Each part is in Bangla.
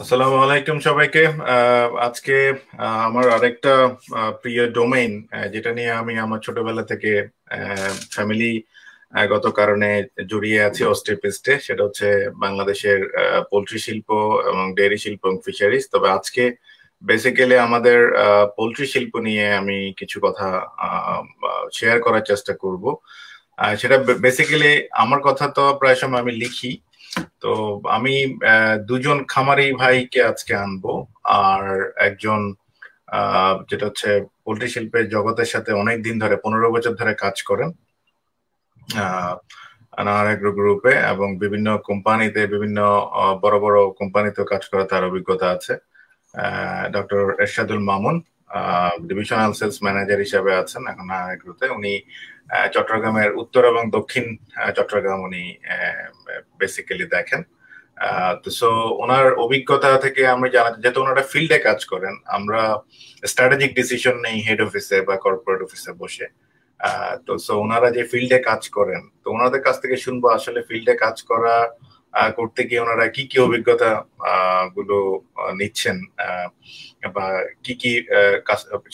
আসসালামু আলাইকুম সবাইকে আজকে আমার আরেকটা প্রিয় ডোমেইন যেটা নিয়ে আমি আমার ছোটবেলা থেকে ফ্যামিলি গত কারণে জড়িয়ে আছে অস্টেপেস্টে সেটা হচ্ছে বাংলাদেশের পোলট্রি শিল্প এবং ডেয়ারি শিল্প এবং ফিশারিজ তবে আজকে বেসিক্যালি আমাদের পোলট্রি শিল্প নিয়ে আমি কিছু কথা শেয়ার করার চেষ্টা করব সেটা বেসিক্যালি আমার কথা তো প্রায় সময় আমি লিখি তো আমি দুজন খামারি ভাইকে আজকে আনবো আর একজন যেটা হচ্ছে পোল্ট্রি শিল্পের জগতের সাথে অনেক দিন ধরে পনেরো বছর ধরে কাজ করেন গ্রুপে এবং বিভিন্ন কোম্পানিতে বিভিন্ন বড় বড় কোম্পানিতেও কাজ করার তার অভিজ্ঞতা আছে doctor Ershadul Mamun divisional sales manager হিসেবে আছেন এখন আগ্রোতে উনি চট্টগ্রামের উত্তর এবং দক্ষিণ চট্টগ্রাম উনি বেসিক্যালি দেখেন তো সো ওনার অভিজ্ঞতা থেকে আমরা জানাতে যেহেতু ওনারা ফিল্ডে কাজ করেন আমরা স্ট্র্যাটেজিক ডিসিশন নেই হেড অফিসে বা কর্পোরেট অফিসে বসে তো সো ওনারা যে ফিল্ডে কাজ করেন তো ওনাদের কাছ থেকে শুনবো আসলে ফিল্ডে কাজ করা করতে গিয়ে ওনারা কি কি অভিজ্ঞতা গুলো নিচ্ছেন বা কি কি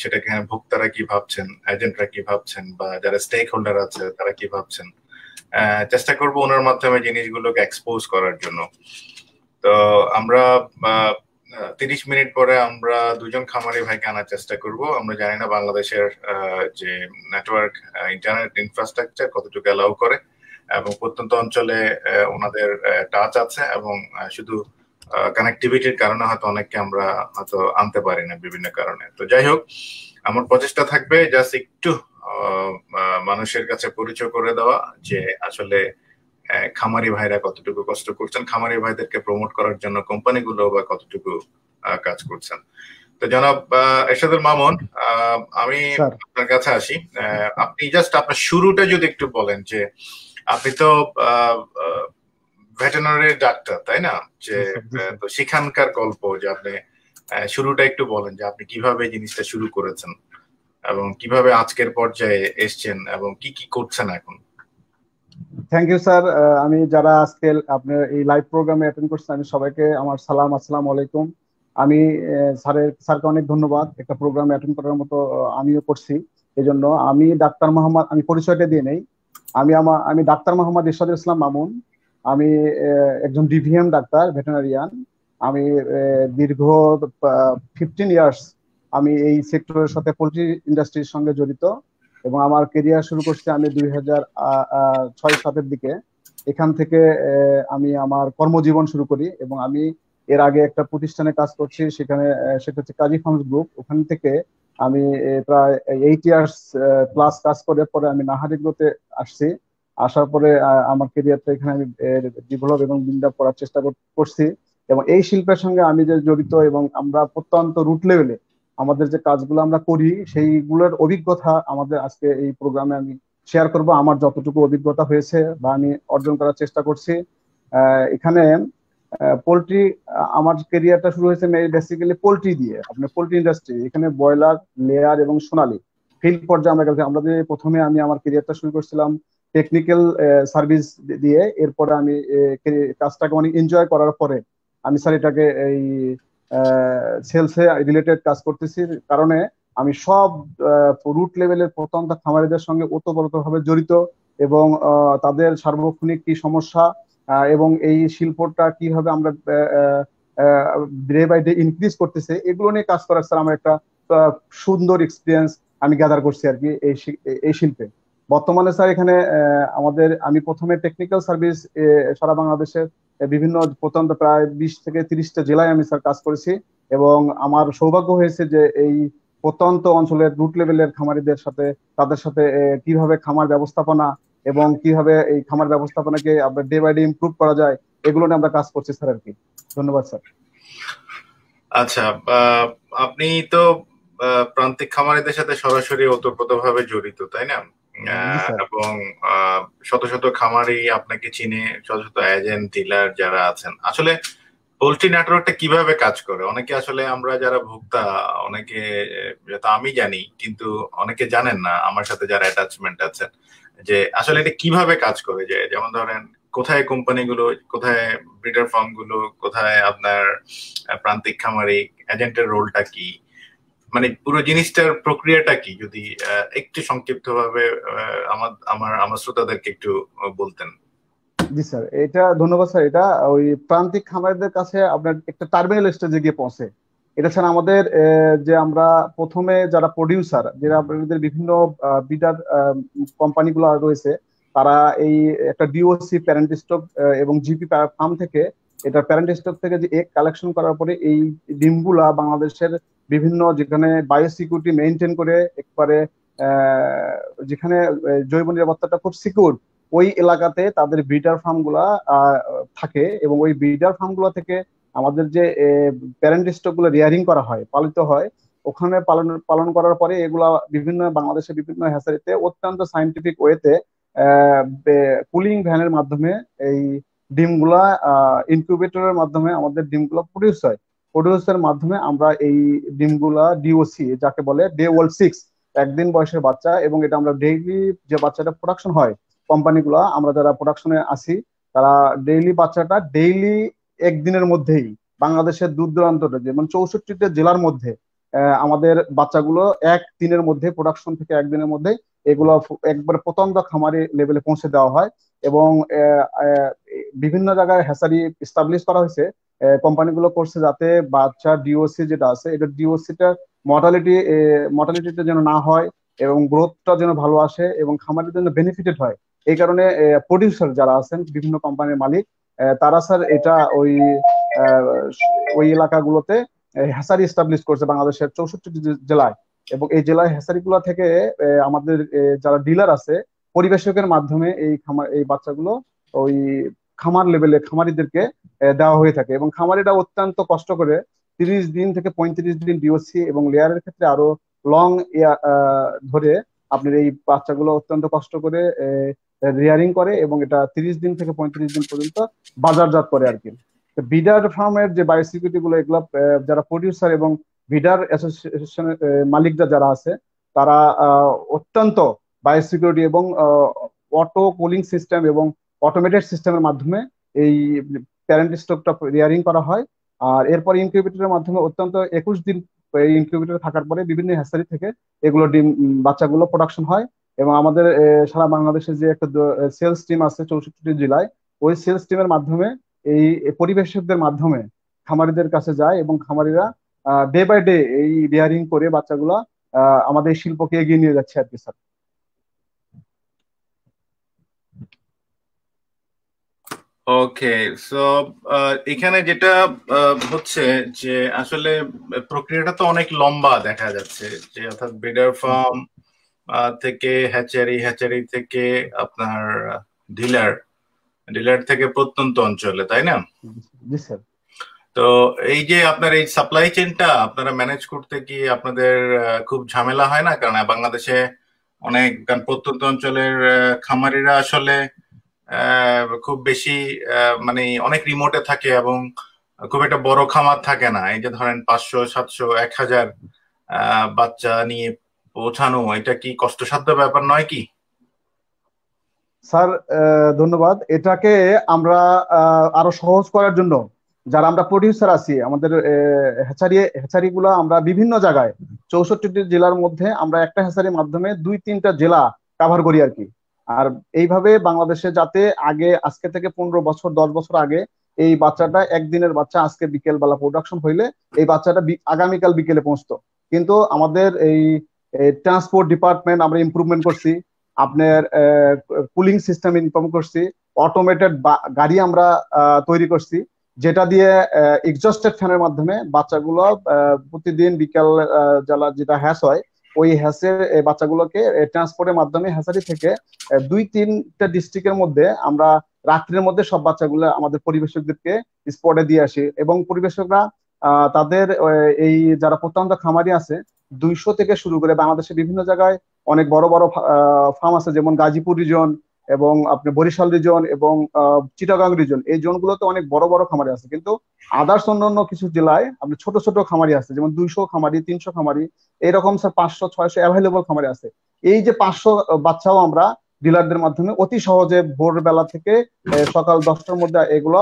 সেটাকে হ্যাঁ, ভোক্তারা কি ভাবছেন এজেন্টরা কি ভাবছেন বা যারা স্টেক হোল্ডার আছে তারা কি ভাবছেন চেষ্টা করব ওনার মাধ্যমে জিনিসগুলোকে এক্সপোজ করার জন্য তো আমরা তিরিশ মিনিট পরে আমরা দুজন খামারি ভাইকে আনার চেষ্টা করব আমরা জানি না বাংলাদেশের যে নেটওয়ার্ক ইন্টারনেট ইনফ্রাস্ট্রাকচার কতটুকু অ্যালাউ করে এবং প্রত্যন্ত অঞ্চলে ওনাদের টাচ আছে এবং শুধু কানেক্টিভিটির কারণে হয়তো অনেককে আমরা হয়তো আনতে পারি না বিভিন্ন কারণে তো যাই হোক আমার প্রচেষ্টা থাকবে জাস্ট একটু মানুষের কাছে পরিচয় করে দেওয়া যে আসলে খামারি ভাইরা কতটুকু কষ্ট করছেন খামারি ভাইদেরকে প্রমোট করার জন্য কোম্পানিগুলো বা কতটুকু কাজ করছেন তো জনাব এরশাদুল মামুন আমি আপনার কাছে আসি আপনি জাস্ট আপনার শুরুটা যদি একটু বলেন যে আপনি তো ভেটেনারি ডাক্তার তাই না যে তো সেখানকার গল্প যে আপনি শুরুটা একটু বলেন যে আপনি কিভাবে জিনিসটা শুরু করেছেন এবং কিভাবে আজকের পর্যায়ে এসছেন এবং কি কি করছেন এখন থ্যাংক ইউ স্যার আমি যারা আজকে আপনার এই লাইভ প্রোগ্রামে অ্যাটেন্ড করছেন আমি সবাইকে আমার সালাম আসসালাম আলাইকুম আমি স্যারের স্যারকে অনেক ধন্যবাদ একটা প্রোগ্রাম অ্যাটেন্ড করার মতো আমিও করছি এই জন্য আমি ডাক্তার মোহাম্মদ আমি পরিচয়টা দিয়ে নেই আমি আমার আমি ডাক্তার মোহাম্মদ ইরশাদুল ইসলাম মামুন আমি একজন ডিভিএম ডাক্তার ভেটেনারিয়ান আমি দীর্ঘ ফিফটিন ইয়ার্স আমি এই সেক্টরের সাথে পোলট্রি ইন্ডাস্ট্রির সঙ্গে জড়িত এবং আমার কেরিয়ার শুরু করছি আমি দুই হাজার ছয় সাতের দিকে এখান থেকে আমি আমার কর্মজীবন শুরু করি এবং আমি এর আগে একটা প্রতিষ্ঠানে কাজ করছি সেখানে সেটা হচ্ছে কাজী ফার্মস গ্রুপ ওখান থেকে আমি প্রায় এইট ইয়ার্স প্লাস কাজ করে পরে আমি নাহারি গ্রুপে আসছি আসার পরে আমার কেরিয়ারটা এখানে আমি ডেভেলপ এবং বিল্ড করার চেষ্টা করছি এবং এই শিল্পের সঙ্গে আমি যে জড়িত এবং আমরা প্রত্যন্ত রুট লেভেলে আমাদের যে কাজগুলো আমরা করি সেইগুলোর অভিজ্ঞতা আমাদের আজকে এই প্রোগ্রামে আমি শেয়ার করব আমার যতটুকু অভিজ্ঞতা হয়েছে বা আমি অর্জন করার চেষ্টা করছি এখানে পোলট্রি আমার কেরিয়ারটা শুরু হয়েছে বেসিক্যালি পোলট্রি দিয়ে আপনার পোলট্রি ইন্ডাস্ট্রি এখানে ব্রয়লার লেয়ার এবং সোনালি ফিল্ড পর্যায়ে আমরা গেছি আমরা প্রথমে আমি আমার কেরিয়ারটা শুরু করছিলাম টেকনিক্যাল সার্ভিস দিয়ে এরপরে আমি কাজটাকে অনেক মানে এনজয় করার পরে আমি স্যার এটাকে এই সেলসে রিলেটেড কাজ করতেছি কারণে আমি সব রুট লেভেলের প্রত্যন্ত খামারিদের সঙ্গে ওতপ্রোতভাবে জড়িত এবং তাদের সার্বক্ষণিক কি সমস্যা এবং এই শিল্পটা কিভাবে আমরা ডে বাই ডে ইনক্রিজ করতেছে এগুলো নিয়ে কাজ করার স্যার আমার একটা সুন্দর এক্সপিরিয়েন্স আমি গ্যাদার করছি আর কি এই শিল্পে বর্তমানে স্যার এখানে আমাদের আমি প্রথমে টেকনিক্যাল সার্ভিস সারা বাংলাদেশের বিভিন্ন প্রত্যন্ত প্রায় বিশ থেকে তিরিশটা জেলায় আমি স্যার কাজ করেছি এবং আমার সৌভাগ্য হয়েছে যে এই প্রত্যন্ত অঞ্চলের রুট লেভেলের খামারিদের সাথে তাদের সাথে কিভাবে খামার ব্যবস্থাপনা এবং কিভাবে এই খামার ব্যবস্থাপনাকে ডে বাই ডে ইমপ্রুভ করা যায় এগুলো নিয়ে আমরা কাজ করছি স্যার আর কি ধন্যবাদ স্যার আচ্ছা আপনি তো প্রান্তিক খামারিদের সাথে সরাসরি ওতপ্রোতভাবে জড়িত তাই না এবং শত শত খামারি আপনাকে চিনে শত শত এজেন্ট ডিলার যারা আছেন আসলে পোলট্রি নেটওয়ার্কটা কিভাবে কাজ করে অনেকে আসলে আমরা যারা ভোক্তা অনেকে আমি জানি কিন্তু অনেকে জানেন না আমার সাথে যারা অ্যাটাচমেন্ট আছেন যে আসলে এটা কিভাবে কাজ করে যে যেমন ধরেন কোথায় কোম্পানি গুলো কোথায় ব্রিডার ফার্ম গুলো কোথায় আপনার প্রান্তিক খামারি এজেন্টের রোলটা কি মানে পুরো জিনিসটার প্রক্রিয়াটা কি যদি একটু সংক্ষিপ্ত ভাবে আমার আমার আমার শ্রোতাদেরকে একটু বলতেন জি স্যার এটা ধন্যবাদ স্যার এটা ওই প্রান্তিক খামারিদের কাছে আপনার একটা টার্মিনাল স্টেজে গিয়ে পৌঁছে এটা ছাড়া আমাদের যে আমরা প্রথমে যারা প্রডিউসার যারা আমাদের বিভিন্ন বিডার কোম্পানিগুলো রয়েছে তারা এই একটা ডিওসি প্যারেন্ট স্টক এবং জিপি ফার্ম থেকে এটা প্যারেন্ট স্টক থেকে যে এক কালেকশন করার পরে এই ডিমগুলা বাংলাদেশের বিভিন্ন যেখানে বায়োসিকিউরিটি মেনটেন করে একবারে যেখানে জৈব নিরাপত্তাটা খুব সিকিউর ওই এলাকাতে তাদের বিডার ফার্মগুলা থাকে এবং ওই বিডার ফার্মগুলো থেকে আমাদের যে প্যারেন্ট গুলো রিয়ারিং করা হয় পালিত হয় ওখানে পালন পালন করার পরে এগুলা বিভিন্ন বাংলাদেশের বিভিন্ন হ্যাচারিতে অত্যন্ত সাইন্টিফিক ওয়েতে কুলিং ভ্যানের মাধ্যমে এই ডিমগুলা ইনকিউবেটরের মাধ্যমে আমাদের ডিমগুলা প্রডিউস হয় প্রডিউসের মাধ্যমে আমরা এই ডিমগুলা ডিওসি যাকে বলে ডে ওয়াল সিক্স একদিন বয়সের বাচ্চা এবং এটা আমরা ডেইলি যে বাচ্চাটা প্রোডাকশন হয় কোম্পানিগুলা আমরা যারা প্রোডাকশনে আসি তারা ডেইলি বাচ্চাটা ডেইলি একদিনের মধ্যেই বাংলাদেশের দূর দূরান্ত যেমন চৌষট্টিটা জেলার মধ্যে আমাদের বাচ্চাগুলো এক দিনের মধ্যে প্রোডাকশন থেকে একদিনের মধ্যে এগুলো একবার প্রতন্দ খামারি লেভেলে পৌঁছে দেওয়া হয় এবং বিভিন্ন জায়গায় হ্যাসারি স্টাবলিশ করা হয়েছে কোম্পানিগুলো করছে যাতে বাচ্চা ডিওসি যেটা আছে এটা ডিওসিটা মর্টালিটি মর্টালিটিটা যেন না হয় এবং গ্রোথটা যেন ভালো আসে এবং খামারের জন্য বেনিফিটেড হয় এই কারণে প্রডিউসার যারা আছেন বিভিন্ন কোম্পানির মালিক তারা স্যার এটা ওই ওই এলাকাগুলোতে হ্যাসারি এস্টাবলিশ করছে বাংলাদেশের চৌষট্টি জেলায় এবং এই জেলায় গুলা থেকে আমাদের যারা ডিলার আছে পরিবেশকের মাধ্যমে এই খামার এই বাচ্চাগুলো ওই খামার লেভেলে খামারিদেরকে দেওয়া হয়ে থাকে এবং খামারিটা অত্যন্ত কষ্ট করে তিরিশ দিন থেকে পঁয়ত্রিশ দিন ডিওসি এবং লেয়ারের ক্ষেত্রে আরো লং ধরে আপনার এই বাচ্চাগুলো অত্যন্ত কষ্ট করে রিয়ারিং করে এবং এটা তিরিশ দিন থেকে পঁয়ত্রিশ দিন পর্যন্ত বাজারজাত করে আর কি বিডার ফার্মের যে বায়োসিকিউরিটি গুলো এগুলো যারা প্রডিউসার এবং ভিডার অ্যাসোসিয়েশনের মালিকরা যারা আছে তারা অত্যন্ত বায়োসিকিউরিটি এবং অটো কুলিং সিস্টেম এবং অটোমেটেড সিস্টেমের মাধ্যমে এই প্যারেন্ট স্টকটা রিয়ারিং করা হয় আর এরপর ইনকিউবেটরের মাধ্যমে অত্যন্ত একুশ দিন ইনকিউবেটর থাকার পরে বিভিন্ন হ্যাসারি থেকে এগুলো ডিম বাচ্চাগুলো প্রোডাকশন হয় এবং আমাদের সারা বাংলাদেশের যে একটা সেলস টিম আছে চৌষট্টি জেলায় ওই সেলস টিমের মাধ্যমে এই পরিবেশকদের মাধ্যমে খামারিদের কাছে যায় এবং খামারিরা ডে বাই ডে এই ডেয়ারিং করে বাচ্চাগুলো আমাদের শিল্পকে এগিয়ে নিয়ে যাচ্ছে আর কি স্যার ওকে সো এখানে যেটা হচ্ছে যে আসলে প্রক্রিয়াটা তো অনেক লম্বা দেখা যাচ্ছে যে অর্থাৎ বেডার ফার্ম থেকে হ্যাচারি হ্যাচারি থেকে আপনার ডিলার ডিলার থেকে প্রত্যন্ত অঞ্চলে তাই না তো এই যে আপনার এই সাপ্লাই চেনটা আপনারা ম্যানেজ করতে কি আপনাদের খুব ঝামেলা হয় না কারণ বাংলাদেশে অনেক কারণ প্রত্যন্ত অঞ্চলের খামারিরা আসলে খুব বেশি মানে অনেক রিমোটে থাকে এবং খুব একটা বড় খামার থাকে না এই যে ধরেন পাঁচশো সাতশো এক হাজার বাচ্চা নিয়ে পৌঁছানো এটা কি কষ্টসাধ্য ব্যাপার নয় কি স্যার ধন্যবাদ এটাকে আমরা আরো সহজ করার জন্য যারা আমরা প্রডিউসার আছি আমাদের হেচারি হেচারি হ্যাচারিগুলো আমরা বিভিন্ন জায়গায় চৌষট্টি জেলার মধ্যে আমরা একটা হেচারির মাধ্যমে দুই তিনটা জেলা কাভার করি আর কি আর এইভাবে বাংলাদেশে যাতে আগে আজকে থেকে পনেরো বছর দশ বছর আগে এই বাচ্চাটা একদিনের বাচ্চা আজকে বিকেল বেলা প্রোডাকশন হইলে এই বাচ্চাটা আগামীকাল বিকেলে পৌঁছতো কিন্তু আমাদের এই ট্রান্সপোর্ট ডিপার্টমেন্ট আমরা ইম্প্রুভমেন্ট করছি আপনার কুলিং সিস্টেম ইনকম করছি অটোমেটেড গাড়ি আমরা তৈরি করছি যেটা দিয়ে এক্সস্টেড ফ্যানের মাধ্যমে বাচ্চাগুলো প্রতিদিন বিকাল জ্বালা যেটা হ্যাস হয় ওই হ্যাসের বাচ্চাগুলোকে ট্রান্সপোর্টের মাধ্যমে হ্যাসারি থেকে দুই তিনটা ডিস্ট্রিক্টের মধ্যে আমরা রাত্রির মধ্যে সব বাচ্চাগুলো আমাদের পরিবেশকদেরকে স্পটে দিয়ে আসি এবং পরিবেশকরা তাদের এই যারা প্রত্যন্ত খামারি আছে দুইশো থেকে শুরু করে বাংলাদেশের বিভিন্ন জায়গায় অনেক বড় বড় ফার্ম আছে যেমন গাজীপুর রিজন এবং আপনি বরিশাল রিজন এবং চিটাগাং রিজন এই জোনগুলোতে অনেক বড় বড় খামারি আছে কিন্তু আদার্স অন্যান্য কিছু জেলায় আপনি ছোট ছোট খামারি আছে যেমন দুইশো খামারি তিনশো খামারি এরকম স্যার পাঁচশো ছয়শো অ্যাভেলেবল খামারি আছে এই যে পাঁচশো বাচ্চাও আমরা ডিলারদের মাধ্যমে অতি সহজে ভোরবেলা থেকে সকাল দশটার মধ্যে এগুলো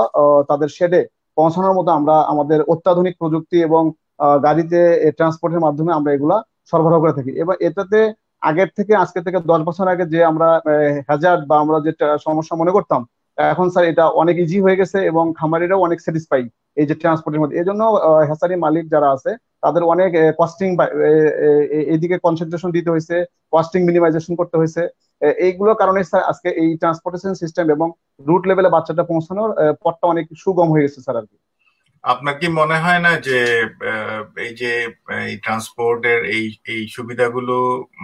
তাদের শেডে পৌঁছানোর মতো আমরা আমাদের অত্যাধুনিক প্রযুক্তি এবং গাড়িতে ট্রান্সপোর্টের মাধ্যমে আমরা এগুলা সরবরাহ করে থাকি এবার এটাতে আগের থেকে আজকে থেকে দশ বছর আগে যে আমরা হ্যাজার্ড বা আমরা যে সমস্যা মনে করতাম এখন স্যার এটা অনেক ইজি হয়ে গেছে এবং খামারিরাও অনেক স্যাটিসফাই এই যে ট্রান্সপোর্টের মধ্যে এই জন্য হেসারি মালিক যারা আছে তাদের অনেক কস্টিং এদিকে কনসেন্ট্রেশন দিতে হয়েছে কস্টিং মিনিমাইজেশন করতে হয়েছে এইগুলো কারণে স্যার আজকে এই ট্রান্সপোর্টেশন সিস্টেম এবং রুট লেভেলে বাচ্চাটা পৌঁছানোর পথটা অনেক সুগম হয়ে গেছে স্যার আর কি আপনার কি মনে হয় না যে এই যে এই ট্রান্সপোর্টের এই এই সুবিধাগুলো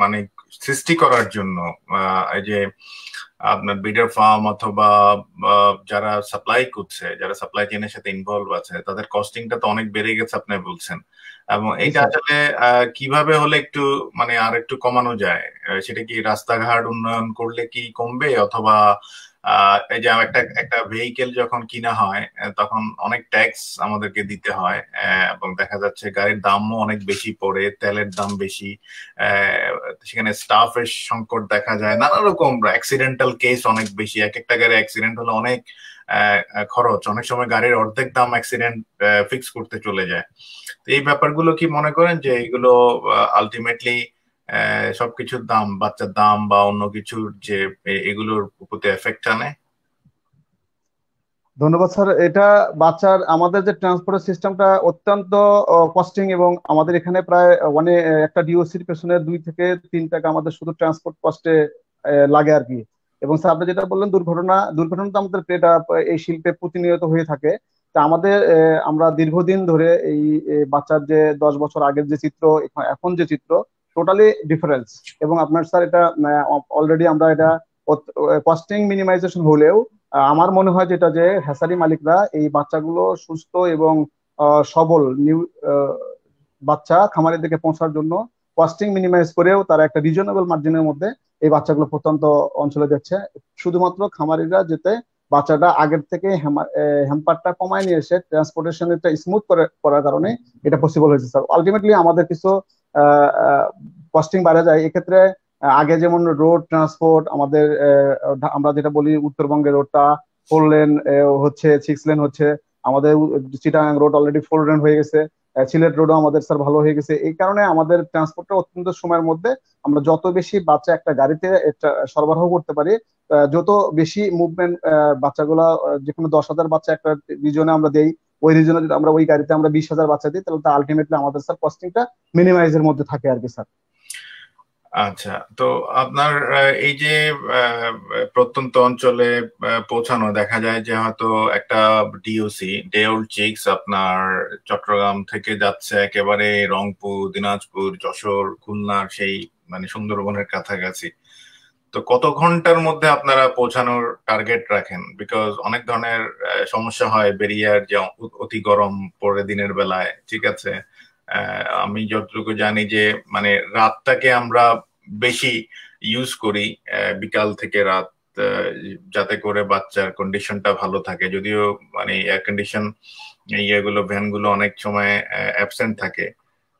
মানে সৃষ্টি করার জন্য এই যে আপনার বিডার ফার্ম অথবা যারা সাপ্লাই করছে যারা সাপ্লাই চেনের সাথে ইনভলভ আছে তাদের কস্টিংটা তো অনেক বেড়ে গেছে আপনি বলছেন এবং এইটা আসলে কিভাবে হলে একটু মানে আর একটু কমানো যায় সেটা কি রাস্তাঘাট উন্নয়ন করলে কি কমবে অথবা এই যে একটা একটা ভেহিকেল যখন কিনা হয় তখন অনেক ট্যাক্স আমাদেরকে দিতে হয় এবং দেখা যাচ্ছে গাড়ির দামও অনেক বেশি পড়ে তেলের দাম বেশি সেখানে স্টাফের সংকট দেখা যায় নানা রকম অ্যাক্সিডেন্টাল কেস অনেক বেশি এক একটা গাড়ি অ্যাক্সিডেন্ট হলে অনেক খরচ অনেক সময় গাড়ির অর্ধেক দাম অ্যাক্সিডেন্ট ফিক্স করতে চলে যায় তো এই ব্যাপারগুলো কি মনে করেন যে এগুলো আলটিমেটলি সবকিছুর দাম বাচ্চার দাম বা অন্য কিছুর যে এগুলোর প্রতি এফেক্ট আনে ধন্যবাদ স্যার এটা বাচ্চার আমাদের যে ট্রান্সপোর্টের সিস্টেমটা অত্যন্ত কস্টিং এবং আমাদের এখানে প্রায় মানে একটা ডিওসির পেছনে দুই থেকে তিন টাকা আমাদের শুধু ট্রান্সপোর্ট কস্টে লাগে আর কি এবং স্যার আপনি যেটা বললেন দুর্ঘটনা দুর্ঘটনা তো আমাদের এটা এই শিল্পে প্রতিনিয়ত হয়ে থাকে তা আমাদের আমরা দীর্ঘদিন ধরে এই বাচ্চার যে দশ বছর আগের যে চিত্র এখন যে চিত্র টোটালি ডিফারেন্স এবং আপনার স্যার এটা অলরেডি আমরা এটা কস্টিং মিনিমাইজেশন হলেও আমার মনে হয় যেটা যে হ্যাসারি মালিকরা এই বাচ্চাগুলো সুস্থ এবং সবল নিউ বাচ্চা খামারের দিকে পৌঁছার জন্য কস্টিং মিনিমাইজ করেও তারা একটা রিজনেবল মার্জিনের মধ্যে এই বাচ্চাগুলো প্রত্যন্ত অঞ্চলে যাচ্ছে শুধুমাত্র খামারিরা যেতে বাচ্চাটা আগের থেকে হ্যাম্পারটা কমায় নিয়ে এসে ট্রান্সপোর্টেশন ট্রান্সপোর্টেশনটা স্মুথ করে করার কারণে এটা পসিবল হয়েছে স্যার আলটিমেটলি আমাদের কিছু কস্টিং বাড়া যায় এক্ষেত্রে আগে যেমন রোড ট্রান্সপোর্ট আমাদের আমরা যেটা বলি উত্তরবঙ্গে রোডটা ফোর লেন হচ্ছে সিক্স লেন হচ্ছে আমাদের Chittagong road already four lane হয়ে গেছে সিলেট রোডও আমাদের স্যার ভালো হয়ে গেছে এই কারণে আমাদের ট্রান্সপোর্টটা অত্যন্ত সময়ের মধ্যে আমরা যত বেশি বাচ্চা একটা গাড়িতে সরবরাহ করতে পারি যত বেশি মুভমেন্ট বাচ্চাগুলা যে কোনো দশ হাজার বাচ্চা একটা রিজনে আমরা দেই ওই রিজনে যদি আমরা ওই গাড়িতে আমরা বিশ হাজার বাচ্চা দিই তাহলে তো আলটিমেটলি আমাদের স্যার কস্টিংটা মিনিমাইজের মধ্যে থাকে আর কি স্যার আচ্ছা তো আপনার এই যে প্রত্যন্ত অঞ্চলে পৌঁছানো দেখা যায় যে হয়তো একটা ডিওসি ডেউল চিক্স আপনার চট্টগ্রাম থেকে যাচ্ছে একেবারে রংপুর দিনাজপুর যশোর খুলনার সেই মানে সুন্দরবনের কাছাকাছি তো কত ঘন্টার মধ্যে আপনারা পৌঁছানোর টার্গেট রাখেন বিকজ অনেক ধরনের সমস্যা হয় বেরিয়ার যে অতি গরম পরে দিনের বেলায় ঠিক আছে আমি যতটুকু জানি যে মানে রাতটাকে আমরা বেশি ইউজ করি বিকাল থেকে রাত যাতে করে বাচ্চার কন্ডিশনটা ভালো থাকে যদিও মানে এয়ার কন্ডিশন ইয়েগুলো ভ্যানগুলো অনেক সময় অ্যাবসেন্ট থাকে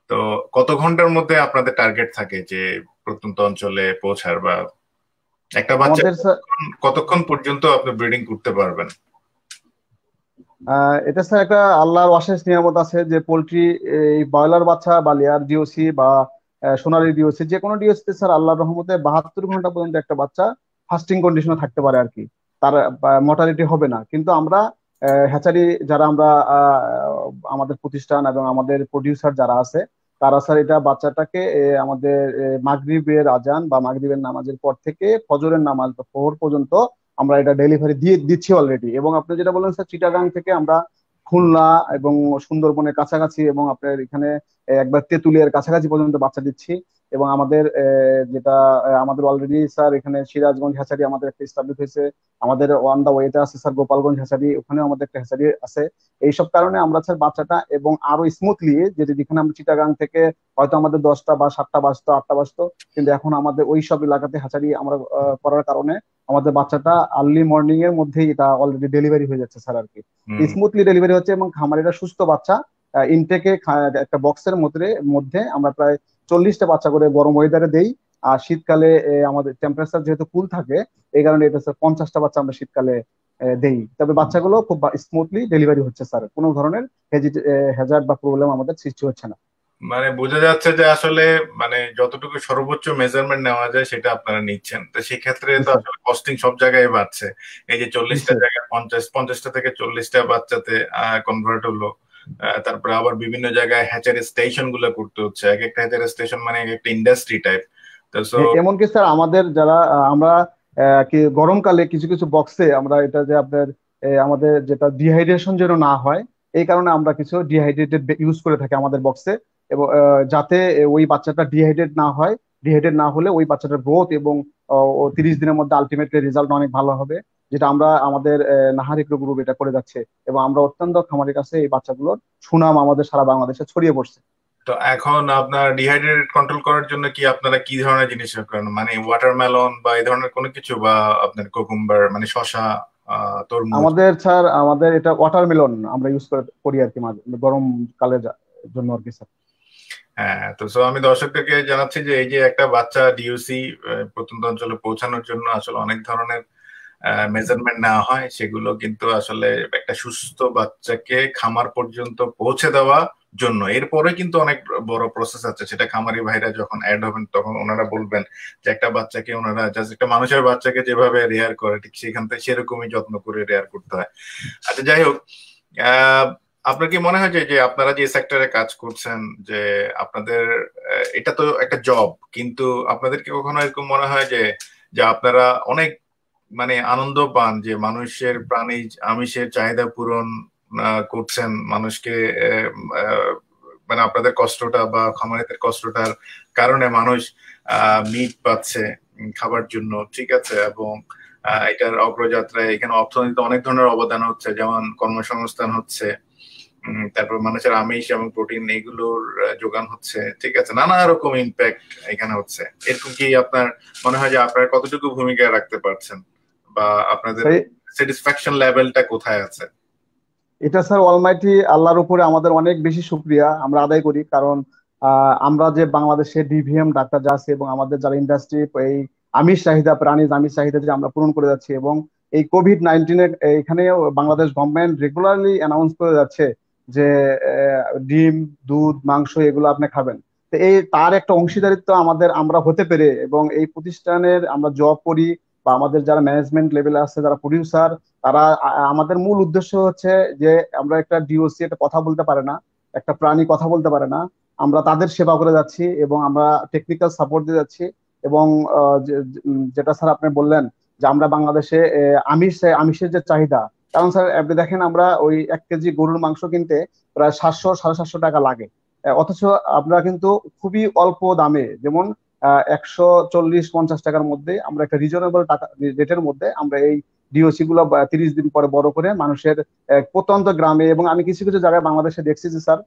তো কত ঘন্টার মধ্যে আপনাদের টার্গেট থাকে যে প্রত্যন্ত অঞ্চলে পৌঁছার বা একটা বাচ্চা কতক্ষণ পর্যন্ত আপনি ব্রিডিং করতে পারবেন এটা স্যার একটা আল্লাহর অশেষ নিয়ামত আছে যে পোলট্রি এই ব্রয়লার বাচ্চা বা লেয়ার ডিওসি বা সোনালি ডিওসি যে কোনো ডিওসি স্যার আল্লাহর রহমতে বাহাত্তর ঘন্টা পর্যন্ত একটা বাচ্চা ফাস্টিং কন্ডিশনে থাকতে পারে আর কি তার মর্টালিটি হবে না কিন্তু আমরা হ্যাচারি যারা আমরা আমাদের প্রতিষ্ঠান এবং আমাদের প্রডিউসার যারা আছে তারা স্যার এটা বাচ্চাটাকে আমাদের মাগরীবের আজান বা মাগরীবের নামাজের পর থেকে ফজরের নামাজ বা ফোহর পর্যন্ত আমরা এটা ডেলিভারি দিয়ে দিচ্ছি অলরেডি এবং আপনি যেটা বললেন স্যার চিটাগাং থেকে আমরা খুলনা এবং সুন্দরবনের কাছাকাছি এবং আপনার এখানে একবার তেঁতুলিয়ার কাছাকাছি পর্যন্ত বাচ্চা দিচ্ছি এবং আমাদের যেটা আমাদের অলরেডি স্যার এখানে সিরাজগঞ্জ হ্যাচারি আমাদের একটা স্টাবলিশ হয়েছে আমাদের ওয়ান দা ওয়েতে আছে স্যার গোপালগঞ্জ হ্যাচারি ওখানে আমাদের একটা হ্যাচারি আছে এইসব কারণে আমরা স্যার বাচ্চাটা এবং আরো স্মুথলি যেটা যেখানে আমরা চিটাগাং থেকে হয়তো আমাদের দশটা বা সাতটা বাজতো আটটা বাজতো কিন্তু এখন আমাদের ওই সব এলাকাতে হ্যাচারি আমরা করার কারণে আমাদের বাচ্চাটা আর্লি মর্নিং এর মধ্যেই এটা অলরেডি ডেলিভারি হয়ে যাচ্ছে স্যার আর কি স্মুথলি ডেলিভারি হচ্ছে এবং খামারিরা সুস্থ বাচ্চা ইনটেকে একটা বক্সের মধ্যে মধ্যে আমরা প্রায় চল্লিশটা বাচ্চা করে গরম ওয়েদারে দেই আর শীতকালে আমাদের টেম্পারেচার যেহেতু কুল থাকে এই কারণে এটা স্যার পঞ্চাশটা বাচ্চা আমরা শীতকালে দেই তবে বাচ্চাগুলো খুব স্মুথলি ডেলিভারি হচ্ছে স্যার কোনো ধরনের হেজার্ট বা প্রবলেম আমাদের সৃষ্টি হচ্ছে না মানে বোঝা যাচ্ছে যে আসলে মানে যতটুকু সর্বোচ্চ মেজারমেন্ট নেওয়া যায় সেটা আপনারা নিচ্ছেন তো সেক্ষেত্রে তো আসলে কস্টিং সব জায়গায় বাড়ছে এই যে চল্লিশটা জায়গায় পঞ্চাশ পঞ্চাশটা থেকে চল্লিশটা বাচ্চাতে কনভার্ট হলো তারপরে আবার বিভিন্ন জায়গায় হ্যাচারি স্টেশন গুলো করতে হচ্ছে এক একটা হ্যাচারি স্টেশন মানে এক একটা ইন্ডাস্ট্রি টাইপ এমনকি স্যার আমাদের যারা আমরা গরমকালে কিছু কিছু বক্সে আমরা এটা যে আপনার আমাদের যেটা ডিহাইড্রেশন যেন না হয় এই কারণে আমরা কিছু ডিহাইড্রেটেড ইউজ করে থাকি আমাদের বক্সে এবং যাতে ওই বাচ্চাটা ডিহাইড্রেট না হয় ডিহাইড্রেট না হলে ওই বাচ্চাটার গ্রোথ এবং তিরিশ দিনের মধ্যে আলটিমেটলি রেজাল্ট অনেক ভালো হবে যেটা আমরা আমাদের নাহারিক্র গ্রুপ এটা করে যাচ্ছে এবং আমরা অত্যন্ত খামারের কাছে এই বাচ্চাগুলোর সুনাম আমাদের সারা বাংলাদেশে ছড়িয়ে পড়ছে তো এখন আপনার ডিহাইড্রেটেড কন্ট্রোল করার জন্য কি আপনারা কি ধরনের জিনিস করেন মানে ওয়াটারমেলন বা এই ধরনের কোনো কিছু বা আপনার কোকুম্বার মানে শশা তরমুজ আমাদের স্যার আমাদের এটা ওয়াটারমেলন আমরা ইউজ করে করি আর কি মাঝে গরম কালের জন্য আর কি স্যার হ্যাঁ তো সো আমি দর্শকদেরকে জানাচ্ছি যে এই যে একটা বাচ্চা ডিউসি প্রত্যন্ত অঞ্চলে পৌঁছানোর জন্য আসলে অনেক ধরনের মেজারমেন্ট নেওয়া হয় সেগুলো কিন্তু আসলে একটা সুস্থ বাচ্চাকে খামার পর্যন্ত পৌঁছে দেওয়া জন্য এরপরে কিন্তু অনেক বড় প্রসেস আছে সেটা খামারি ভাইরা যখন অ্যাড হবেন তখন ওনারা বলবেন যে একটা বাচ্চাকে ওনারা জাস্ট একটা মানুষের বাচ্চাকে যেভাবে রেয়ার করে ঠিক সেখান থেকে সেরকমই যত্ন করে রেয়ার করতে হয় আচ্ছা যাই হোক আপনার কি মনে হয় যে আপনারা যে সেক্টরে কাজ করছেন যে আপনাদের এটা তো একটা জব কিন্তু আপনাদেরকে কখনো এরকম মনে হয় যে যে আপনারা অনেক মানে আনন্দ পান যে মানুষের প্রাণী আমিষের চাহিদা পূরণ করছেন মানুষকে মানে আপনাদের কষ্টটা বা খামারিদের কষ্টটার কারণে মানুষ মিট পাচ্ছে খাবার জন্য ঠিক আছে এবং এটার অগ্রযাত্রায় এখানে অর্থনীতিতে অনেক ধরনের অবদান হচ্ছে যেমন কর্মসংস্থান হচ্ছে তারপর মানুষের আমিষ এবং প্রোটিন এগুলোর যোগান হচ্ছে ঠিক আছে নানা রকম ইম্প্যাক্ট এখানে হচ্ছে এরকম কি আপনার মনে হয় যে আপনার কতটুকু ভূমিকা রাখতে পারছেন বা আপনাদের স্যাটিসফ্যাকশন লেভেলটা কোথায় আছে এটা স্যার অলমাইটি আল্লাহর উপরে আমাদের অনেক বেশি সুক্রিয়া আমরা আদায় করি কারণ আমরা যে বাংলাদেশে ডিভিএম ডাক্তার যা আছে এবং আমাদের যারা ইন্ডাস্ট্রি এই আমিষ চাহিদা প্রাণীজ আমিষ চাহিদা যে আমরা পূরণ করে যাচ্ছি এবং এই কোভিড নাইন্টিনের এখানে বাংলাদেশ গভর্নমেন্ট রেগুলারলি অ্যানাউন্স করে যাচ্ছে যে ডিম দুধ মাংস এগুলো আপনি খাবেন তো এই তার একটা অংশীদারিত্ব আমাদের আমরা হতে পেরে এবং এই প্রতিষ্ঠানের আমরা জব করি বা আমাদের যারা ম্যানেজমেন্ট লেভেলে আছে যারা প্রডিউসার তারা আমাদের মূল উদ্দেশ্য হচ্ছে যে আমরা একটা ডিওসি একটা কথা বলতে পারে না একটা প্রাণী কথা বলতে পারে না আমরা তাদের সেবা করে যাচ্ছি এবং আমরা টেকনিক্যাল সাপোর্ট দিয়ে যাচ্ছি এবং যেটা স্যার আপনি বললেন যে আমরা বাংলাদেশে আমিষ আমিষের যে চাহিদা কারণ স্যার আপনি দেখেন আমরা ওই এক কেজি গরুর মাংস কিনতে প্রায় সাতশো সাড়ে সাতশো টাকা লাগে অথচ আমরা কিন্তু খুবই অল্প দামে যেমন একশো চল্লিশ পঞ্চাশ টাকার মধ্যে আমরা একটা রিজনেবল টাকা রেটের মধ্যে আমরা এই ডিওসি গুলো তিরিশ দিন পরে বড় করে মানুষের প্রত্যন্ত গ্রামে এবং আমি কিছু কিছু জায়গায় বাংলাদেশে দেখছি যে স্যার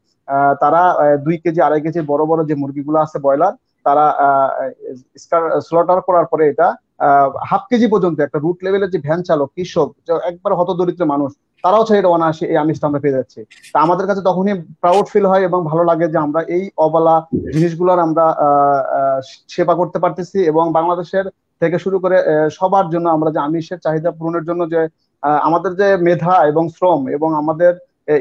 তারা দুই কেজি আড়াই কেজি বড় বড় যে মুরগিগুলো আছে ব্রয়লার তারা স্লটার করার পরে এটা হাফ কেজি পর্যন্ত একটা রুট লেভেলের যে ভ্যান চালক কৃষক একবার হতদরিদ্র মানুষ তারাও ছেড়ে এটা অনায়াসে এই আমিষটা আমরা পেয়ে যাচ্ছি তা আমাদের কাছে তখনই প্রাউড ফিল হয় এবং ভালো লাগে যে আমরা এই অবলা জিনিসগুলোর আমরা সেবা করতে পারতেছি এবং বাংলাদেশের থেকে শুরু করে সবার জন্য আমরা যে আমিষের চাহিদা পূরণের জন্য যে আমাদের যে মেধা এবং শ্রম এবং আমাদের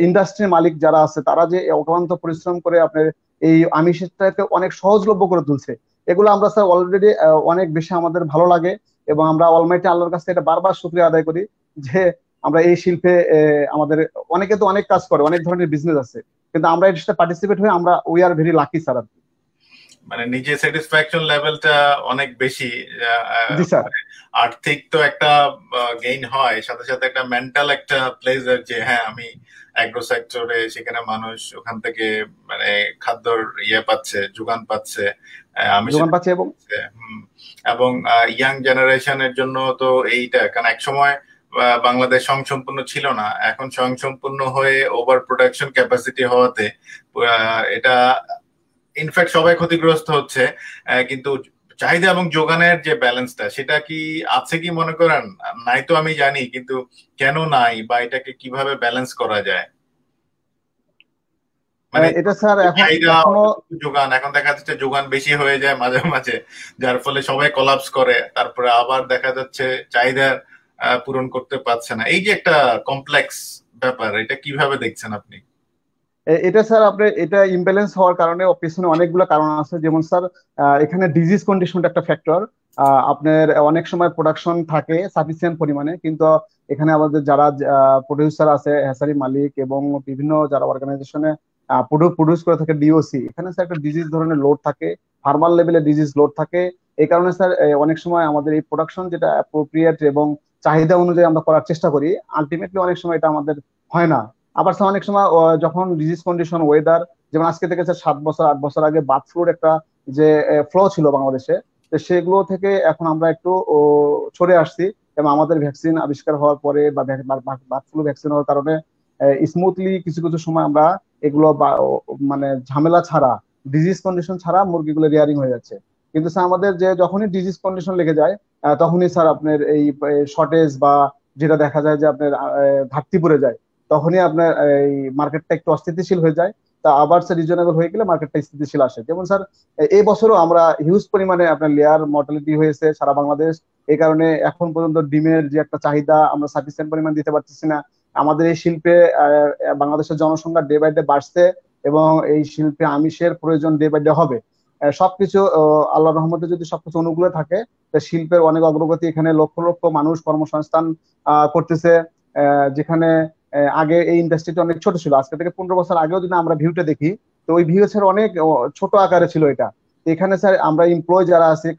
ইন্ডাস্ট্রির মালিক যারা আছে তারা যে অক্লান্ত পরিশ্রম করে আপনার এই আমিষটাকে অনেক সহজলভ্য করে তুলছে এগুলো আমরা স্যার অলরেডি অনেক বেশি আমাদের ভালো লাগে এবং আমরা অলমাইটি আল্লাহর কাছে এটা বারবার শুক্রিয়া আদায় করি যে আমরা এই শিল্পে আমাদের অনেকে তো অনেক কাজ করে অনেক ধরনের বিজনেস আছে কিন্তু আমরা এটা পার্টিসিপেট হয়ে আমরা we are very lucky sir আর মানে নিজে স্যাটিসফ্যাকশন লেভেলটা অনেক বেশি মানে আর্থিক তো একটা গেইন হয় সাথে সাথে একটা মেন্টাল একটা প্লেজার যে হ্যাঁ আমি অ্যাগ্রো সেক্টরে সেখানে মানুষ ওখান থেকে মানে খাদ্যর ইয়ে পাচ্ছে যোগান পাচ্ছে হ্যাঁ, আমি যোগান পাচ্ছে এবং হ্যাঁ, এবং ইয়াং জেনারেশনের জন্য তো এইটা কারণ এক সময় বাংলাদেশ স্বয়ংসম্পূর্ণ ছিল না এখন স্বয়ংসম্পূর্ণ হয়ে ওভার প্রোডাকশন ক্যাপাসিটি হওয়াতে এটা ইনফ্যাক্ট সবাই ক্ষতিগ্রস্ত হচ্ছে কিন্তু চাহিদা এবং যোগানের যে ব্যালেন্সটা সেটা কি আছে কি মনে করেন নাই তো আমি জানি কিন্তু কেন নাই বা এটাকে কিভাবে ব্যালেন্স করা যায় মানে এটা স্যার এখন যোগান এখন দেখা যাচ্ছে যোগান বেশি হয়ে যায় মাঝে মাঝে যার ফলে সবাই কলাপস করে তারপরে আবার দেখা যাচ্ছে চাহিদা পূরণ করতে পারছে না এই যে একটা কমপ্লেক্স ব্যাপার এটা কিভাবে দেখছেন আপনি এটা স্যার আপনি এটা ইমব্যালেন্স হওয়ার কারণে পেছনে অনেকগুলো কারণ আছে যেমন স্যার এখানে ডিজিজ কন্ডিশনটা একটা ফ্যাক্টর আপনার অনেক সময় প্রোডাকশন থাকে সাফিসিয়েন্ট পরিমাণে কিন্তু এখানে আমাদের যারা প্রডিউসার আছে হেসারি মালিক এবং বিভিন্ন যারা অর্গানাইজেশনে প্রডিউস করে থাকে ডিওসি এখানে স্যার একটা ডিজিজ ধরনের লোড থাকে ফার্মাল লেভেলে ডিজিজ লোড থাকে এই কারণে স্যার অনেক সময় আমাদের এই প্রোডাকশন যেটা অ্যাপ্রোপ্রিয়েট এবং চাহিদা অনুযায়ী আমরা করার চেষ্টা করি আলটিমেটলি অনেক সময় এটা আমাদের হয় না আবার স্যার অনেক সময় যখন ডিজিজ কন্ডিশন ওয়েদার যেমন আজকে থেকে স্যার সাত বছর আট বছর আগে বাথ ফ্লোর একটা যে ফ্লো ছিল বাংলাদেশে তো সেগুলো থেকে এখন আমরা একটু সরে আসছি এবং আমাদের ভ্যাকসিন আবিষ্কার হওয়ার পরে বা বার্ড ফ্লু ভ্যাকসিন হওয়ার কারণে স্মুথলি কিছু কিছু সময় আমরা এগুলো মানে ঝামেলা ছাড়া ডিজিজ কন্ডিশন ছাড়া মুরগিগুলো রেয়ারিং হয়ে যাচ্ছে কিন্তু স্যার আমাদের যে যখনই ডিজিজ কন্ডিশন লেগে যায় তখনই স্যার আপনার এই শর্টেজ বা যেটা দেখা যায় যে আপনার ঘাটতি পড়ে যায় তখনই আপনার এই মার্কেটটা একটু অস্থিতিশীল হয়ে যায় তা আবার স্যার রিজনেবল হয়ে গেলে মার্কেটটা স্থিতিশীল আসে যেমন স্যার এই বছরও আমরা হিউজ পরিমাণে আপনার লেয়ার মর্টালিটি হয়েছে সারা বাংলাদেশ এই কারণে এখন পর্যন্ত ডিমের যে একটা চাহিদা আমরা সাফিসিয়েন্ট পরিমাণ দিতে পারতেছি না আমাদের এই শিল্পে বাংলাদেশের জনসংখ্যা ডে বাই ডে বাড়ছে এবং এই শিল্পে আমিষের প্রয়োজন ডে বাই ডে হবে সবকিছু আল্লাহ রহমতে যদি সবকিছু অনুকূলে থাকে শিল্পের অনেক অগ্রগতি এখানে লক্ষ লক্ষ মানুষ কর্মসংস্থান করতেছে যেখানে আগে এই ইন্ডাস্ট্রিটা অনেক ছোট ছিল আজকে থেকে পনেরো বছর আগেও যদি আমরা ভিউটা দেখি তো ওই ভিউ স্যার অনেক ছোট আকারে ছিল এটা এখানে স্যার আমরা ইমপ্লয় যারা আছি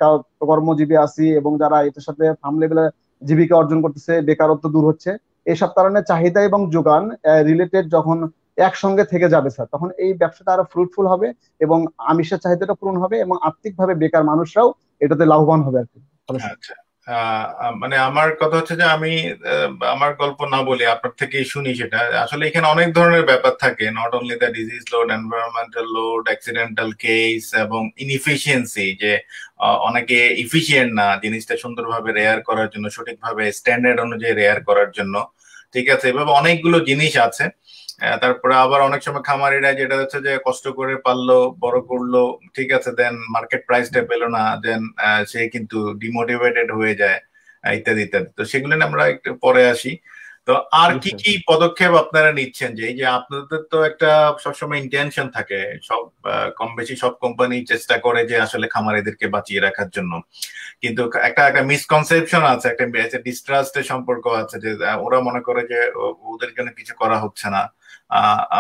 কর্মজীবী আছি এবং যারা এটার সাথে ফার্ম লেভেলে জীবিকা অর্জন করতেছে বেকারত্ব দূর হচ্ছে এইসব কারণে চাহিদা এবং যোগান রিলেটেড যখন একসঙ্গে থেকে যাবে স্যার তখন এই ব্যবসাটা আরো ফ্রুটফুল হবে এবং আমিষের চাহিদাটা পূরণ হবে এবং আর্থিকভাবে বেকার মানুষরাও এটাতে লাভবান হবে আর কি আচ্ছা, মানে আমার কথা হচ্ছে যে আমি আমার গল্প না বলি আপনার থেকে শুনি সেটা আসলে এখানে অনেক ধরনের ব্যাপার থাকে not only the disease load environmental load accidental case এবং ইনএফিসিয়েন্সি যে অনেকে ইফিসিয়েন্ট না জিনিসটা সুন্দরভাবে রেয়ার করার জন্য সঠিকভাবে স্ট্যান্ডার্ড অনুযায়ী রেয়ার করার জন্য ঠিক আছে এভাবে অনেকগুলো জিনিস আছে তারপরে আবার অনেক সময় খামারিরা যেটা হচ্ছে যে কষ্ট করে পারলো বড় করলো ঠিক আছে দেন মার্কেট প্রাইসটা পেলো না দেন সে কিন্তু ডিমোটিভেটেড হয়ে যায় ইত্যাদি ইত্যাদি তো সেগুলো আমরা একটু পরে আসি তো আর কি আচ্ছা। কি পদক্ষেপ আপনারা নিচ্ছেন যে যে আপনাদের তো একটা সবসময় ইন্টেনশন থাকে সব কম বেশি সব কোম্পানি চেষ্টা করে যে আসলে এদেরকে বাঁচিয়ে রাখার জন্য কিন্তু একটা একটা মিসকনসেপশন আছে একটা ডিস্ট্রাস্টের সম্পর্ক আছে যে ওরা মনে করে যে ওদের জন্য কিছু করা হচ্ছে না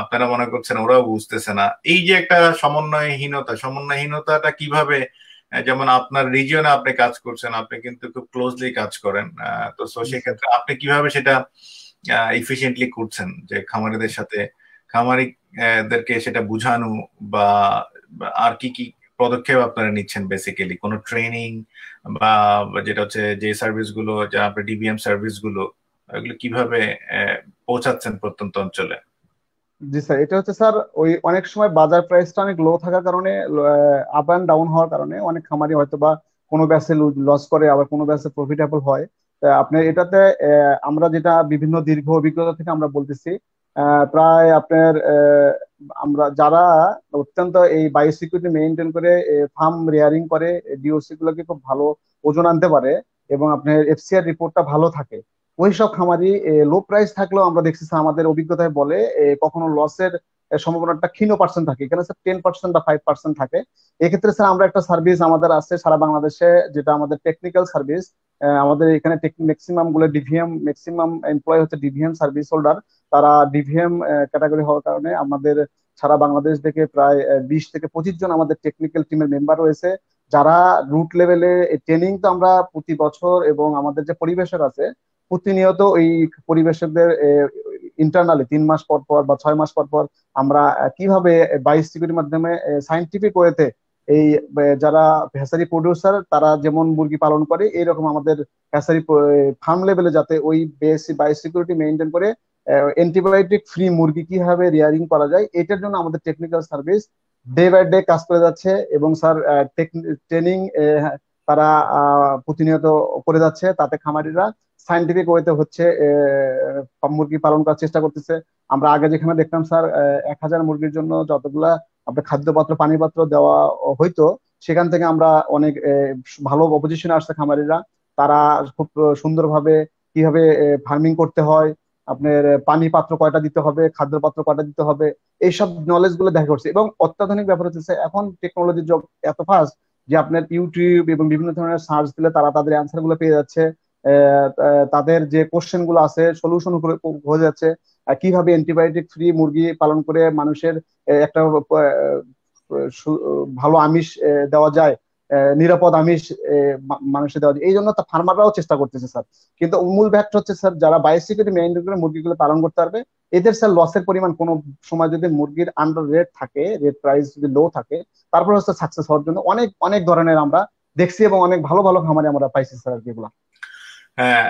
আপনারা মনে করছেন ওরাও বুঝতেছে না এই যে একটা সমন্বয়হীনতা সমন্বয়হীনতাটা কিভাবে আহ যেমন আপনার রিজিয়নে আপনি কাজ করছেন আপনি কিন্তু খুব ক্লোজলি কাজ করেন তো সো সেক্ষেত্রে আপনি কিভাবে সেটা ইফিসিয়েন্টলি করছেন যে খামারিদের সাথে খামারিদেরকে সেটা বুঝানো বা আর কি কি পদক্ষেপ আপনারা নিচ্ছেন বেসিক্যালি কোনো ট্রেনিং বা যেটা হচ্ছে যে গুলো যা আপনার ডিবিএম গুলো এগুলো কিভাবে পৌঁছাচ্ছেন প্রত্যন্ত অঞ্চলে জি স্যার এটা হচ্ছে স্যার ওই অনেক সময় বাজার প্রাইসটা অনেক লো থাকার কারণে আপ অ্যান্ড ডাউন হওয়ার কারণে অনেক খামারি হয়তো বা কোনো ব্যাচে লস করে আবার কোনো ব্যাচে প্রফিটেবল হয় আপনার এটাতে আমরা যেটা বিভিন্ন দীর্ঘ অভিজ্ঞতা থেকে আমরা বলতেছি প্রায় আপনার আমরা যারা অত্যন্ত এই বায়োসিকিউরিটি মেনটেন করে ফার্ম রেয়ারিং করে ডিওসি গুলোকে খুব ভালো ওজন আনতে পারে এবং আপনার এফসিআর রিপোর্টটা ভালো থাকে ওই সব খামারি লো প্রাইস থাকলেও আমরা দেখছি আমাদের অভিজ্ঞতায় বলে কখনো লসের সম্ভাবনাটা ক্ষীণ পার্সেন্ট থাকে এখানে স্যার টেন পার্সেন্ট বা ফাইভ পার্সেন্ট থাকে এক্ষেত্রে স্যার আমরা একটা সার্ভিস আমাদের আছে সারা বাংলাদেশে যেটা আমাদের টেকনিক্যাল সার্ভিস আমাদের এখানে ম্যাক্সিমাম গুলো ডিভিএম ম্যাক্সিমাম এমপ্লয় হচ্ছে ডিভিএম সার্ভিস হোল্ডার তারা ডিভিএম ক্যাটাগরি হওয়ার কারণে আমাদের সারা বাংলাদেশ থেকে প্রায় বিশ থেকে পঁচিশ জন আমাদের টেকনিক্যাল টিমের মেম্বার রয়েছে যারা রুট লেভেলে ট্রেনিং তো আমরা প্রতি বছর এবং আমাদের যে পরিবেশের আছে প্রতিনিয়ত ওই পরিবেশকদের ইন্টারনালি তিন মাস পর পর বা ছয় মাস পর পর আমরা কিভাবে বাইশ সিপির মাধ্যমে সাইন্টিফিক ওয়েতে এই যারা হ্যাসারি প্রডিউসার তারা যেমন মুরগি পালন করে এইরকম আমাদের হ্যাসারি ফার্ম লেভেলে যাতে ওই বেসি সিকিউরিটি মেনটেন করে অ্যান্টিবায়োটিক ফ্রি মুরগি কিভাবে রিয়ারিং করা যায় এটার জন্য আমাদের technical service day by day কাজ করে যাচ্ছে এবং স্যার ট্রেনিং তারা প্রতিনিয়ত করে যাচ্ছে তাতে খামারিরা সাইন্টিফিক ওয়েতে হচ্ছে মুরগি পালন করার চেষ্টা করতেছে আমরা আগে যেখানে দেখতাম স্যার এক হাজার মুরগির জন্য যতগুলা আপনার খাদ্যপাত্র পানিপাত্র দেওয়া হইতো সেখান থেকে আমরা অনেক ভালো অপজিশনে আসছে খামারিরা তারা খুব সুন্দরভাবে কিভাবে ফার্মিং করতে হয় আপনার পানি পাত্র কয়টা দিতে হবে খাদ্য পাত্র কয়টা দিতে হবে এইসব নলেজ গুলো দেখা করছে এবং অত্যাধুনিক ব্যাপার হচ্ছে এখন টেকনোলজির এত ফাস্ট যে আপনার ইউটিউব এবং বিভিন্ন ধরনের সার্চ দিলে তারা তাদের অ্যান্সার গুলো পেয়ে যাচ্ছে তাদের যে কোশ্চেন গুলো আছে সলিউশন হয়ে যাচ্ছে কিভাবে অ্যান্টিবায়োটিক ফ্রি মুরগি পালন করে মানুষের একটা ভালো আমিষ দেওয়া যায় নিরাপদ আমিষ মানুষের দেওয়া যায় এই জন্য ফার্মাররাও চেষ্টা করতেছে স্যার কিন্তু মূল ব্যাপারটা হচ্ছে স্যার যারা বায়োসিকিউরিটি মেনটেন করে মুরগিগুলো পালন করতে পারবে এদের স্যার লসের পরিমাণ কোনো সময় যদি মুরগির আন্ডার রেট থাকে রেট প্রাইস যদি লো থাকে তারপর হচ্ছে সাকসেস হওয়ার জন্য অনেক অনেক ধরনের আমরা দেখছি এবং অনেক ভালো ভালো খামারে আমরা পাইছি স্যার এগুলা হ্যাঁ,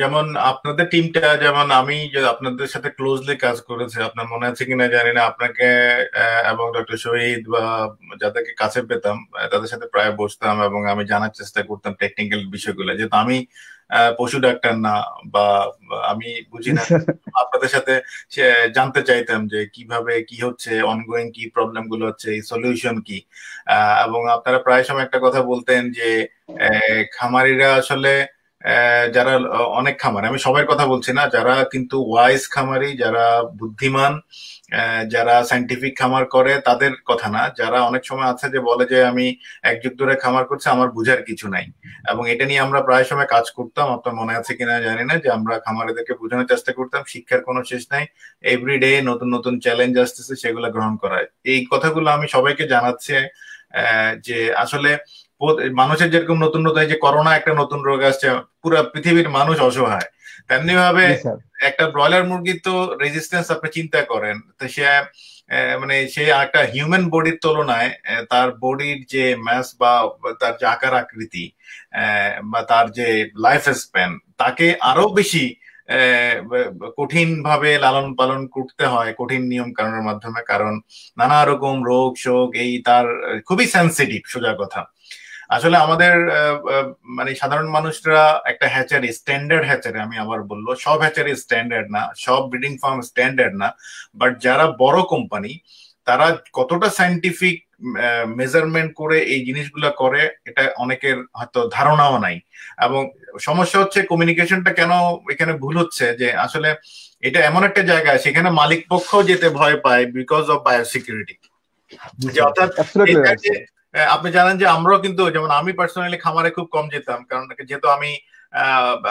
যেমন আপনাদের টিমটা যেমন আমি আপনাদের সাথে ক্লোজলি কাজ করেছি আপনার মনে আছে কিনা জানি না আপনাকে এবং ডক্টর শহীদ বা যাদেরকে কাছে পেতাম তাদের সাথে প্রায় বসতাম এবং আমি জানার চেষ্টা করতাম টেকনিক্যাল বিষয়গুলো যেহেতু আমি পশু ডাক্তার না বা আমি বুঝি না আপনাদের সাথে জানতে চাইতাম যে কিভাবে কি হচ্ছে অনগোয়িং কি প্রবলেম গুলো হচ্ছে সলিউশন কি এবং আপনারা প্রায় সময় একটা কথা বলতেন যে খামারিরা আসলে আহ যারা অনেক খামার আমি সবার কথা বলছি না যারা কিন্তু ওয়াইজ খামারি যারা বুদ্ধিমান যারা সাইন্টিফিক খামার করে তাদের কথা না যারা অনেক সময় আছে যে বলে যে আমি এক যুগ ধরে খামার করছি আমার বুঝার কিছু নাই এবং এটা নিয়ে আমরা প্রায় সময় কাজ করতাম আপনার মনে আছে কিনা জানি না যে আমরা খামারেদেরকে বোঝানোর চেষ্টা করতাম শিক্ষার কোনো শেষ নাই এভরিডে নতুন নতুন চ্যালেঞ্জ আসতেছে সেগুলো গ্রহণ করা এই কথাগুলো আমি সবাইকে জানাচ্ছি যে আসলে মানুষের যেরকম নতুন নতুন যে করোনা একটা নতুন রোগ আসছে পুরো পৃথিবীর মানুষ অসহায় তেমনি ভাবে একটা ব্রয়লার মুরগির তো রেজিস্ট্যান্স আপনি চিন্তা করেন তো সে মানে সে একটা হিউম্যান বডির তুলনায় তার বডির যে ম্যাস বা তার যে আকার আকৃতি বা তার যে লাইফ স্প্যান তাকে আরো বেশি কঠিন ভাবে লালন পালন করতে হয় কঠিন নিয়ম কারণের মাধ্যমে কারণ নানা রকম রোগ শোক এই তার খুবই সেন্সিটিভ সোজা কথা আসলে আমাদের মানে সাধারণ মানুষরা একটা হ্যাচারি স্ট্যান্ডার্ড হ্যাচারি আমি আবার বললো সব হ্যাচারি স্ট্যান্ডার্ড না সব ব্রিডিং ফার্ম স্ট্যান্ডার্ড না বাট যারা বড় কোম্পানি তারা কতটা সাইন্টিফিক মেজারমেন্ট করে এই জিনিসগুলা করে এটা অনেকের হয়তো ধারণাও নাই এবং সমস্যা হচ্ছে কমিউনিকেশনটা কেন এখানে ভুল হচ্ছে যে আসলে এটা এমন একটা জায়গা সেখানে মালিক পক্ষ যেতে ভয় পায় বিকজ অফ বায়োসিকিউরিটি আপনি জানেন যে আমরাও কিন্তু যেমন আমি পার্সোনালি খামারে খুব কম যেতাম কারণ যেহেতু আমি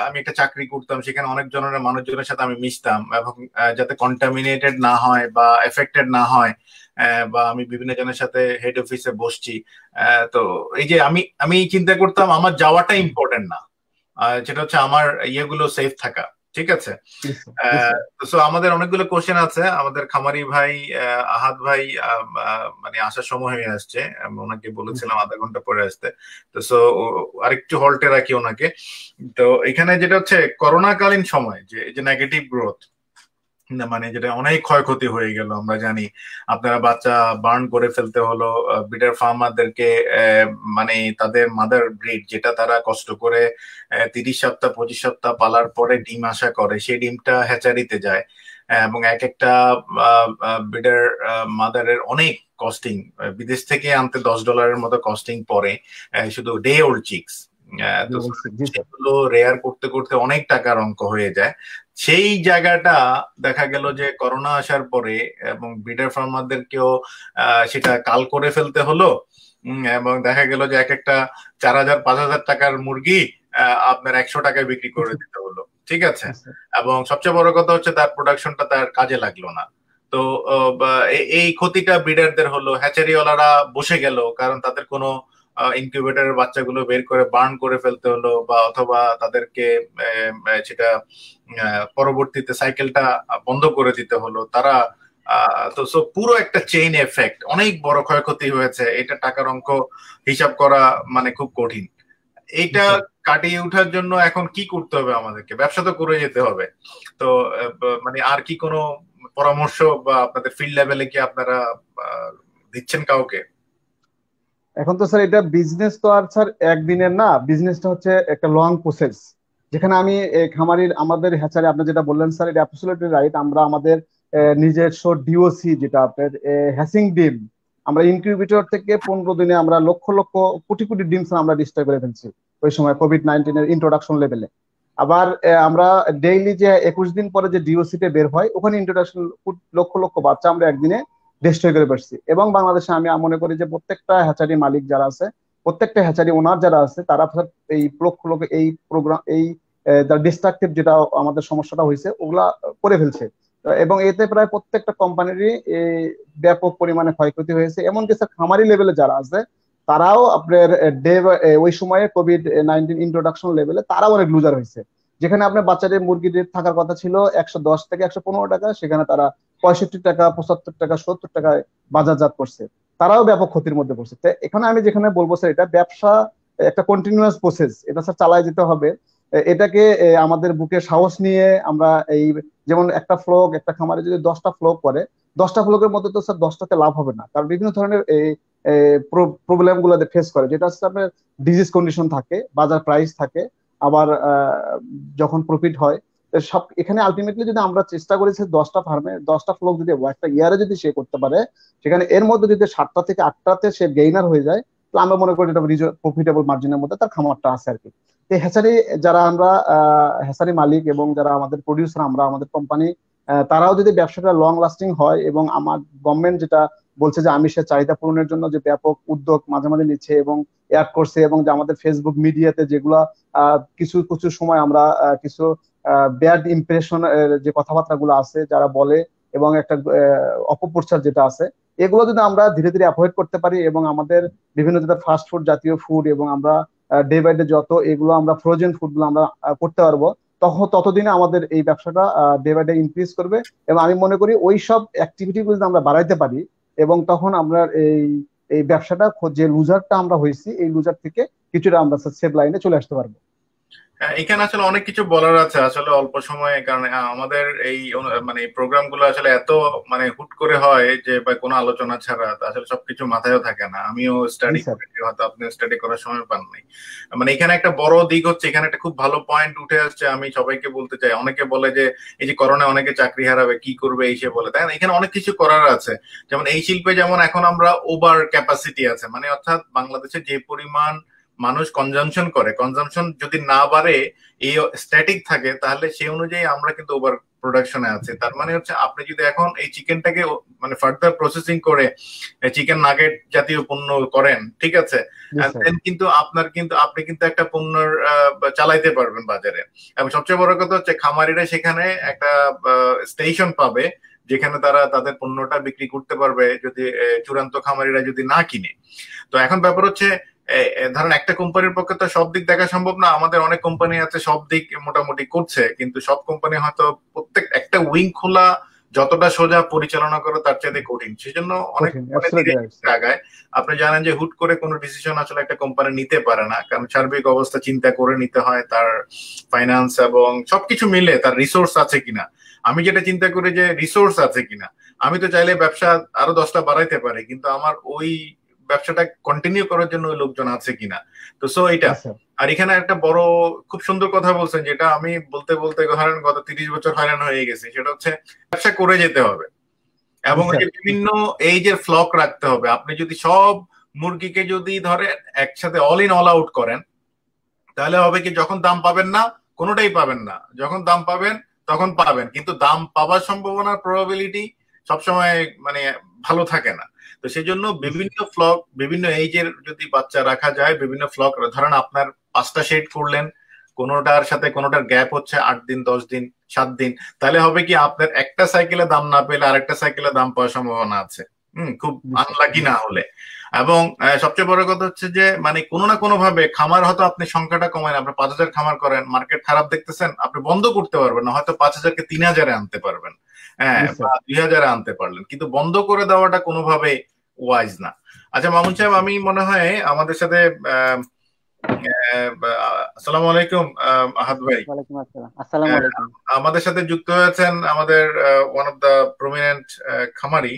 আমি একটা চাকরি করতাম সেখানে অনেক জনের মানুষজনের সাথে আমি মিশতাম এবং যাতে কন্টামিনেটেড না হয় বা এফেক্টেড না হয় বা আমি বিভিন্ন জনের সাথে হেড অফিসে বসছি তো এই যে আমি আমি চিন্তা করতাম আমার যাওয়াটা ইম্পর্টেন্ট না যেটা হচ্ছে আমার ইয়েগুলো সেফ থাকা ঠিক আছে তো আমাদের অনেকগুলো কোশ্চেন আছে আমাদের খামারি ভাই আহাদ ভাই মানে আসার সময় হয়ে আসছে ওনাকে বলেছিলাম আধা ঘন্টা পরে আসতে তো সো আরেকটু হল্টে রাখি ওনাকে তো এখানে যেটা হচ্ছে করোনাকালীন সময় যে নেগেটিভ গ্রোথ মানে যেটা অনেক ক্ষয়ক্ষতি হয়ে গেল আমরা জানি আপনারা বাচ্চা বার্ন করে ফেলতে হলো বিটার ফার্মারদেরকে মানে তাদের মাদার ব্রিড যেটা তারা কষ্ট করে তিরিশ সপ্তাহ পঁচিশ সপ্তাহ পালার পরে ডিম আশা করে সেই ডিমটা হ্যাচারিতে যায় এবং এক একটা ব্রিডার মাদারের অনেক কস্টিং বিদেশ থেকে আনতে দশ ডলারের মতো কস্টিং পরে শুধু ডে ওল্ড চিক্স রেয়ার করতে করতে অনেক টাকার অঙ্ক হয়ে যায় সেই জায়গাটা দেখা গেল যে করোনা আসার পরে এবং বিডার ফার্মারদেরকেও সেটা কাল করে ফেলতে হলো এবং দেখা গেল যে এক একটা চার হাজার পাঁচ হাজার টাকার মুরগি আপনার একশো টাকায় বিক্রি করে আচ্ছা। দিতে হলো ঠিক আছে আচ্ছা। এবং সবচেয়ে বড় কথা হচ্ছে তার প্রোডাকশনটা তার কাজে লাগলো না তো এই ক্ষতিটা বিডারদের হলো হ্যাচারিওয়ালারা বসে গেল কারণ তাদের কোনো ইনকিউবেটারের বাচ্চাগুলো বের করে বার্ন করে ফেলতে হলো বা অথবা তাদেরকে সেটা পরবর্তীতে সাইকেলটা বন্ধ করে দিতে হলো তারা তো সো পুরো একটা চেইন এফেক্ট অনেক বড় ক্ষয়ক্ষতি হয়েছে এটা টাকার অঙ্ক হিসাব করা মানে খুব কঠিন এটা আচ্ছা। কাটিয়ে ওঠার জন্য এখন কি করতে হবে আমাদেরকে ব্যবসা তো করে যেতে হবে তো মানে আর কি কোনো পরামর্শ বা আপনাদের ফিল্ড লেভেলে কি আপনারা দিচ্ছেন কাউকে এখন তো স্যার এটা বিজনেস তো আর স্যার একদিনের না বিজনেসটা হচ্ছে একটা লং প্রসেস যেখানে আমি খামারির আমাদের হ্যাচারে আপনি যেটা বললেন স্যার এটা অ্যাবসোলিউটলি রাইট আমরা আমাদের নিজস্ব ডিওসি যেটা আপনার হ্যাসিং ডিম আমরা ইনকিউবেটর থেকে পনেরো দিনে আমরা লক্ষ লক্ষ কোটি কোটি ডিম আমরা ডিস্ট্রয় করে ফেলছি ওই সময় কোভিড নাইন্টিনের ইন্ট্রোডাকশন লেভেলে আবার আমরা ডেইলি যে একুশ দিন পরে যে ডিওসিতে বের হয় ওখানে ইন্ট্রোডাকশন লক্ষ লক্ষ বাচ্চা আমরা একদিনে ডিস্ট্রয় করে ফেলছি এবং বাংলাদেশে আমি মনে করি যে প্রত্যেকটা হ্যাচারি মালিক যারা আছে প্রত্যেকটা হ্যাচারি ওনার যারা আছে তারা এই লোক এই প্রোগ্রাম এই ডিস্ট্রাকটিভ যেটা আমাদের সমস্যাটা হয়েছে ওগুলা করে ফেলছে এবং এতে প্রায় প্রত্যেকটা কোম্পানিরই ব্যাপক পরিমাণে ক্ষয়ক্ষতি হয়েছে এমনকি স্যার খামারি লেভেলে যারা আছে তারাও আপনার ডে ওই সময়ে কোভিড নাইন্টিন ইন্ট্রোডাকশন লেভেলে তারাও অনেক লুজার হয়েছে যেখানে আপনার বাচ্চাদের মুরগি রেট থাকার কথা ছিল একশো দশ থেকে একশো পনেরো টাকা সেখানে তারা পঁয়ষট্টি টাকা পঁচাত্তর টাকা সত্তর টাকায় বাজারজাত করছে তারাও ব্যাপক ক্ষতির মধ্যে পড়ছে এখানে আমি যেখানে বলবো স্যার এটা ব্যবসা একটা কন্টিনিউয়াস প্রসেস এটা স্যার চালায় যেতে হবে এটাকে আমাদের বুকে সাহস নিয়ে আমরা এই যেমন একটা ফ্লক একটা খামারে যদি দশটা ফ্লক করে দশটা ফ্লকের মধ্যে তো স্যার দশটাতে লাভ হবে না কারণ বিভিন্ন ধরনের এই প্রবলেম গুলোতে ফেস করে যেটা হচ্ছে আপনার ডিজিজ কন্ডিশন থাকে বাজার প্রাইস থাকে আবার যখন প্রফিট হয় সব এখানে আলটিমেটলি যদি আমরা চেষ্টা করেছি দশটা ফার্মে দশটা ফ্লক যদি একটা ইয়ারে যদি সে করতে পারে সেখানে এর মধ্যে যদি সাতটা থেকে আটটাতে সে গেইনার হয়ে যায় তো আমরা মনে করি এটা প্রফিটেবল মার্জিনের মধ্যে তার খামারটা আছে আর কি হেসারি যারা আমরা হেসারি মালিক এবং যারা আমাদের প্রডিউসার আমরা আমাদের কোম্পানি তারাও যদি ব্যবসাটা লং লাস্টিং হয় এবং আমার গভর্নমেন্ট যেটা বলছে যে আমি সে চাহিদা পূরণের জন্য যে ব্যাপক উদ্যোগ মাঝে মাঝে নিচ্ছে এবং অ্যাড করছে এবং যে আমাদের ফেসবুক মিডিয়াতে যেগুলা কিছু কিছু সময় আমরা কিছু ব্যাড ইমপ্রেশন যে কথাবার্তা গুলো আছে যারা বলে এবং একটা অপপ্রচার যেটা আছে এগুলো যদি আমরা ধীরে ধীরে অ্যাভয়েড করতে পারি এবং আমাদের বিভিন্ন যেটা ফাস্ট ফুড জাতীয় ফুড এবং আমরা ডে বাই ডে যত এগুলো আমরা ফ্রোজেন ফুডগুলো আমরা করতে পারবো তখন ততদিনে আমাদের এই ব্যবসাটা ডে বাই ডে ইনক্রিজ করবে এবং আমি মনে করি ওই সব অ্যাক্টিভিটিগুলো যদি আমরা বাড়াইতে পারি এবং তখন আমরা এই এই ব্যবসাটা যে লুজারটা আমরা হয়েছি এই লুজার থেকে কিছুটা আমরা সেভ লাইনে চলে আসতে পারবো হ্যাঁ, এখানে আসলে অনেক কিছু বলার আছে আসলে অল্প সময়ে কারণ আমাদের এই মানে প্রোগ্রামগুলো আসলে এত মানে হুট করে হয় যে বা কোনো আলোচনা ছাড়া আসলে সবকিছু মাথায়ও থাকে না আমিও স্টাডি হয়তো আপনি স্টাডি করার সময় পান নাই মানে এখানে একটা বড় দিক হচ্ছে এখানে একটা খুব ভালো পয়েন্ট উঠে আসছে আমি সবাইকে বলতে চাই অনেকে বলে যে এই যে করোনা অনেকে চাকরি হারাবে কি করবে এই সে বলে তাই না এখানে অনেক কিছু করার আছে যেমন এই শিল্পে যেমন এখন আমরা ওভার ক্যাপাসিটি আছে মানে অর্থাৎ বাংলাদেশে যে পরিমাণ মানুষ কনজামশন করে কনজামশন যদি না বাড়ে এই স্ট্যাটিক থাকে তাহলে সেই অনুযায়ী আমরা কিন্তু ওভার প্রোডাকশনে আছে তার মানে হচ্ছে আপনি যদি এখন এই চিকেনটাকে মানে ফার্দার প্রসেসিং করে চিকেন নাগেট জাতীয় পণ্য করেন ঠিক আছে কিন্তু আপনার কিন্তু আপনি কিন্তু একটা পণ্য চালাইতে পারবেন বাজারে এবং সবচেয়ে বড় কথা হচ্ছে খামারিরা সেখানে একটা স্টেশন পাবে যেখানে তারা তাদের পণ্যটা বিক্রি করতে পারবে যদি চূড়ান্ত খামারিরা যদি না কিনে তো এখন ব্যাপার হচ্ছে ধরেন একটা কোম্পানির পক্ষে তো সব দিক দেখা সম্ভব না আমাদের অনেক কোম্পানি আছে সব দিক মোটামুটি করছে কিন্তু সব কোম্পানি হয়তো প্রত্যেক একটা উইং খোলা যতটা সোজা পরিচালনা করে তার চাইতে কঠিন সেজন্য অনেক আগায় আপনি জানেন যে হুট করে কোনো ডিসিশন আসলে একটা কোম্পানি নিতে পারে না কারণ সার্বিক অবস্থা চিন্তা করে নিতে হয় তার ফাইন্যান্স এবং সবকিছু মিলে তার রিসোর্স আছে কিনা আমি যেটা চিন্তা করি যে রিসোর্স আছে কিনা আমি তো চাইলে ব্যবসা আরো দশটা বাড়াইতে পারি কিন্তু আমার ওই ব্যবসাটা কন্টিনিউ করার জন্য লোকজন আছে কিনা তো সো এটা আচ্ছা। আর এখানে একটা বড় খুব সুন্দর কথা বলছেন যেটা আমি বলতে বলতে ধরেন গত তিরিশ বছর হয়রান হয়ে গেছে সেটা হচ্ছে ব্যবসা করে যেতে হবে এবং আচ্ছা। বিভিন্ন এই যে ফ্লক রাখতে হবে আপনি যদি সব মুরগিকে যদি ধরে একসাথে অল ইন অল আউট করেন তাহলে হবে কি যখন দাম পাবেন না কোনোটাই পাবেন না যখন দাম পাবেন তখন পাবেন কিন্তু দাম পাবার সম্ভাবনার প্রবাবিলিটি সবসময় মানে ভালো থাকে না তো সেই জন্য বিভিন্ন ফ্লক বিভিন্ন এইজের যদি বাচ্চা রাখা যায় বিভিন্ন ফ্লক ধরেন আপনার পাঁচটা শেড করলেন কোনোটার সাথে কোনোটার গ্যাপ হচ্ছে আট দিন দশ দিন সাত দিন তাহলে হবে কি আপনার একটা সাইকেলে দাম না পেলে আরেকটা সাইকেলে দাম পাওয়ার সম্ভাবনা আছে হম খুব আনলাকি না হলে এবং সবচেয়ে বড় কথা হচ্ছে যে মানে কোনো না কোনো ভাবে খামার হয়তো আপনি সংখ্যাটা কমেন আপনি পাঁচ হাজার খামার করেন মার্কেট খারাপ দেখতেছেন আপনি বন্ধ করতে পারবেন না হয়তো পাঁচ হাজারকে তিন হাজারে আনতে পারবেন হ্যাঁ দুই হাজার আনতে পারলেন কিন্তু বন্ধ করে দেওয়াটা কোনোভাবে ওয়াইজ না আচ্ছা মামুন সাহেব আমি মনে হয় আমাদের সাথে আসসালামু আলাইকুম আহাদ ভাই হ্যাঁ, আমাদের সাথে যুক্ত হয়েছেন আমাদের ওয়ান অফ দ্য প্রমিনেন্ট খামারি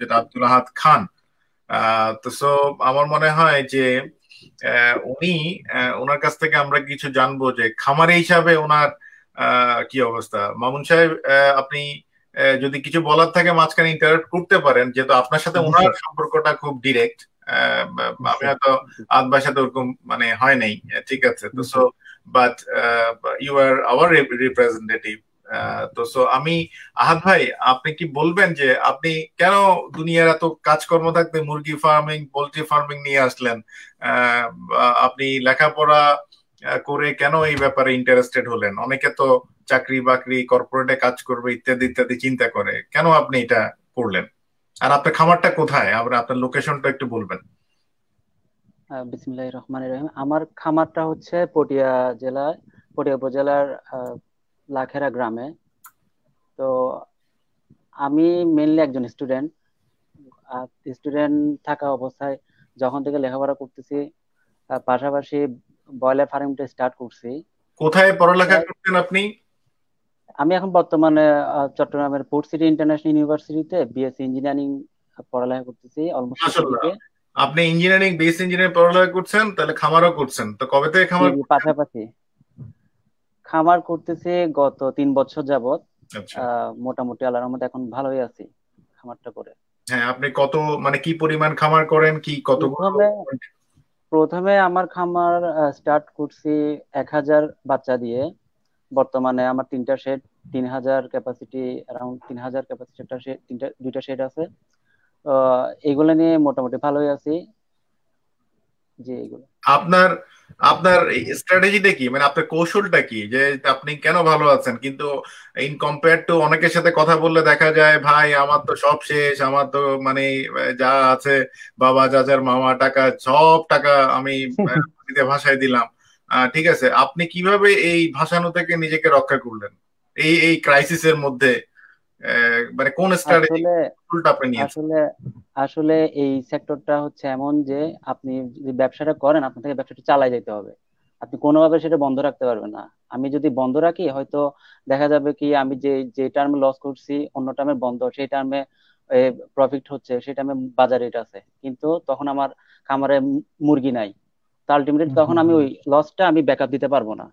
যেটা আব্দুল আহাদ খান তো সো আমার মনে হয় যে উনি ওনার কাছ থেকে আমরা কিছু জানবো যে খামারি হিসাবে ওনার কি অবস্থা মামুন সাহেব আপনি যদি কিছু বলার থাকে মাঝখানে ইন্টারাক্ট করতে পারেন যেহেতু আপনার সাথে ওনার সম্পর্কটা খুব ডিরেক্ট আমি হয়তো আদবার সাথে ওরকম মানে হয় নাই ঠিক আছে তো so but you are our representative তো সো আমি আহাদ ভাই আপনি কি বলবেন যে আপনি কেন দুনিয়ার এত কাজকর্ম থাকতে মুরগি ফার্মিং পোলট্রি ফার্মিং নিয়ে আসলেন আপনি লেখাপড়া করে কেন এই ব্যাপারে ইন্টারেস্টেড হলেন অনেকে তো চাকরি বাকরি কর্পোরেটে কাজ করবে ইত্যাদি ইত্যাদি চিন্তা করে কেন আপনি এটা করলেন আর আপনার খামারটা কোথায় আবার আপনার লোকেশনটা একটু বলবেন বিসমিল্লাহির রহমানির রহিম আমার খামারটা হচ্ছে পটিয়া জেলায় পটিয়া উপজেলার লাখেরা গ্রামে তো আমি মেনলি একজন স্টুডেন্ট স্টুডেন্ট থাকা অবস্থায় যখন থেকে লেখাপড়া করতেছি পাশাপাশি ব্রয়লার ফার্মিংটা স্টার্ট করছি কোথায় পড়ালেখা করছেন আপনি আমি এখন বর্তমানে চট্টগ্রামের পোর্ট সিটি ইন্টারন্যাশনাল ইউনিভার্সিটিতে বিএসসি ইঞ্জিনিয়ারিং পড়ালেখা করতেছি অলমোস্ট আপনি ইঞ্জিনিয়ারিং বেস ইঞ্জিনিয়ারিং পড়ালেখা করছেন তাহলে খামারও করছেন তো কবে থেকে খামার পাশাপাশি খামার করতেছে গত তিন বছর যাবত আচ্ছা। মোটামুটি আল্লাহর রহমতে এখন ভালোই আছি খামারটা করে হ্যাঁ আপনি কত মানে কি পরিমাণ খামার করেন কি কত প্রথমে আমার খামার স্টার্ট করছি এক হাজার বাচ্চা দিয়ে বর্তমানে আমার তিনটা শেড তিন হাজার ক্যাপাসিটি অ্যারাউন্ড তিন হাজার ক্যাপাসিটি একটা শেড তিনটা দুইটা শেড আছে এগুলো নিয়ে মোটামুটি ভালোই আছি যে এগুলো আপনার আপনার স্ট্র্যাটেজিটা কি মানে আপনার কৌশলটা কি যে আপনি কেন ভালো আছেন কিন্তু ইন কম্পেয়ার টু অনেকের সাথে কথা বললে দেখা যায় ভাই আমার তো সব শেষ আমার তো মানে যা আছে বাবা চাচার মামা টাকা সব টাকা আমি ভাষায় দিলাম ঠিক আছে আপনি কিভাবে এই ভাষানো থেকে নিজেকে রক্ষা করলেন এই এই ক্রাইসিসের মধ্যে মানে কোন স্ট্র্যাটেজি আসলে আসলে এই সেক্টরটা হচ্ছে এমন যে আপনি যদি ব্যবসাটা করেন আপনাকে ব্যবসাটা চালাই যেতে হবে আপনি কোনোভাবে সেটা বন্ধ রাখতে পারবেন না আমি যদি বন্ধ রাখি হয়তো দেখা যাবে কি আমি যে যে টার্মে লস করছি অন্য টার্মে বন্ধ সেই টার্মে প্রফিট হচ্ছে সেই টার্মে বাজার রেট আছে কিন্তু তখন আমার খামারে মুরগি নাই তো আলটিমেটলি তখন আমি ওই লসটা আমি ব্যাকআপ দিতে পারবো না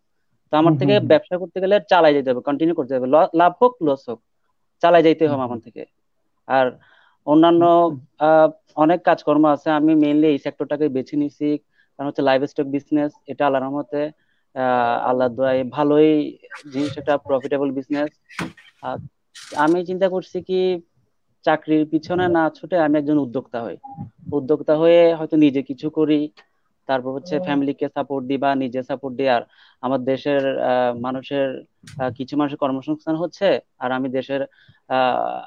তো আমার থেকে ব্যবসা করতে গেলে চালাই যেতে হবে কন্টিনিউ করতে হবে লাভ হোক লস হোক চালাই যাইতে হবে আমার থেকে আর অন্যান্য অনেক কাজকর্ম আছে আমি মেইনলি এই সেক্টরটাকে বেছে নিছি কারণ হচ্ছে লাইভ স্টক বিজনেস এটা আল্লাহর মতে আল্লাহ দোয়ায় ভালোই জিনিস এটা প্রফিটেবল বিজনেস আমি চিন্তা করছি কি চাকরির পিছনে না ছুটে আমি একজন উদ্যোক্তা হই উদ্যোক্তা হয়ে হয়তো নিজে কিছু করি তারপর হচ্ছে ফ্যামিলিকে সাপোর্ট বা নিজে সাপোর্ট দিয়ে আর আমার দেশের মানুষের কিছু মানুষের কর্মসংস্থান হচ্ছে আর আমি দেশের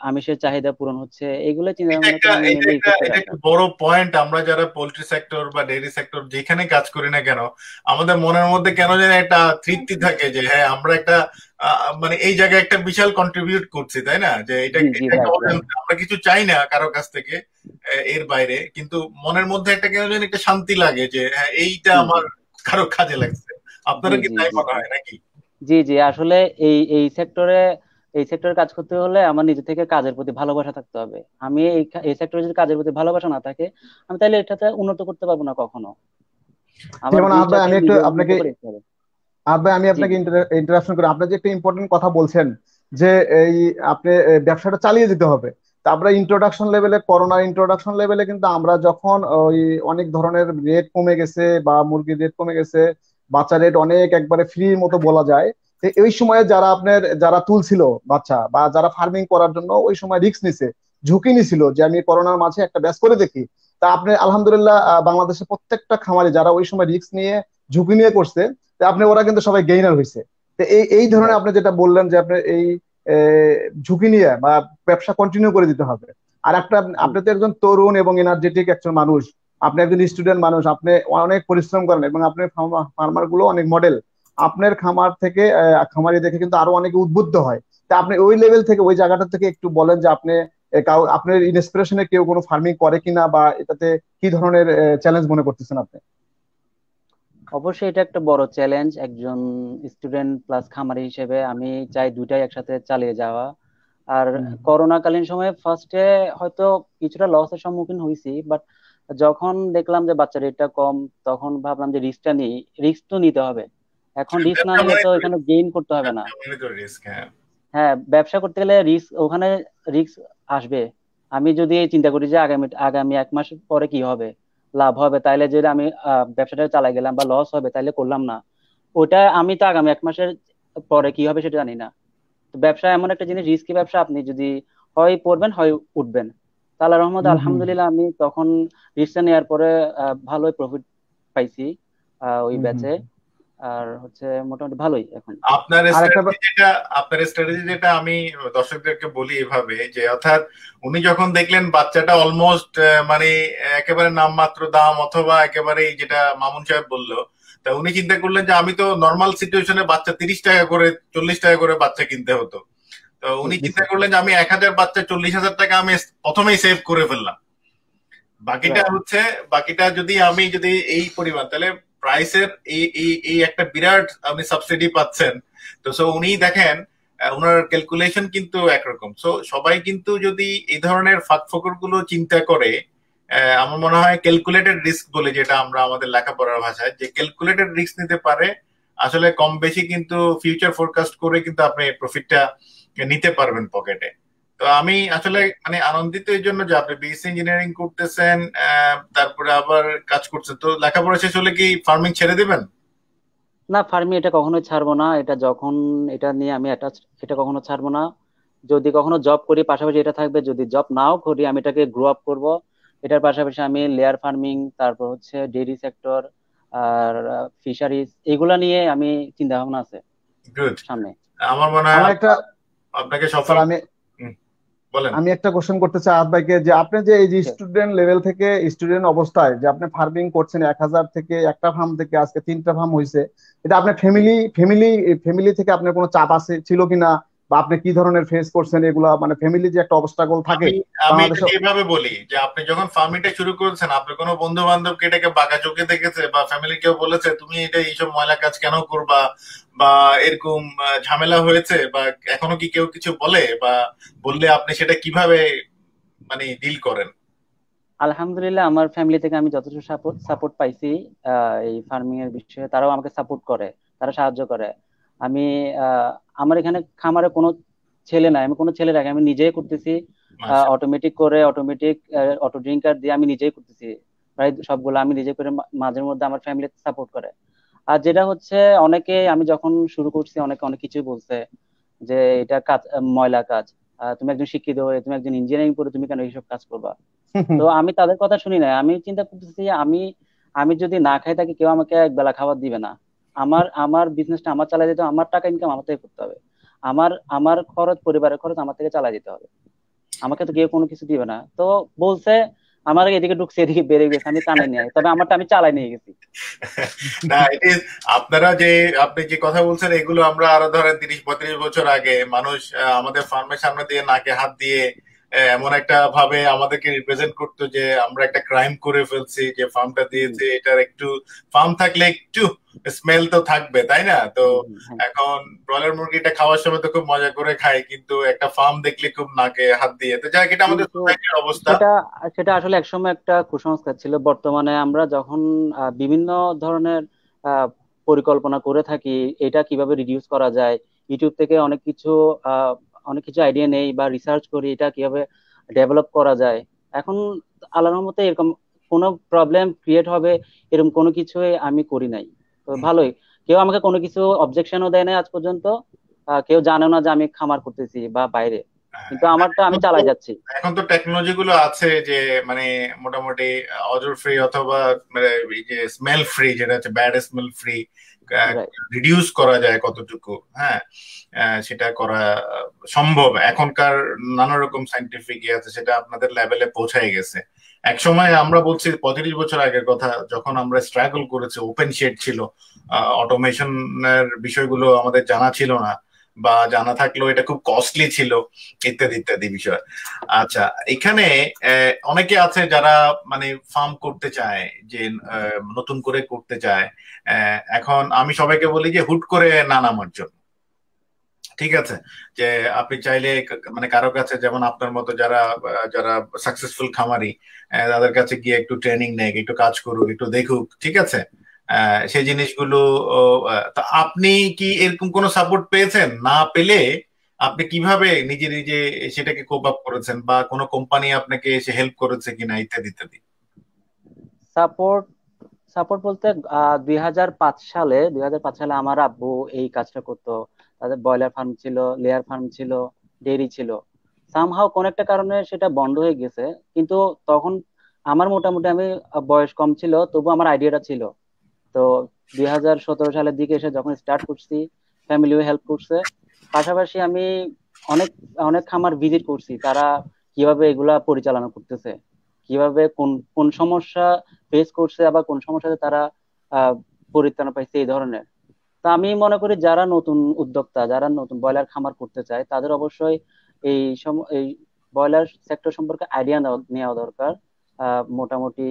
আমিষের চাহিদা পূরণ হচ্ছে এগুলো বড় পয়েন্ট আমরা যারা পোল্ট্রি সেক্টর বা ডেয়ারি সেক্টর যেখানে কাজ করি না কেন আমাদের মনের মধ্যে কেন যেন একটা তৃপ্তি থাকে যে হ্যাঁ আমরা একটা মানে এই জায়গায় একটা বিশাল কন্ট্রিবিউট করছে তাই না যে এটা আমরা কিছু চাই না কারো কাছ থেকে এর বাইরে কিন্তু মনের মধ্যে একটা কেন যেন একটা শান্তি লাগে যে হ্যাঁ এইটা আমার কারো কাজে লাগছে আপনারা কি তাই মনে হয় নাকি জি জি আসলে এই এই সেক্টরে এই সেক্টরে কাজ করতে হলে আমার নিজে থেকে কাজের প্রতি ভালোবাসা থাকতে হবে আমি এই সেক্টরে যদি কাজের প্রতি ভালোবাসা না থাকে আমি তাহলে এটাতে উন্নত করতে পারবো না কখনো আমি একটু আপনাকে আর আমি আপনাকে ইন্টারাকশন করি আপনি যে একটা ইম্পর্টেন্ট কথা বলছেন যে এই আপনি ব্যবসাটা চালিয়ে যেতে হবে তারপরে ইন্ট্রোডাকশন লেভেলে করোনার ইন্ট্রোডাকশন লেভেলে কিন্তু আমরা যখন ওই অনেক ধরনের রেট কমে গেছে বা মুরগির রেট কমে গেছে বাচ্চা রেট অনেক একবারে ফ্রির মতো বলা যায় ওই সময়ে যারা আপনার যারা তুলছিল বাচ্চা বা যারা ফার্মিং করার জন্য ওই সময় রিক্স নিছে ঝুঁকি নিছিল যে আমি করোনার মাঝে একটা ব্যাস করে দেখি তা আপনি আলহামদুলিল্লাহ বাংলাদেশের প্রত্যেকটা খামারে যারা ওই সময় রিক্স নিয়ে ঝুঁকি নিয়ে করছে আপনি ওরা কিন্তু সবাই গেইনার হয়েছে তো এই এই ধরনের আপনি যেটা বললেন যে আপনি এই ঝুঁকি নিয়ে বা ব্যবসা কন্টিনিউ করে দিতে হবে আর একটা আপনি তো একজন তরুণ এবং এনার্জেটিক একজন মানুষ আপনি একজন স্টুডেন্ট মানুষ আপনি অনেক পরিশ্রম করেন এবং আপনার ফার্মার গুলো অনেক মডেল আপনার খামার থেকে খামারি দেখে কিন্তু আরো অনেক উদ্বুদ্ধ হয় তা আপনি ওই লেভেল থেকে ওই জায়গাটা থেকে একটু বলেন যে আপনি আপনার ইন্সপিরেশনে কেউ কোনো ফার্মিং করে কিনা বা এটাতে কি ধরনের চ্যালেঞ্জ মনে করতেছেন আপনি অবশ্যই এটা একটা বড় চ্যালেঞ্জ একজন স্টুডেন্ট প্লাস খামারি হিসেবে আমি চাই দুইটাই একসাথে চালিয়ে যাওয়া আর করোনাকালীন সময়ে ফার্স্টে হয়তো কিছুটা লসের সম্মুখীন হয়েছি বাট যখন দেখলাম যে বাচ্চা রেটটা কম তখন ভাবলাম যে রিস্কটা নিই রিস্ক তো নিতে হবে এখন রিস্ক না নিলে তো এখানে গেইন করতে হবে না হ্যাঁ।, হ্যাঁ ব্যবসা করতে গেলে রিস্ক ওখানে রিস্ক আসবে আমি যদি চিন্তা করি যে আগামী আগামী এক মাস পরে কি হবে লাভ হবে তাইলে যদি আমি ব্যবসাটা চালাই গেলাম বা লস হবে তাইলে করলাম না ওটা আমি তো আগামী এক মাসের পরে কি হবে সেটা জানি না ব্যবসা এমন একটা জিনিস রিস্কি ব্যবসা আপনি যদি হয় পড়বেন হয় উঠবেন তাহলে রহমত আলহামদুলিল্লাহ আমি তখন রিস্কটা নেওয়ার পরে ভালোই প্রফিট পাইছি ওই ব্যাচে আর হচ্ছে মোটামুটি ভালোই এখন আপনার যেটা আপনার স্ট্র্যাটেজি যেটা আমি দর্শকদেরকে বলি এভাবে যে অর্থাৎ উনি যখন দেখলেন বাচ্চাটা অলমোস্ট মানে একেবারে নামমাত্র দাম অথবা একেবারে যেটা মামুন সাহেব বললো তা উনি চিন্তা করলেন যে আমি তো নর্মাল সিচুয়েশনে বাচ্চা তিরিশ টাকা করে চল্লিশ টাকা করে বাচ্চা কিনতে হতো তো উনি চিন্তা করলেন যে আমি এক হাজার বাচ্চা চল্লিশ হাজার টাকা আমি প্রথমেই সেভ করে ফেললাম বাকিটা হচ্ছে বাকিটা যদি আমি যদি এই পরিমাণ তাহলে প্রাইসের এই এই এই একটা বিরাট আপনি সাবসিডি পাচ্ছেন তো সো উনি দেখেন ওনার ক্যালকুলেশন কিন্তু একরকম সো সবাই কিন্তু যদি এই ধরনের ফাঁকফোকর গুলো চিন্তা করে আমার মনে হয় ক্যালকুলেটেড রিস্ক বলে যেটা আমরা আমাদের লেখাপড়ার ভাষায় যে ক্যালকুলেটেড রিস্ক নিতে পারে আসলে কম বেশি কিন্তু ফিউচার ফোরকাস্ট করে কিন্তু আপনি প্রফিটটা নিতে পারবেন পকেটে তো আমি আসলে মানে আনন্দিত এই জন্য যে আপনি বিএসসি ইঞ্জিনিয়ারিং e করতেছেন তারপরে আবার কাজ করছেন তো লেখাপড়া শেষ হলে কি ফার্মিং ছেড়ে দিবেন না ফার্মিং এটা কখনো ছাড়বো না এটা যখন এটা নিয়ে আমি এটা এটা কখনো ছাড়বো না যদি কখনো জব করি পাশাপাশি এটা থাকবে যদি জব নাও করি আমি এটাকে গ্রো আপ করবো এটার পাশাপাশি আমি লেয়ার ফার্মিং তারপর হচ্ছে ডেয়ারি সেক্টর আর ফিশারিজ এগুলা নিয়ে আমি চিন্তা ভাবনা আছে সামনে আমার মনে হয় একটা আপনাকে সফল আমি আমি একটা কোশ্চেন করতে চাই আহ ভাইকে যে আপনি যে এই যে স্টুডেন্ট আচ্ছা। লেভেল থেকে স্টুডেন্ট অবস্থায় যে আপনি ফার্মিং করছেন এক হাজার থেকে একটা ফার্ম থেকে আজকে তিনটা ফার্ম হয়েছে এটা আপনার ফ্যামিলি ফ্যামিলি ফ্যামিলি থেকে আপনার কোনো চাপ আছে ছিল কিনা বা আপনি কি ধরনের ফেস করছেন এগুলা মানে ফ্যামিলি যে একটা অবস্থাগুলো থাকে আমি এইভাবে বলি যে আপনি যখন ফার্মিংটা শুরু করেছেন আপনি কোনো বন্ধু বান্ধব কে এটাকে বাঁকা চোখে দেখেছে বা ফ্যামিলি কেউ বলেছে তুমি এটা এইসব ময়লা কাজ কেন করবা বা এরকম ঝামেলা হয়েছে বা এখনো কি কেউ কিছু বলে বা বললে আপনি সেটা কিভাবে মানে ডিল করেন আলহামদুলিল্লাহ আমার ফ্যামিলি থেকে আমি যথেষ্ট সাপোর্ট সাপোর্ট পাইছি এই ফার্মিং এর বিষয়ে তারাও আমাকে সাপোর্ট করে তারা সাহায্য করে আমি আমার এখানে খামারে কোনো ছেলে নাই আমি কোনো ছেলে রাখি আমি নিজেই করতেছি অটোমেটিক আচ্ছা। করে অটোমেটিক অটো ড্রিঙ্কার দিয়ে আমি নিজেই করতেছি প্রায় সবগুলো আমি নিজে করে মাঝে মধ্যে আমার ফ্যামিলি সাপোর্ট করে আর যেটা হচ্ছে অনেকে আমি যখন শুরু করছি অনেকে অনেক কিছু বলছে যে এটা কাজ ময়লা কাজ তুমি একজন শিক্ষিত হয়ে তুমি একজন ইঞ্জিনিয়ারিং করে তুমি কেন এইসব কাজ করবা তো আমি তাদের কথা শুনি না আমি চিন্তা করতেছি আমি আমি যদি না খাই তাকে কেউ আমাকে এক বেলা খাবার দিবে না আমার আমার বিজনেসটা আমার চালাই যেতে আমার টাকা ইনকাম আমার থেকে করতে হবে আমার আমার খরচ পরিবারের খরচ আমার থেকে চালাই যেতে হবে আমাকে তো গিয়ে কোনো কিছু দিবে না তো বলছে আমার এদিকে ঢুকছে এদিকে বেড়ে গেছে আমি কানে নিয়ে তবে আমারটা আমি চালাই নিয়ে গেছি না আপনারা যে আপনি যে কথা বলছেন এগুলো আমরা আরো ধরেন তিরিশ বত্রিশ বছর আগে মানুষ আমাদের ফার্মের সামনে দিয়ে নাকে হাত দিয়ে এমন একটা ভাবে আমাদেরকে রিপ্রেজেন্ট করতো যে আমরা একটা ক্রাইম করে ফেলছি যে ফার্মটা দিয়েছে এটার একটু ফার্ম থাকলে একটু স্মেল তো থাকবে তাই না তো এখন ব্রয়লার মুরগিটা খাওয়ার সময় তো খুব মজা করে খাই কিন্তু একটা ফার্ম দেখলে খুব নাকে হাত দিয়ে তো যাই এটা আমাদের সোসাইটির অবস্থা সেটা সেটা আসলে একসময় একটা কুসংস্কার ছিল বর্তমানে আমরা যখন বিভিন্ন ধরনের পরিকল্পনা করে থাকি এটা কিভাবে রিডিউস করা যায় ইউটিউব থেকে অনেক কিছু অনেক কিছু আইডিয়া নেই বা রিসার্চ করি এটা কিভাবে ডেভেলপ করা যায় এখন আল্লাহর মতে এরকম কোনো প্রবলেম ক্রিয়েট হবে এরকম কোনো কিছু আমি করি নাই তো ভালোই কেউ আমাকে কোনো কিছু অবজেকশনও দেয় নাই আজ পর্যন্ত কেউ জানে না যে আমি খামার করতেছি বা বাইরে হ্যাঁ। কিন্তু আমারটা আমি চালাই যাচ্ছি এখন তো টেকনোলজি গুলো আছে যে মানে মোটামুটি অজর ফ্রি অথবা মানে যে স্মেল ফ্রি যেটা হচ্ছে ব্যাড স্মেল ফ্রি রিডিউস করা যায় কতটুকু হ্যাঁ সেটা করা সম্ভব এখনকার নানা রকম সাইন্টিফিক ইয়ে আছে সেটা আপনাদের লেভেলে পৌঁছায় গেছে এক সময় আমরা বলছি পঁয়ত্রিশ বছর আগের কথা যখন আমরা স্ট্রাগল করেছি ওপেন শেড ছিল অটোমেশনের বিষয়গুলো আমাদের জানা ছিল না বা জানা থাকলেও এটা খুব কস্টলি ছিল ইত্যাদি ইত্যাদি বিষয় আচ্ছা এখানে অনেকে আছে যারা মানে ফার্ম করতে চায় যে নতুন করে করতে চায় এখন আমি সবাইকে বলি যে হুট করে না নামার জন্য ঠিক আছে যে আপনি চাইলে মানে কারো কাছে যেমন আপনার মতো যারা যারা সাকসেসফুল খামারি তাদের কাছে গিয়ে একটু ট্রেনিং নেয় একটু কাজ করুক একটু দেখুক ঠিক আছে সেই জিনিসগুলো আপনি কি এরকম কোনো সাপোর্ট পেয়েছেন না পেলে আপনি কিভাবে নিজে নিজে সেটাকে কোপ আপ করেছেন বা কোনো কোম্পানি আপনাকে এসে হেল্প করেছে কিনা ইত্যাদি ইত্যাদি সাপোর্ট সাপোর্ট বলতে দুই সালে দুই সালে আমার আব্বু এই কাজটা করতো তাদের ব্রয়লার ফার্ম ছিল লেয়ার ফার্ম ছিল ডেরি ছিল সামহাও কোন একটা কারণে সেটা বন্ধ হয়ে গেছে কিন্তু তখন আমার মোটামুটি আমি বয়স কম ছিল তবু আমার আইডিয়াটা ছিল তো দুই সালের দিকে এসে যখন স্টার্ট করছি ফ্যামিলিও হেল্প করছে পাশাপাশি আমি অনেক অনেক খামার ভিজিট করছি তারা কিভাবে এগুলা পরিচালনা করতেছে কিভাবে কোন কোন সমস্যা ফেস করছে আবার কোন সমস্যাতে তারা পরিত্রাণ পাইছে এই ধরনের তা আমি মনে করি যারা নতুন উদ্যোক্তা যারা নতুন ব্রয়লার খামার করতে চায় তাদের অবশ্যই এই এই ব্রয়লার সেক্টর সম্পর্কে আইডিয়া নেওয়া দরকার মোটামুটি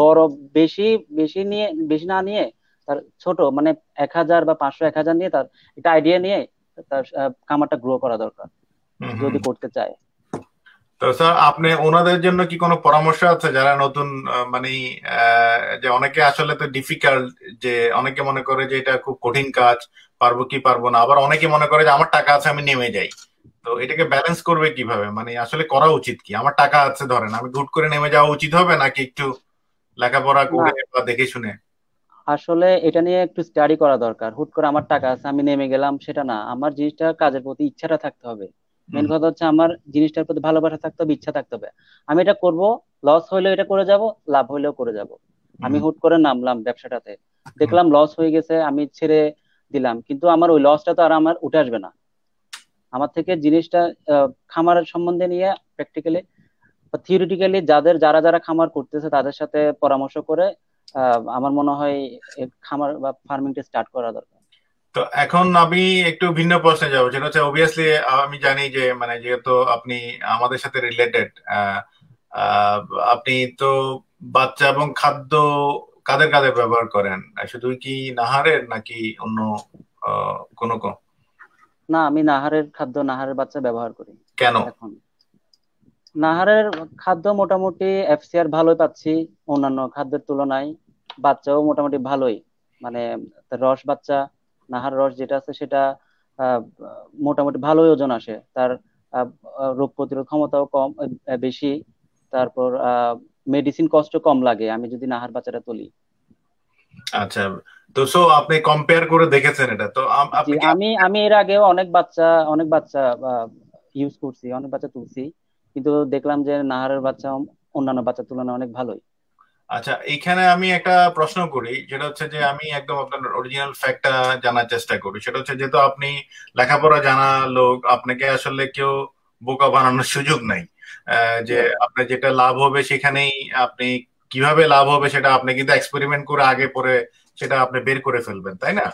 বড় বেশি বেশি নিয়ে বেশি না নিয়ে তার ছোট মানে এক হাজার বা পাঁচশো এক হাজার নিয়ে তার একটা আইডিয়া নিয়ে তার কামারটা গ্রো করা দরকার যদি করতে চায় তো স্যার আপনি ওনাদের জন্য কি কোনো পরামর্শ আছে যারা নতুন মানে যে অনেকে আসলে তো ডিফিকাল্ট যে অনেকে মনে করে যে এটা খুব কঠিন কাজ পারবো কি পারবো না আবার অনেকে মনে করে যে আমার টাকা আছে আমি নেমে যাই তো এটাকে ব্যালেন্স করবে কিভাবে মানে আসলে করা উচিত কি আমার টাকা আছে ধরেন আমি ঘুট করে নেমে যাওয়া উচিত হবে নাকি একটু লেখাপড়া করে বা দেখে শুনে আসলে এটা নিয়ে একটু স্টাডি করা দরকার হুট করে আমার টাকা আছে আমি নেমে গেলাম সেটা না আমার জিনিসটা কাজের প্রতি ইচ্ছাটা থাকতে হবে মেন কথা হচ্ছে আমার জিনিসটার প্রতি ভালোবাসা থাকতে হবে ইচ্ছা থাকতে হবে আমি এটা করব লস হইলেও এটা করে যাব লাভ হইলেও করে যাব আমি হুট করে নামলাম ব্যবসাটাতে দেখলাম লস হয়ে গেছে আমি ছেড়ে দিলাম কিন্তু আমার ওই লসটা তো আর আমার উঠে আসবে না আমার থেকে জিনিসটা খামারের সম্বন্ধে নিয়ে প্র্যাকটিক্যালি থিওরিটিক্যালি যাদের যারা যারা খামার করতেছে তাদের সাথে পরামর্শ করে আমার মনে হয় খামার বা ফার্মিংটা স্টার্ট করা দরকার তো এখন আমি একটু ভিন্ন প্রশ্নে যাবো যেটা হচ্ছে অবভিয়াসলি আমি জানি যে মানে যেহেতু আপনি আমাদের সাথে রিলেটেড আপনি তো বাচ্চা এবং খাদ্য কাদের কাদের ব্যবহার করেন শুধু কি নাহারের নাকি অন্য কোনো কোন না আমি নাহারের খাদ্য নাহারের বাচ্চা ব্যবহার করি কেন এখন নাহারের খাদ্য মোটামুটি এফসিআর ভালোই পাচ্ছি অন্যান্য খাদ্যের তুলনায় বাচ্চাও মোটামুটি ভালোই মানে রস বাচ্চা নাহার রস যেটা আছে সেটা মোটামুটি ভালোই ওজন আসে তার রোগ প্রতিরোধ ক্ষমতাও কম বেশি তারপর মেডিসিন কষ্ট কম লাগে আমি যদি নাহার বাচ্চাটা তুলি আচ্ছা তো সো আপনি কম্পেয়ার করে দেখেছেন এটা তো আমি আমি এর আগেও অনেক বাচ্চা অনেক বাচ্চা ইউজ করছি অনেক বাচ্চা তুলছি কিন্তু দেখলাম যে নাহারের বাচ্চা অন্যান্য বাচ্চার তুলনায় অনেক ভালোই আচ্ছা এখানে আমি একটা প্রশ্ন করি যেটা হচ্ছে যে আমি একদম আপনার অরিজিনাল ফ্যাক্টটা জানার চেষ্টা করি সেটা হচ্ছে যেহেতু আপনি লেখাপড়া জানা লোক আপনাকে আসলে কেউ বোকা বানানোর সুযোগ নাই যে আপনার যেটা লাভ হবে সেখানেই আপনি কিভাবে লাভ হবে সেটা আপনি কিন্তু এক্সপেরিমেন্ট করে আগে পরে সেটা আপনি বের করে ফেলবেন তাই না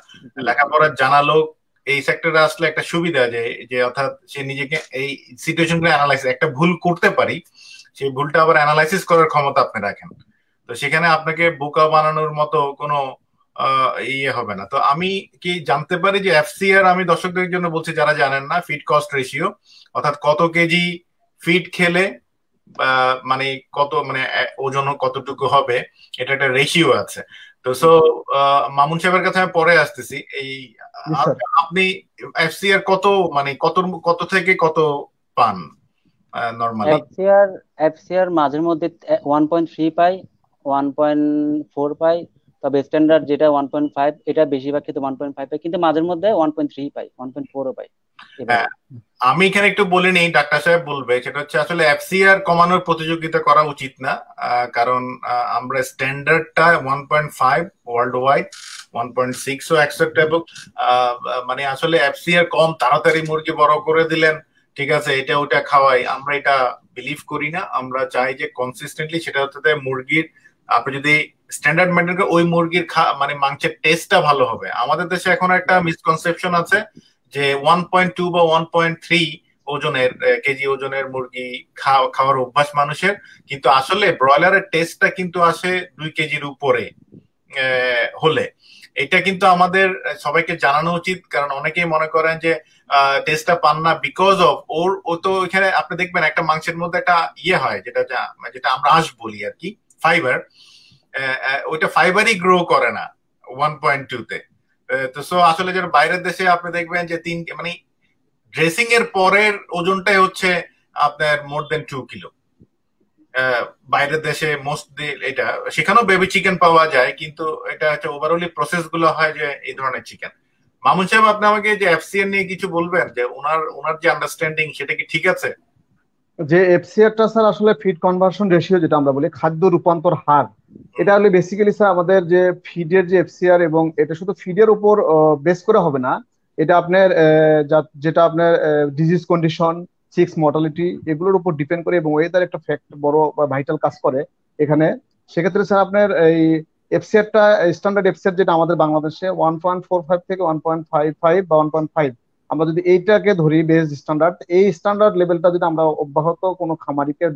লেখাপড়া জানা লোক এই সেক্টরে আসলে একটা সুবিধা যে যে অর্থাৎ সে নিজেকে এই সিচুয়েশনগুলো অ্যানালাইসিস একটা ভুল করতে পারি সেই ভুলটা আবার অ্যানালাইসিস করার ক্ষমতা আপনি রাখেন তো সেখানে আপনাকে বোকা বানানোর মতো কোনো ইয়ে হবে না তো আমি কি জানতে পারি যে এফসিআর আমি দর্শকদের জন্য বলছি যারা জানেন না ফিট কস্ট রেশিও অর্থাৎ কত কেজি ফিট খেলে মানে কত মানে ওজন কতটুকু হবে এটা একটা রেশিও আছে তো সো মামুন সাহেবের কাছে আমি পরে আসতেছি এই আপনি এফসিআর কত মানে কত কত থেকে কত পান নরমালি এফসিআর এফসিআর মাঝের মধ্যে 1.3 পাই 1.4 পাই তবে স্ট্যান্ডার্ড যেটা ওয়ান পয়েন্ট ফাইভ এটা বেশিরভাগ ক্ষেত্রে ওয়ান পয়েন্ট ফাইভ পাই কিন্তু মাঝের মধ্যে ওয়ান পয়েন্ট থ্রি পাই ওয়ান পয়েন্ট ফোরও পাই আমি এখানে একটু বলে নেই ডাক্তার সাহেব বলবে সেটা হচ্ছে আসলে এফসিআর কমানোর প্রতিযোগিতা করা উচিত না কারণ আমরা স্ট্যান্ডার্ডটা one point five world wide one point সিক্সও অ্যাকসেপ্টেবল মানে আসলে এফসিআর কম তাড়াতাড়ি মুরগি বড় করে দিলেন ঠিক আছে এটা ওটা খাওয়াই আমরা এটা বিলিভ করি না আমরা চাই যে কনসিস্টেন্টলি সেটা হচ্ছে মুরগির আপনি যদি স্ট্যান্ডার্ড মেডিকেল ওই মুরগির মানে মাংসের টেস্টটা ভালো হবে আমাদের দেশে এখন একটা মিসকনসেপশন হ্যাঁ। আছে যে ওয়ান পয়েন্ট টু বা ওয়ান পয়েন্ট থ্রি ওজনের কেজি ওজনের মুরগি খাওয়ার অভ্যাস মানুষের কিন্তু আসলে ব্রয়লারের টেস্টটা কিন্তু আসে দুই কেজির উপরে হলে এটা কিন্তু আমাদের সবাইকে জানানো উচিত কারণ অনেকেই মনে করেন যে টেস্টটা পান না বিকজ অফ ওর ও তো এখানে আপনি দেখবেন একটা মাংসের মধ্যে একটা ইয়ে হয় যেটা যেটা আমরা আঁশ বলি আর কি ফাইবার ওইটা ফাইবারই গ্রো করে না ওয়ান পয়েন্ট টু তে তো সো আসলে যারা বাইরের দেশে আপনি দেখবেন যে তিন মানে ড্রেসিং এর পরের ওজনটাই হচ্ছে আপনার মোর দেন টু কিলো বাইরের দেশে মোস্ট এটা সেখানেও বেবি চিকেন পাওয়া যায় কিন্তু এটা হচ্ছে ওভারঅলি প্রসেস গুলো হয় যে এই ধরনের চিকেন মামুন সাহেব আপনি আমাকে যে এফসিএন নিয়ে কিছু বলবেন যে ওনার ওনার যে আন্ডারস্ট্যান্ডিং সেটা কি ঠিক আছে যে এফসিআরটা স্যার আসলে ফিড কনভার্সন রেশিও যেটা আমরা বলি খাদ্য রূপান্তর হার এটা হলে বেসিক্যালি স্যার আমাদের যে ফিডের যে এফসিআর এবং এটা শুধু ফিডের উপর বেস করে হবে না এটা আপনার যেটা আপনার ডিজিজ কন্ডিশন সিক্স মর্টালিটি এগুলোর উপর ডিপেন্ড করে এবং ওয়েদার একটা ফ্যাক্ট বড় বা ভাইটাল কাজ করে এখানে সেক্ষেত্রে স্যার আপনার এই এফসিআরটা স্ট্যান্ডার্ড এফসিআর যেটা আমাদের বাংলাদেশে ওয়ান পয়েন্ট ফোর ফাইভ থেকে ওয়ান পয়েন্ট ফাইভ ফাইভ বা ওয়ান পয়েন্ট ফাইভ আমরা যদি এইটাকে ধরি বেস স্ট্যান্ডার্ড এই স্ট্যান্ডার্ড লেভেলটা যদি আমরা অব্যাহত কোনো খামারিকে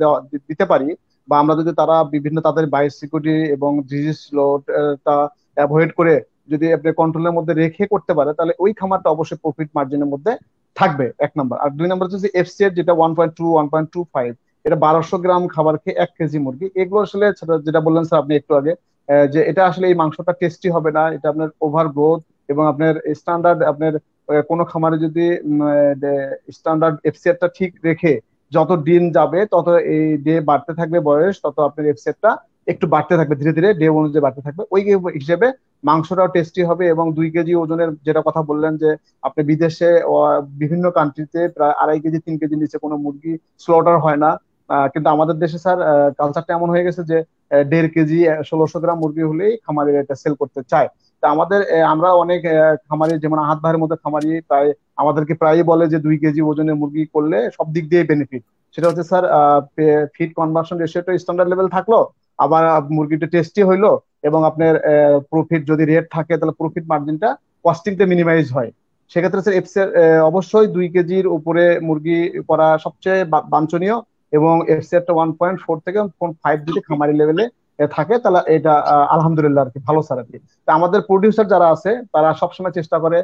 দিতে পারি বা আমরা যদি তারা বিভিন্ন তাদের বায়ো সিকিউরিটি এবং ডিজিজ লোডটা অ্যাভয়েড করে যদি আপনি কন্ট্রোলের মধ্যে রেখে করতে পারে তাহলে ওই খামারটা অবশ্যই প্রফিট মার্জিনের মধ্যে থাকবে এক নম্বর আর দুই নম্বর হচ্ছে এফসিএর যেটা one point two one point two five এটা বারোশো গ্রাম খাবার খেয়ে এক কেজি মুরগি এগুলো আসলে যেটা বললেন স্যার আপনি একটু আগে যে এটা আসলে এই মাংসটা টেস্টি হবে না এটা আপনার ওভার গ্রোথ এবং আপনার স্ট্যান্ডার্ড আপনার কোনো খামারে যদি স্ট্যান্ডার্ড এফসিআরটা ঠিক রেখে যত দিন যাবে তত এই ডে বাড়তে থাকবে বয়স তত আপনার এফসেটটা একটু বাড়তে থাকবে ধীরে ধীরে ডে অনুযায়ী বাড়তে থাকবে ওই হিসেবে মাংসটাও টেস্টি হবে এবং দুই কেজি ওজনের যেটা কথা বললেন যে আপনি বিদেশে বিভিন্ন কান্ট্রিতে প্রায় আড়াই কেজি তিন কেজি নিচে কোনো মুরগি স্লটার হয় না কিন্তু আমাদের দেশে স্যার কালচারটা এমন হয়ে গেছে যে দেড় কেজি ষোলোশো গ্রাম মুরগি হলেই খামারের এটা সেল করতে চায় তা আমাদের আমরা অনেক খামারি যেমন হাত ভাইয়ের মধ্যে খামারি তাই আমাদেরকে প্রায়ই বলে যে দুই কেজি ওজনের মুরগি করলে সব দিক দিয়ে বেনিফিট সেটা হচ্ছে স্যার ফিট কনভার্সন রেশিওটা স্ট্যান্ডার্ড লেভেল থাকলো আবার মুরগিটা টেস্টি হইলো এবং আপনার প্রফিট যদি রেট থাকে তাহলে প্রফিট মার্জিনটা কস্টিংতে মিনিমাইজ হয় সেক্ষেত্রে স্যার এর অবশ্যই দুই কেজির উপরে মুরগি করা সবচেয়ে বাঞ্ছনীয় এবং একটা ওয়ান পয়েন্ট ফোর থেকে ফাইভ যদি খামারি লেভেলে থাকে তাহলে এটা আলহামদুলিল্লাহ আর কি ভালো স্যার আর কি তা আমাদের প্রডিউসার যারা আছে তারা সবসময় চেষ্টা করে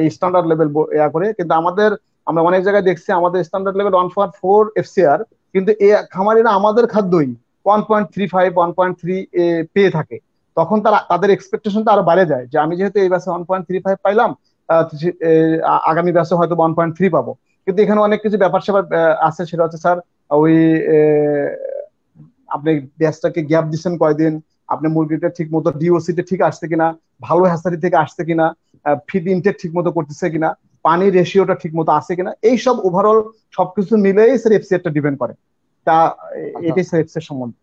এই স্ট্যান্ডার্ড লেভেল ইয়া করে কিন্তু আমাদের আমরা অনেক জায়গায় দেখছি আমাদের standard level one point four FCR কিন্তু এ খামারিরা আমাদের খাদ্যই one point three five one point three পেয়ে থাকে তখন তারা তাদের এক্সপেকটেশনটা আরো বাড়ে যায় যে আমি যেহেতু এই ব্যাসে ওয়ান পয়েন্ট থ্রি ফাইভ পাইলাম আগামী ব্যাসে হয়তো ওয়ান পয়েন্ট থ্রি পাবো কিন্তু এখানে অনেক কিছু ব্যাপার স্যাপার আছে সেটা হচ্ছে স্যার ওই আপনি গ্যাসটাকে গ্যাপ দিচ্ছেন কয়দিন আপনি মুরগিটা ঠিক মতো ডিওসিটা ঠিক আসছে কিনা ভালো হ্যাসারি থেকে আসছে কিনা ফিড ইনটেক ঠিক মতো করতেছে কিনা পানির রেশিওটা ঠিক মতো আছে কিনা এইসব ওভারঅল সবকিছু মিলেই স্যার একটা ডিপেন্ড করে তা আচ্ছা। এটাই স্যার এফসিআর সম্বন্ধে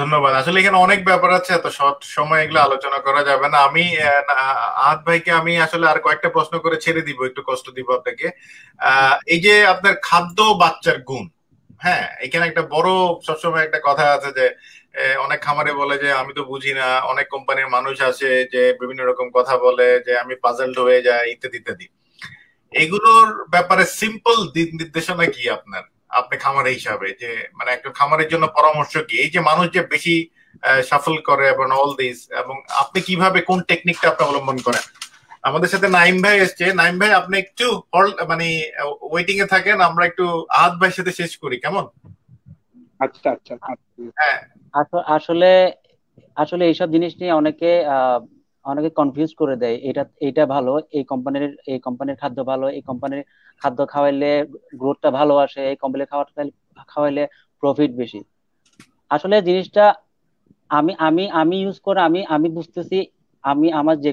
ধন্যবাদ আসলে এখানে অনেক ব্যাপার আছে এত সব সময় এগুলো আলোচনা করা যাবে না আমি আহাত ভাইকে আমি আসলে আর কয়েকটা প্রশ্ন করে ছেড়ে দিব একটু কষ্ট দিব আপনাকে এই যে আপনার খাদ্য বাচ্চার গুণ হ্যাঁ এখানে একটা বড় সবসময় একটা কথা আছে যে অনেক খামারে বলে যে আমি তো বুঝি না অনেক কোম্পানির মানুষ আছে যে বিভিন্ন রকম কথা বলে যে আমি পাজলড হয়ে যায় ইত্যাদি ইত্যাদি এগুলোর ব্যাপারে সিম্পল দিক নির্দেশনা কি আপনার আপনি খামারে হিসাবে যে মানে একটা খামারের জন্য পরামর্শ কি এই যে মানুষ যে বেশি সাফল করে এবং অল দিস এবং আপনি কিভাবে কোন টেকনিকটা আপনি অবলম্বন করেন আমাদের সাথে নাইম ভাই এসছে নাইম ভাই আপনি একটু মানে ওয়েটিং এ থাকেন আমরা একটু আহাদ ভাইয়ের সাথে শেষ করি কেমন আচ্ছা আচ্ছা, আচ্ছা। হ্যাঁ আসলে আসলে এইসব জিনিস নিয়ে অনেকে অনেকে কনফিউজ করে দেয় এটা এটা ভালো এই কোম্পানির এই কোম্পানির খাদ্য ভালো এই কোম্পানির খাদ্য খাওয়াইলে গ্রোথটা ভালো আসে এই কোম্পানির খাওয়াটা খাওয়াইলে প্রফিট বেশি আসলে জিনিসটা আমি আমি আমি ইউজ করে আমি আমি বুঝতেছি আমি আমার যে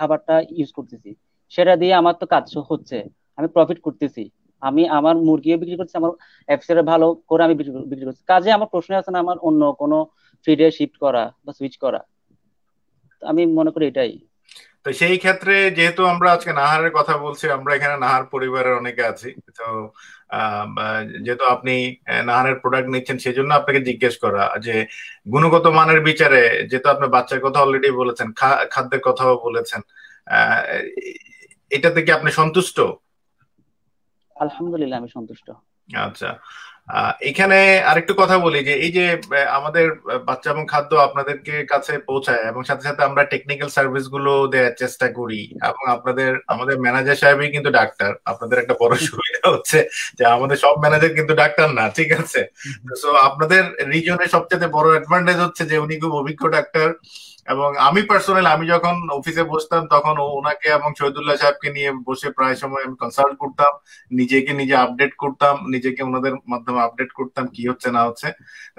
খাবারটা ইউজ করতেছি সেটা দিয়ে আমার তো কাজ হচ্ছে আমি প্রফিট করতেছি আমি আমার মুরগিও বিক্রি করছি আমার এফসিটা ভালো করে আমি বিক্রি করছি কাজে আমার প্রশ্ন আছে না আমার অন্য কোনো ফিডে শিফট করা বা সুইচ করা আমি মনে করি এটাই তো সেই ক্ষেত্রে যেহেতু আমরা আজকে নাহারের কথা বলছি আমরা এখানে নাহার পরিবারের অনেকে আছি তো যেহেতু আপনি নাহারের প্রোডাক্ট নিচ্ছেন সেই জন্য আপনাকে জিজ্ঞেস করা যে গুণগত মানের বিচারে যেহেতু আপনি বাচ্চার কথা অলরেডি বলেছেন খাদ্যের কথাও বলেছেন এটাতে কি আপনি সন্তুষ্ট আলহামদুলিল্লাহ আমি সন্তুষ্ট আচ্ছা এখানে আরেকটু কথা বলি যে এই যে আমাদের বাচ্চা এবং খাদ্য আপনাদেরকে কাছে পৌঁছায় এবং সাথে সাথে আমরা টেকনিক্যাল সার্ভিস গুলো দেওয়ার চেষ্টা করি এবং আপনাদের আমাদের ম্যানেজার সাহেবই কিন্তু ডাক্তার আপনাদের একটা বড় সুবিধা হচ্ছে যে আমাদের সব ম্যানেজার কিন্তু ডাক্তার না ঠিক আছে তো আপনাদের রিজনে সবচেয়ে বড় অ্যাডভান্টেজ হচ্ছে যে উনি খুব অভিজ্ঞ ডাক্তার এবং আমি পার্সোনাল আমি যখন অফিসে বসতাম তখন ওনাকে এবং শহীদুল্লাহ সাহেবকে নিয়ে বসে প্রায় সময় আমি কনসাল্ট করতাম নিজেকে নিজে আপডেট করতাম নিজেকে ওনাদের মাধ্যমে আপডেট করতাম কি হচ্ছে না হচ্ছে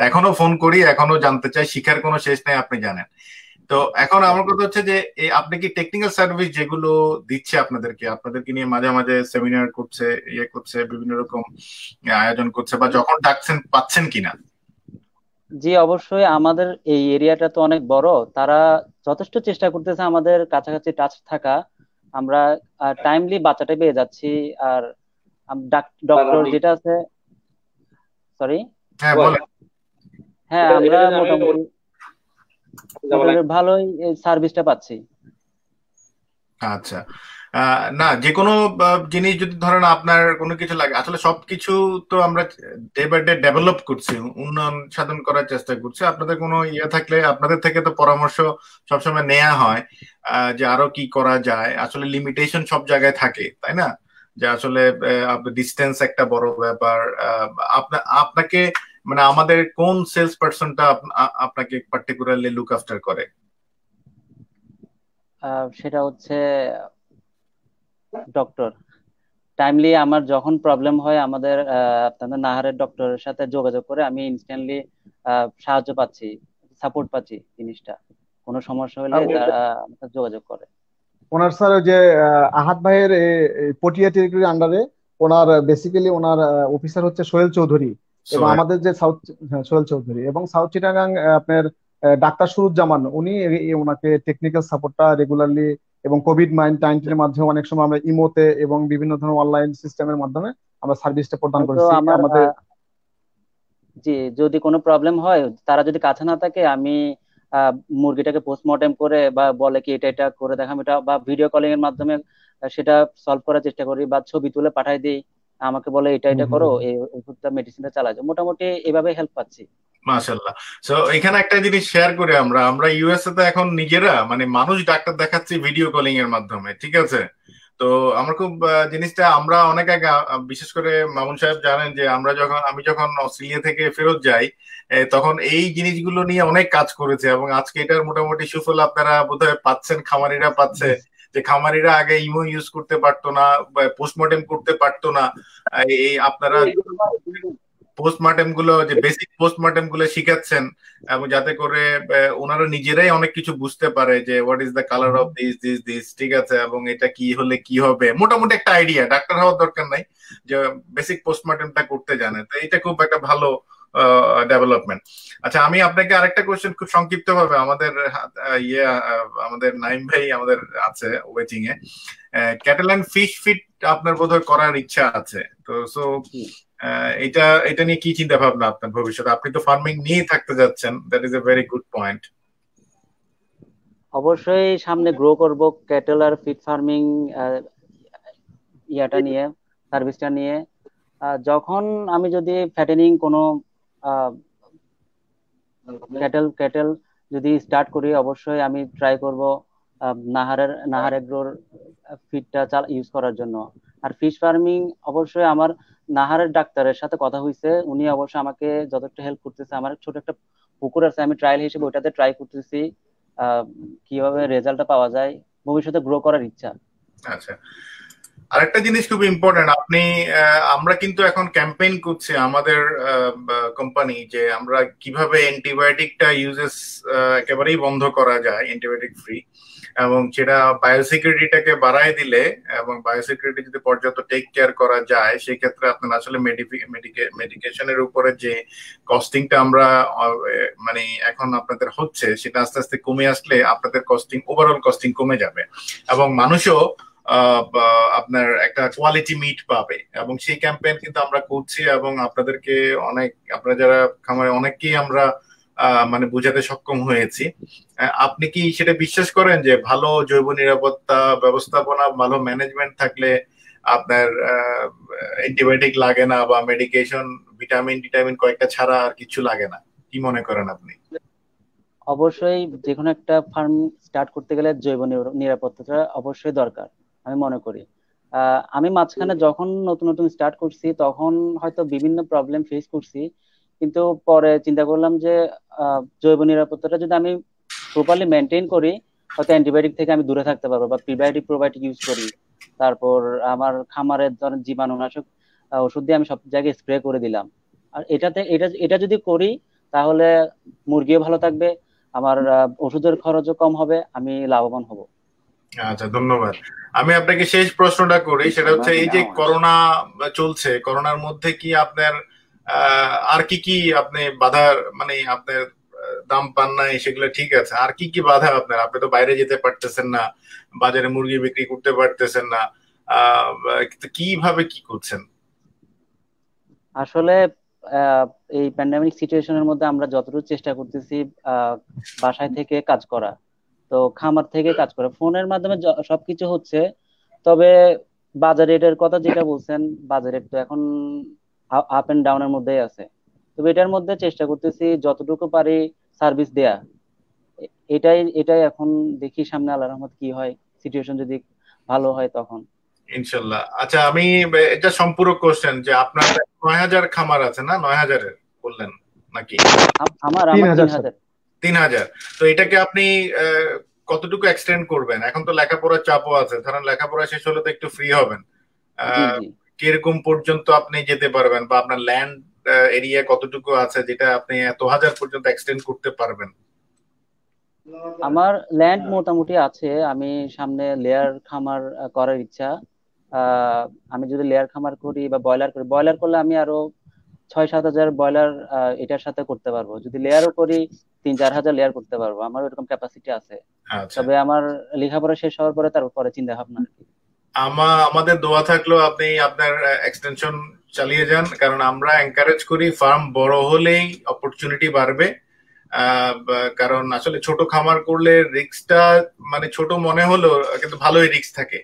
এখনো ফোন করি এখনো জানতে চাই শিখার কোনো শেষ নেই আপনি জানেন তো এখন আমার কথা হচ্ছে যে আপনি কি টেকনিক্যাল সার্ভিস যেগুলো দিচ্ছে আপনাদেরকে আপনাদেরকে নিয়ে মাঝে মাঝে সেমিনার করছে ইয়ে করছে বিভিন্ন রকম আয়োজন করছে বা যখন ডাকছেন পাচ্ছেন কিনা জি অবশ্যই আমাদের এই এরিয়াটা তো অনেক বড় তারা যথেষ্ট চেষ্টা করতেছে আমাদের কাছাকাছি টাচ থাকা আমরা টাইমলি বাচ্চাটা পেয়ে যাচ্ছি আর ডক্টর যেটা আছে সরি হ্যাঁ, হ্যাঁ আমরা মোটামুটি ভালোই সার্ভিসটা পাচ্ছি আচ্ছা না যে কোনো জিনিস যদি ধরেন আপনার কোনো কিছু লাগে আসলে সবকিছু তো আমরা ডে বাই ডে ডেভেলপ করছি উন্নয়ন সাধন করার চেষ্টা করছি আপনাদের কোনো ইয়ে থাকলে আপনাদের থেকে তো পরামর্শ সবসময় নেওয়া হয় যে আরো কি করা যায় আসলে লিমিটেশন সব জায়গায় থাকে তাই না যে আসলে ডিস্টেন্স একটা বড় ব্যাপার আপনাকে মানে আমাদের কোন সেলস পার্সনটা আপনাকে পার্টিকুলারলি লুক আফটার করে সেটা হচ্ছে ডক্টর টাইমলি আমার যখন প্রবলেম হয় আমাদের আপনাদের নাহারের ডক্টরের সাথে যোগাযোগ করে আমি ইনস্ট্যান্টলি সাহায্য পাচ্ছি সাপোর্ট পাচ্ছি জিনিসটা কোনো সমস্যা হলে তারা যোগাযোগ করে ওনার স্যার যে আহাত ভাইয়ের পটিয়া টেরিটরির আন্ডারে ওনার বেসিক্যালি ওনার অফিসার হচ্ছে সোহেল চৌধুরী এবং আমাদের যে সাউথ হ্যাঁ, সোহেল চৌধুরী এবং সাউথ চিটাগাং আপনার ডাক্তার সুরুজ জামান উনি ওনাকে টেকনিক্যাল সাপোর্টটা রেগুলারলি এবং কোভিড নাইনটিনের মাধ্যমে অনেক সময় আমরা ইমোতে এবং বিভিন্ন ধরনের অনলাইন সিস্টেমের মাধ্যমে আমরা সার্ভিসটা প্রদান করেছি আমাদের জি যদি কোনো প্রবলেম হয় তারা যদি কাছে না থাকে আমি মুরগিটাকে পোস্টমর্টেম করে বা বলে কি এটা এটা করে দেখাম এটা বা ভিডিও কলিং এর মাধ্যমে সেটা সলভ করার চেষ্টা করি বা ছবি তুলে পাঠাই দিই আমাকে বলে এটা এটা করো এই ওষুধটা মেডিসিনটা চালাই মোটামুটি এভাবে হেল্প পাচ্ছি মাশাল্লাহ সো এখানে একটা জিনিস শেয়ার করে আমরা আমরা ইউএসএ তে এখন নিজেরা মানে মানুষ ডাক্তার দেখাচ্ছি ভিডিও কলিং এর মাধ্যমে ঠিক আছে তো আমার খুব জিনিসটা আমরা অনেক আগে বিশেষ করে মামুন সাহেব জানেন যে আমরা যখন আমি যখন অস্ট্রেলিয়া থেকে ফেরত যাই তখন এই জিনিসগুলো নিয়ে অনেক কাজ করেছে এবং আজকে এটার মোটামুটি সুফল আপনারা বোধহয় পাচ্ছেন খামারিরা পাচ্ছে যে খামারিরা আগে ইমো ইউজ করতে পারতো না পোস্টমর্টেম করতে পারতো না এই আপনারা পোস্টমর্টেম গুলো যে বেসিক পোস্টমর্টেম গুলো শিখাচ্ছেন এবং যাতে করে ওনারা নিজেরাই অনেক কিছু বুঝতে পারে যে what is the colour of this this this ঠিক আছে এবং এটা কি হলে কি হবে মোটামুটি একটা আইডিয়া ডাক্তার হওয়ার দরকার নাই যে বেসিক পোস্টমর্টেমটা করতে জানে তো এটা খুব একটা ভালো ডেভেলপমেন্ট আচ্ছা আমি আপনাকে আরেকটা কোয়েশ্চেন খুব সংক্ষিপ্ত ভাবে আমাদের ইয়ে আমাদের নাইম ভাই আমাদের আছে ওয়েটিং এ ক্যাটালান ফিশ ফিট আপনার বোধহয় করার ইচ্ছা আছে তো সো এটা এটা নিয়ে কি চিন্তা ভাবনা আপনার ভবিষ্যতে আপনি তো ফার্মিং নিয়ে থাকতে যাচ্ছেন that is a very good point অবশ্যই সামনে গ্রো করব ক্যাটল আর ফিড ফার্মিং ইয়াটা নিয়ে সার্ভিসটা নিয়ে যখন আমি যদি ফ্যাটেনিং কোনো ক্যাটল ক্যাটল যদি স্টার্ট করি অবশ্যই আমি ট্রাই করব নাহারের নাহার এগ্রোর ফিডটা চাল ইউজ করার জন্য আর ফিশ ফার্মিং অবশ্যই আমার নাহারের ডাক্তারের সাথে কথা হয়েছে উনি অবশ্য আমাকে যথেষ্ট হেল্প করতেছে আমার ছোট একটা পুকুর আছে আমি ট্রায়াল হিসেবে ওইটাতে ট্রাই করতেছি কিভাবে রেজাল্টটা পাওয়া যায় ভবিষ্যতে গ্রো করার ইচ্ছা আচ্ছা আরেকটা জিনিস খুব ইম্পর্টেন্ট আপনি আমরা কিন্তু এখন ক্যাম্পেইন করছি আমাদের কোম্পানি যে আমরা কিভাবে অ্যান্টিবায়োটিকটা ইউজেস একেবারেই বন্ধ করা যায় অ্যান্টিবায়োটিক ফ্রি এবং সেটা বায়োসিকিউরিটিটাকে বাড়ায় দিলে এবং বায়োসিকিউরিটি যদি পর্যাপ্ত টেক কেয়ার করা যায় সেক্ষেত্রে আপনার আসলে মেডিকেশনের উপরে যে কস্টিংটা আমরা মানে এখন আপনাদের হচ্ছে সেটা আস্তে আস্তে কমে আসলে আপনাদের কস্টিং ওভারঅল কস্টিং কমে যাবে এবং মানুষও আপনার একটা কোয়ালিটি মিট পাবে এবং সেই ক্যাম্পেইন কিন্তু আমরা করছি এবং আপনাদেরকে অনেক আপনারা যারা খামারে অনেককেই আমরা মানে বোঝাতে সক্ষম হয়েছি আপনি কি সেটা বিশ্বাস করেন যে ভালো জৈব নিরাপত্তা ব্যবস্থাপনা ভালো ম্যানেজমেন্ট থাকলে আপনার অ্যান্টিবায়োটিক লাগে না বা মেডিকেশন ভিটামিন ভিটামিন কয়েকটা ছাড়া আর কিছু লাগে না কি মনে করেন আপনি অবশ্যই যে কোনো একটা ফার্ম স্টার্ট করতে গেলে জৈব নিরাপত্তাটা অবশ্যই দরকার আমি মনে করি আমি মাঝখানে যখন নতুন নতুন স্টার্ট করছি তখন হয়তো বিভিন্ন প্রবলেম ফেস করছি কিন্তু পরে চিন্তা করলাম যে জৈব নিরাপত্তাটা যদি আমি প্রপারলি মেনটেন করি হয়তো অ্যান্টিবায়োটিক থেকে আমি দূরে থাকতে পারবো বা প্রিবায়োটিক প্রোবায়োটিক ইউজ করি তারপর আমার খামারের ধরেন জীবাণুনাশক ওষুধ দিয়ে আমি সব জায়গায় স্প্রে করে দিলাম আর এটাতে এটা এটা যদি করি তাহলে মুরগিও ভালো থাকবে আমার ওষুধের খরচও কম হবে আমি লাভবান হব আচ্ছা ধন্যবাদ আমি আপনাকে শেষ প্রশ্নটা করি সেটা হচ্ছে এই যে করোনা চলছে করোনার মধ্যে কি আপনার আর কি কি আপনি বাধার মানে আপনার দাম পান নাই সেগুলো ঠিক আছে আর কি কি বাধা আপনার আপনি তো বাইরে যেতে পারতেছেন না বাজারে মুরগি বিক্রি করতে পারতেছেন না কিভাবে কি করছেন আসলে এই প্যান্ডামিক সিচুয়েশনের মধ্যে আমরা যতটুকু চেষ্টা করতেছি বাসায় থেকে কাজ করা তো খামার থেকে কাজ করা ফোনের মাধ্যমে সবকিছু হচ্ছে তবে বাজার রেটের কথা যেটা বলছেন বাজার রেট তো এখন আপ এন্ড ডাউনের মধ্যেই আছে তবে এটার মধ্যে চেষ্টা করতেছি যতটুকু পারি সার্ভিস দেয়া এটাই এটাই এখন দেখি সামনে আল্লাহ রহমত কি হয় সিচুয়েশন যদি ভালো হয় তখন ইনশাল্লাহ আচ্ছা আমি এটা সম্পূরক কোশ্চেন যে আপনার নয় হাজার খামার আছে না নয় হাজারের বললেন নাকি আমার আমার তিন হাজার তো এটাকে আপনি কতটুকু এক্সটেন্ড করবেন এখন তো লেখাপড়ার চাপও আছে ধরেন লেখাপড়া শেষ হলে তো একটু ফ্রি হবেন কিরকম পর্যন্ত আপনি যেতে পারবেন বা আপনার ল্যান্ড এরিয়া কতটুকু আছে যেটা আপনি এত হাজার পর্যন্ত এক্সটেন্ড করতে পারবেন আমার ল্যান্ড মোটামুটি আছে আমি সামনে লেয়ার খামার করার ইচ্ছা আমি যদি লেয়ার খামার করি বা ব্রয়লার করি ব্রয়লার করলে আমি আরো ছয় সাত হাজার ব্রয়লার এটার সাথে করতে পারবো যদি লেয়ারও করি তিন চার হাজার লেয়ার করতে পারবো আমার ওরকম ক্যাপাসিটি আছে আচ্ছা। তবে আমার লেখাপড়া শেষ হওয়ার পরে তারপরে চিন্তা ভাবনা আর কি আমা আমাদের দোয়া থাকলো আপনি আপনার এক্সটেনশন চালিয়ে যান কারণ আমরা এনকারেজ করি ফার্ম বড় হলেই অপরচুনিটি বাড়বে কারণ আসলে ছোট খামার করলে রিক্সটা মানে ছোট মনে হলো কিন্তু ভালোই রিক্স থাকে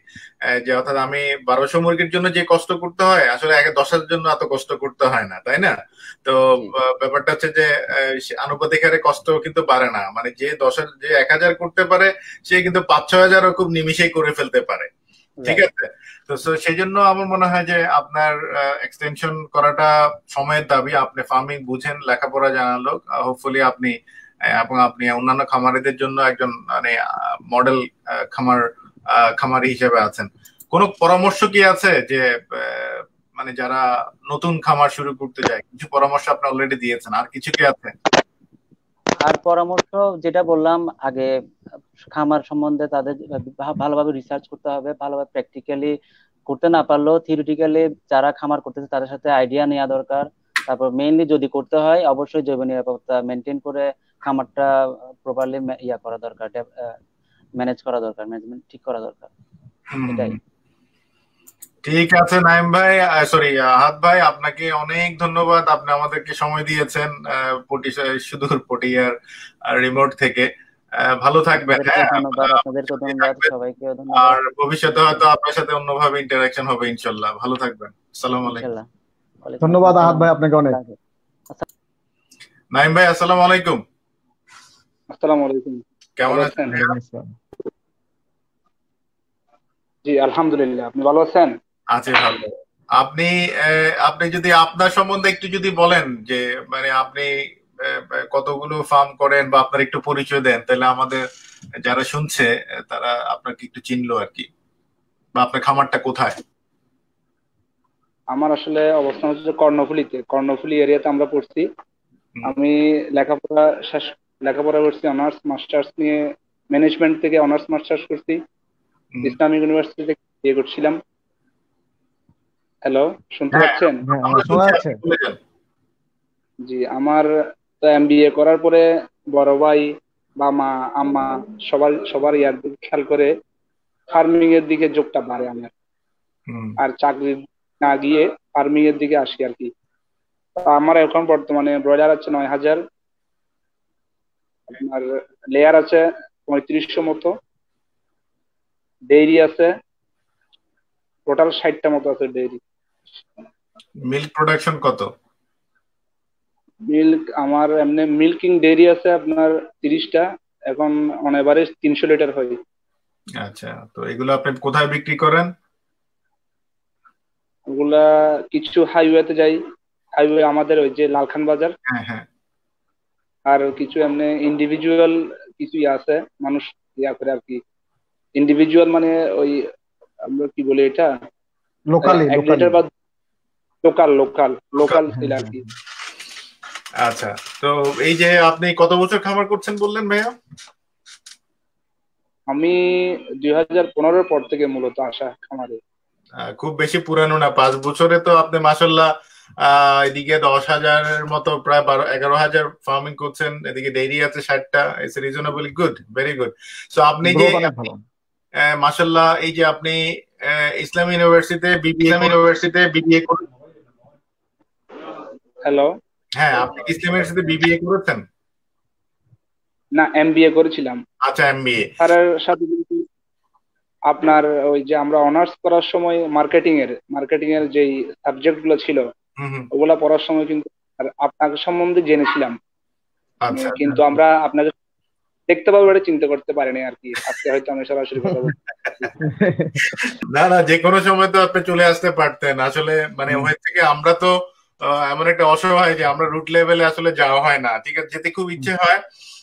যে অর্থাৎ আমি বারোশো মুরগির জন্য যে কষ্ট করতে হয় আসলে দশ দশার জন্য এত কষ্ট করতে হয় না তাই না তো ব্যাপারটা হচ্ছে যে আনুপাতিক হারে কষ্ট কিন্তু বাড়ে না মানে যে দশ যে এক হাজার করতে পারে সে কিন্তু পাঁচ ছ হাজারও খুব নিমিশেই করে ফেলতে পারে ঠিক আছে তো সেই জন্য আমার মনে হয় যে আপনার এক্সটেনশন করাটা সময়ের দাবি আপনি ফার্মিং বুঝেন লেখাপড়া জানা লোক হোপফুলি আপনি এবং আপনি অন্যান্য খামারিদের জন্য একজন মানে মডেল খামার খামারি হিসেবে আছেন কোন পরামর্শ কি আছে যে মানে যারা নতুন খামার শুরু করতে যায় কিছু পরামর্শ আপনি অলরেডি দিয়েছেন আর কিছু কি আছে আর পরামর্শ যেটা বললাম আগে খামার সম্বন্ধে তাদের ভালোভাবে রিসার্চ করতে হবে ভালোভাবে প্র্যাকটিক্যালি করতে না পারলেও থিওরিটিক্যালি যারা খামার করতেছে তাদের সাথে আইডিয়া নেওয়া দরকার তারপর মেইনলি যদি করতে হয় অবশ্যই জৈব নিরাপত্তা মেনটেন করে খামারটা প্রপারলি ইয়া করা দরকার ম্যানেজ করা দরকার ম্যানেজমেন্ট ঠিক করা দরকার এটাই ঠিক আছে নাইম ভাই সরি আহাত ভাই আপনাকে অনেক ধন্যবাদ আপনি আমাদেরকে সময় দিয়েছেন সুদূর পটিয়ার রিমোট থেকে হ্যাঁ, ভালো হ্যাঁ, থাকবেন আর ভবিষ্যতে হয়তো আপনার সাথে অন্যভাবে ইন্টারাকশন হবে ইনশাল্লাহ ভালো থাকবেন সালাম আলাইকুম ধন্যবাদ আহাদ ভাই আপনাকে অনেক আচ্ছা। নাইম ভাই আসসালামু আলাইকুম আসসালামু আলাইকুম কেমন আছেন জি আলহামদুলিল্লাহ আপনি ভালো আছেন আছি ভালো আপনি আপনি যদি আপনার সম্বন্ধে একটু যদি বলেন যে মানে আপনি কতগুলো ফার্ম করেন বা আপনার একটু পরিচয় দেন তাহলে আমাদের যারা শুনছে তারা আপনাকে একটু চিনলো আর কি বা আপনার খামারটা কোথায় আমার আসলে অবস্থান হচ্ছে কর্ণফুলিতে কর্ণফুলি এরিয়াতে আমরা পড়ছি আমি লেখাপড়া শেষ লেখাপড়া করছি অনার্স মাস্টার্স নিয়ে ম্যানেজমেন্ট থেকে অনার্স মাস্টার্স করছি ইসলামিক ইউনিভার্সিটি থেকে বিয়ে করছিলাম হ্যালো শুনতে হ্যাঁ, পাচ্ছেন হ্যাঁ, হ্যাঁ, জি আমার তো এম এ করার পরে বড় ভাই বা মা আম্মা সবার সবার ইয়ার দিকে খেয়াল করে ফার্মিং এর দিকে যোগটা বাড়ে আমার আর চাকরি না গিয়ে ফার্মিং এর দিকে আসি আর কি আমার এখন বর্তমানে ব্রয়লার আছে নয় হাজার আপনার লেয়ার আছে পঁয়ত্রিশশো মতো ডেইরি আছে টোটাল ষাটটা মতো আছে ডেইরি মিল্ক প্রোডাকশন কত মিল্ক আমার এমনি মিল্কিং ডেরি আছে আপনার তিরিশটা এখন অন তিনশো লিটার হয় আচ্ছা তো এগুলো আপনি কোথায় বিক্রি করেন ওগুলা কিছু হাইওয়েতে যাই হাইওয়ে আমাদের ওই যে লালখান বাজার হ্যাঁ, হ্যাঁ। আর কিছু এমনি ইন্ডিভিজুয়াল কিছু ইয়ে আছে মানুষ ইয়া করে আর কি ইন্ডিভিজুয়াল মানে ওই আমরা কি বলি এটা local local local local local আর কি হ্যাঁ। আচ্ছা তো এই যে আপনি কত বছর খামার করছেন বললেন ভাইয়া আমি দুই হাজার পনেরোর পর থেকে মূলত আসা খামারে খুব বেশি পুরানো না পাঁচ বছরে তো আপনি মাসাল্লাহ এদিকে দশ হাজারের মতো প্রায় বারো এগারো হাজার ফার্মিং করছেন এদিকে ডেইরি আছে ষাটটা it's reasonably good very good so আপনি যে মাসাল্লাহ এই যে আপনি ইসলাম ইউনিভার্সিটিতে বিবিএ ইসলাম ইউনিভার্সিটিতে বিবিএ হ্যালো হ্যাঁ আপনি ইসলামের সাথে বিবিএ করেছেন না এমবিএ করেছিলাম আচ্ছা এমবিএ স্যারের সাথে আপনার ওই যে আমরা অনার্স করার সময় মার্কেটিং এর মার্কেটিং এর যেই সাবজেক্ট গুলো ছিল ওগুলো পড়ার সময় কিন্তু আপনাকে সম্বন্ধে জেনেছিলাম আচ্ছা। কিন্তু আমরা আপনাকে দেখতে পাবো এটা চিন্তা করতে পারিনি আর কি আজকে হয়তো আমি সরাসরি কথা বলছি না না যে কোনো সময় তো আপনি চলে আসতে পারতেন আসলে মানে হয়েছে কি আমরা তো এমন একটা অসহায় যে আমরা রুট লেভেলে আসলে যাওয়া হয় না ঠিক আছে যেতে খুব ইচ্ছে হয়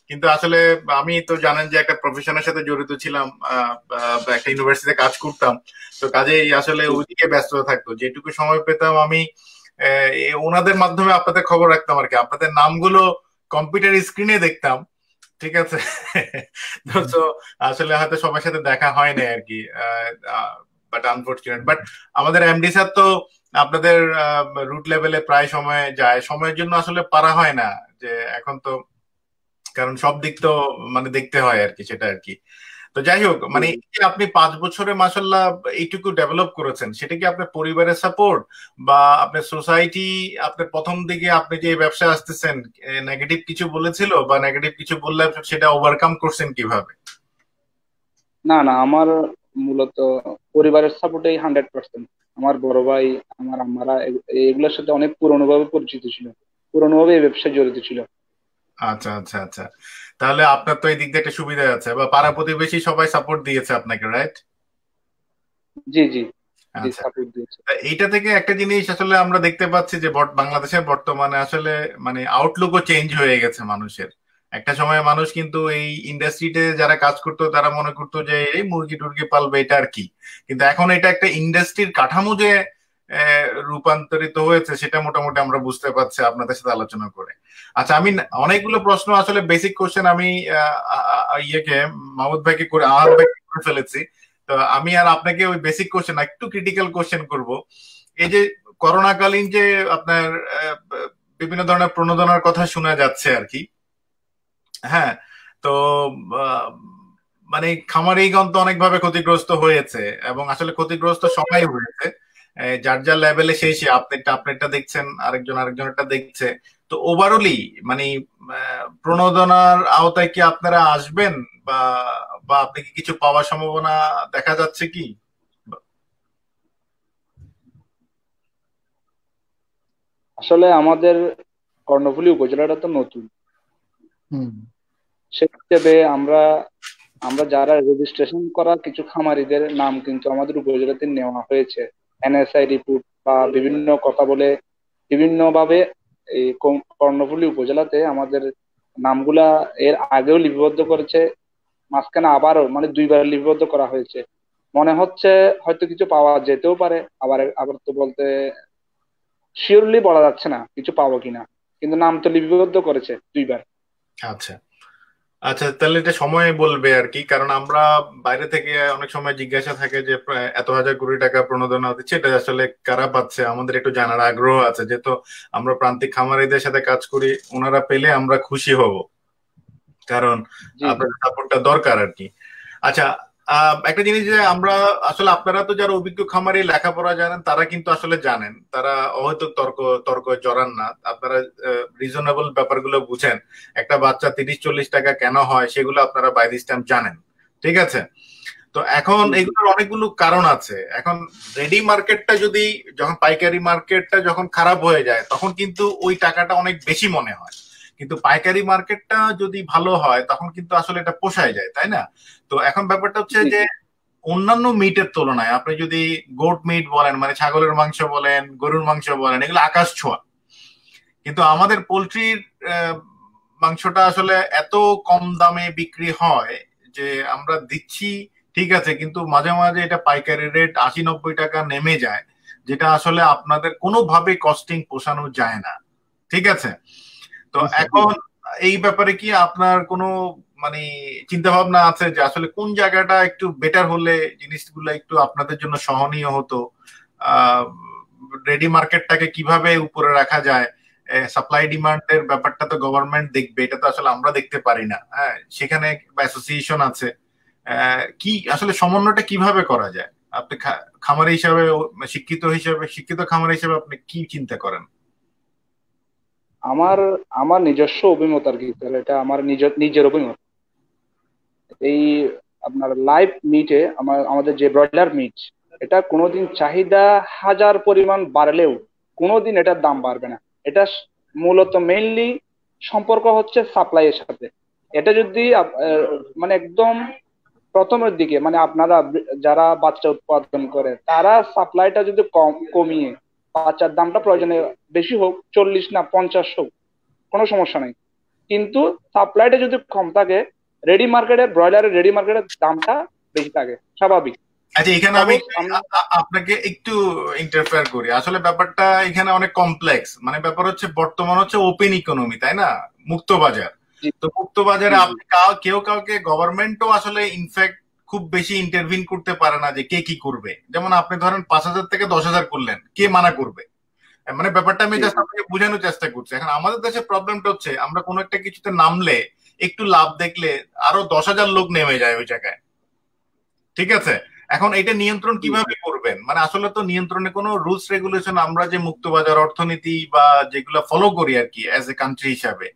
কিন্তু আসলে আমি তো জানেন যে একটা প্রফেশনের সাথে জড়িত ছিলাম একটা ইউনিভার্সিটিতে কাজ করতাম তো কাজেই আসলে ওইদিকে ব্যস্ত থাকতো যেটুকু সময় পেতাম আমি ওনাদের মাধ্যমে আপনাদের খবর রাখতাম আর কি আপনাদের নামগুলো কম্পিউটার স্ক্রিনে দেখতাম ঠিক আছে তো আসলে হয়তো সবার সাথে দেখা হয় না আর কি বাট আনফর্চুনেট বাট আমাদের এমডি স্যার তো আপনাদের রুট লেভেলে প্রায় সময় যায় সময়ের জন্য আসলে পারা হয় না যে এখন তো কারণ সব দিক তো মানে দেখতে হয় আর কি সেটা আর কি তো যাই হোক মানে আপনি পাঁচ বছরে মাসাল্লাহ এইটুকু ডেভেলপ করেছেন সেটা কি আপনার পরিবারের সাপোর্ট বা আপনার সোসাইটি আপনার প্রথম দিকে আপনি যে ব্যবসা আসতেছেন নেগেটিভ কিছু বলেছিল বা নেগেটিভ কিছু বললে সেটা ওভারকাম করছেন কিভাবে না না আমার মূলত পরিবারের সাপোর্টেই হান্ড্রেড পার্সেন্ট আমার বড় ভাই আমার আম্মারা এগুলোর সাথে অনেক পুরনো ভাবে পরিচিত ছিল পুরনো ভাবে এই ব্যবসায় জড়িত ছিল আচ্ছা আচ্ছা আচ্ছা তাহলে আপনার তো এই দিক দিয়ে একটা সুবিধা আছে বা পাড়া প্রতিবেশী সবাই সাপোর্ট দিয়েছে আপনাকে রাইট জি জি আচ্ছা। এটা থেকে একটা জিনিস আসলে আমরা দেখতে পাচ্ছি যে বাংলাদেশের বর্তমানে আসলে মানে আউটলুকও চেঞ্জ হয়ে গেছে মানুষের একটা সময় মানুষ কিন্তু এই ইন্ডাস্ট্রিতে যারা কাজ করতো তারা মনে করতো যে এই মুরগি টুরগি পালবে এটা আর কি কিন্তু এখন এটা একটা ইন্ডাস্ট্রির কাঠামো যে রূপান্তরিত হয়েছে সেটা মোটামুটি আমরা বুঝতে পারছি আপনাদের সাথে আলোচনা করে আচ্ছা আমি অনেকগুলো প্রশ্ন আসলে বেসিক কোশ্চেন আমি ইয়েকে মাহমুদ ভাইকে করে আহাদ ভাইকে করে ফেলেছি তো আমি আর আপনাকে ওই বেসিক কোশ্চেন একটু ক্রিটিক্যাল কোশ্চেন করব এই যে করোনাকালীন যে আপনার বিভিন্ন ধরনের প্রণোদনার কথা শোনা যাচ্ছে আর কি হ্যাঁ তো মানে খামারিগণ তো অনেকভাবে ক্ষতিগ্রস্ত হয়েছে এবং আসলে ক্ষতিগ্রস্ত সবাই হয়েছে যার যার লেভেলে সেই সে আপনারটা আপনারটা দেখছেন আরেকজন একটা দেখছে তো ওভারঅলি মানে প্রণোদনার আওতায় কি আপনারা আসবেন বা বা আপনি কি কিছু পাওয়ার সম্ভাবনা দেখা যাচ্ছে কি আসলে আমাদের কর্ণফুলী উপজেলাটা তো নতুন সেক্ষেত্রে আমরা আমরা যারা রেজিস্ট্রেশন করা কিছু খামারিদের নাম কিন্তু আমাদের উপজেলাতে নেওয়া হয়েছে এনএসআই রিপোর্ট বা বিভিন্ন কথা বলে বিভিন্নভাবে এই কর্ণফুলী উপজেলাতে আমাদের নামগুলা এর আগেও লিপিবদ্ধ করেছে মাঝখানে আবারও মানে দুইবার লিপিবদ্ধ করা হয়েছে মনে হচ্ছে হয়তো কিছু পাওয়া যেতেও পারে আবার আবার তো বলতে শিওরলি বলা যাচ্ছে না কিছু পাবো কিনা কিন্তু নাম তো লিপিবদ্ধ করেছে দুইবার আচ্ছা আচ্ছা তাহলে এটা সময় বলবে আর কি কারণ আমরা বাইরে থেকে অনেক সময় জিজ্ঞাসা থাকে যে এত হাজার কোটি টাকা প্রণোদনা দিচ্ছে এটা আসলে কারা পাচ্ছে আমাদের একটু জানার আগ্রহ আছে যেহেতু আমরা প্রান্তিক খামারিদের সাথে কাজ করি ওনারা পেলে আমরা খুশি হব কারণ আপনার সাপোর্টটা দরকার আর কি আচ্ছা একটা জিনিস যে আমরা আসলে আপনারা তো যারা অভিজ্ঞ খামারে লেখাপড়া জানেন তারা কিন্তু আসলে জানেন তারা অহেতুক তর্ক তর্ক জড়ান না আপনারা রিজনেবল ব্যাপারগুলো বুঝেন একটা বাচ্চা তিরিশ চল্লিশ টাকা কেন হয় সেগুলো আপনারা বাই দিস টাইম জানেন ঠিক আছে তো এখন এগুলোর অনেকগুলো কারণ আছে এখন রেডি মার্কেটটা যদি যখন পাইকারি মার্কেটটা যখন খারাপ হয়ে যায় তখন কিন্তু ওই টাকাটা অনেক বেশি মনে হয় কিন্তু পাইকারি মার্কেটটা যদি ভালো হয় তখন কিন্তু আসলে এটা পোষায় যায় তাই না তো এখন ব্যাপারটা হচ্ছে যে অন্যান্য মিটের তুলনায় আপনি যদি গোট মিট বলেন মানে ছাগলের মাংস বলেন গরুর মাংস বলেন এগুলো আকাশ ছোঁয়া কিন্তু আমাদের পোলট্রির মাংসটা আসলে এত কম দামে বিক্রি হয় যে আমরা দিচ্ছি ঠিক আছে কিন্তু মাঝে মাঝে এটা পাইকারি রেট আশি নব্বই টাকা নেমে যায় যেটা আসলে আপনাদের কোনোভাবে কস্টিং পোষানো যায় না ঠিক আছে তো এখন এই ব্যাপারে কি আপনার কোনো মানে চিন্তা ভাবনা আছে যে আসলে কোন জায়গাটা একটু বেটার হলে জিনিসগুলো একটু আপনাদের জন্য সহনীয় হতো রেডি মার্কেটটাকে কিভাবে উপরে রাখা যায় সাপ্লাই ডিমান্ডের ব্যাপারটা তো গভর্নমেন্ট দেখবে এটা তো আসলে আমরা দেখতে পারি না হ্যাঁ সেখানে অ্যাসোসিয়েশন আছে কি আসলে সমন্বয়টা কিভাবে করা যায় আপনি খামার হিসাবে শিক্ষিত হিসাবে শিক্ষিত খামার হিসাবে আপনি কি চিন্তা করেন আমার আমার নিজস্ব অভিমত আর কি এটা আমার নিজের নিজের অভিমত এই আপনার লাইভ মিটে আমার আমাদের যে ব্রয়লার মিট এটা কোনোদিন চাহিদা হাজার পরিমাণ বাড়লেও কোনোদিন এটার দাম বাড়বে না এটা মূলত মেইনলি সম্পর্ক হচ্ছে সাপ্লাইয়ের সাথে এটা যদি মানে একদম প্রথমের দিকে মানে আপনারা যারা বাচ্চা উৎপাদন করে তারা সাপ্লাইটা যদি কম কমিয়ে বাচ্চার দামটা প্রয়োজনে বেশি হোক চল্লিশ না পঞ্চাশ হোক কোনো সমস্যা নাই কিন্তু সাপ্লাইটা যদি কম থাকে রেডি মার্কেটের ব্রয়লারের রেডি মার্কেটের দামটা বেশি থাকে স্বাভাবিক আচ্ছা এখানে আমি আপনাকে একটু ইন্টারফেয়ার করি আসলে ব্যাপারটা এখানে অনেক কমপ্লেক্স মানে ব্যাপার হচ্ছে বর্তমান হচ্ছে ওপেন ইকোনমি তাই না মুক্ত বাজার তো মুক্ত বাজারে আপনি কেউ কাউকে গভর্নমেন্টও আসলে ইনফ্যাক্ট খুব বেশি ইন্টারভিন করতে পারে না যে কে কি করবে যেমন আপনি ধরেন পাঁচ হাজার থেকে দশ হাজার করলেন কে মানা করবে মানে ব্যাপারটা আমি জাস্ট আপনাকে বোঝানোর চেষ্টা করছি এখন আমাদের দেশে প্রবলেমটা হচ্ছে আমরা কোনো একটা কিছুতে নামলে একটু লাভ দেখলে আরো দশ হাজার লোক নেমে যায় ওই জায়গায় ঠিক আছে এখন এটা নিয়ন্ত্রণ কিভাবে করবেন মানে আসলে তো নিয়ন্ত্রণে কোনো রুলস রেগুলেশন আমরা যে মুক্তবাজার অর্থনীতি বা যেগুলো ফলো করি আর কি অ্যাজ এ কান্ট্রি হিসাবে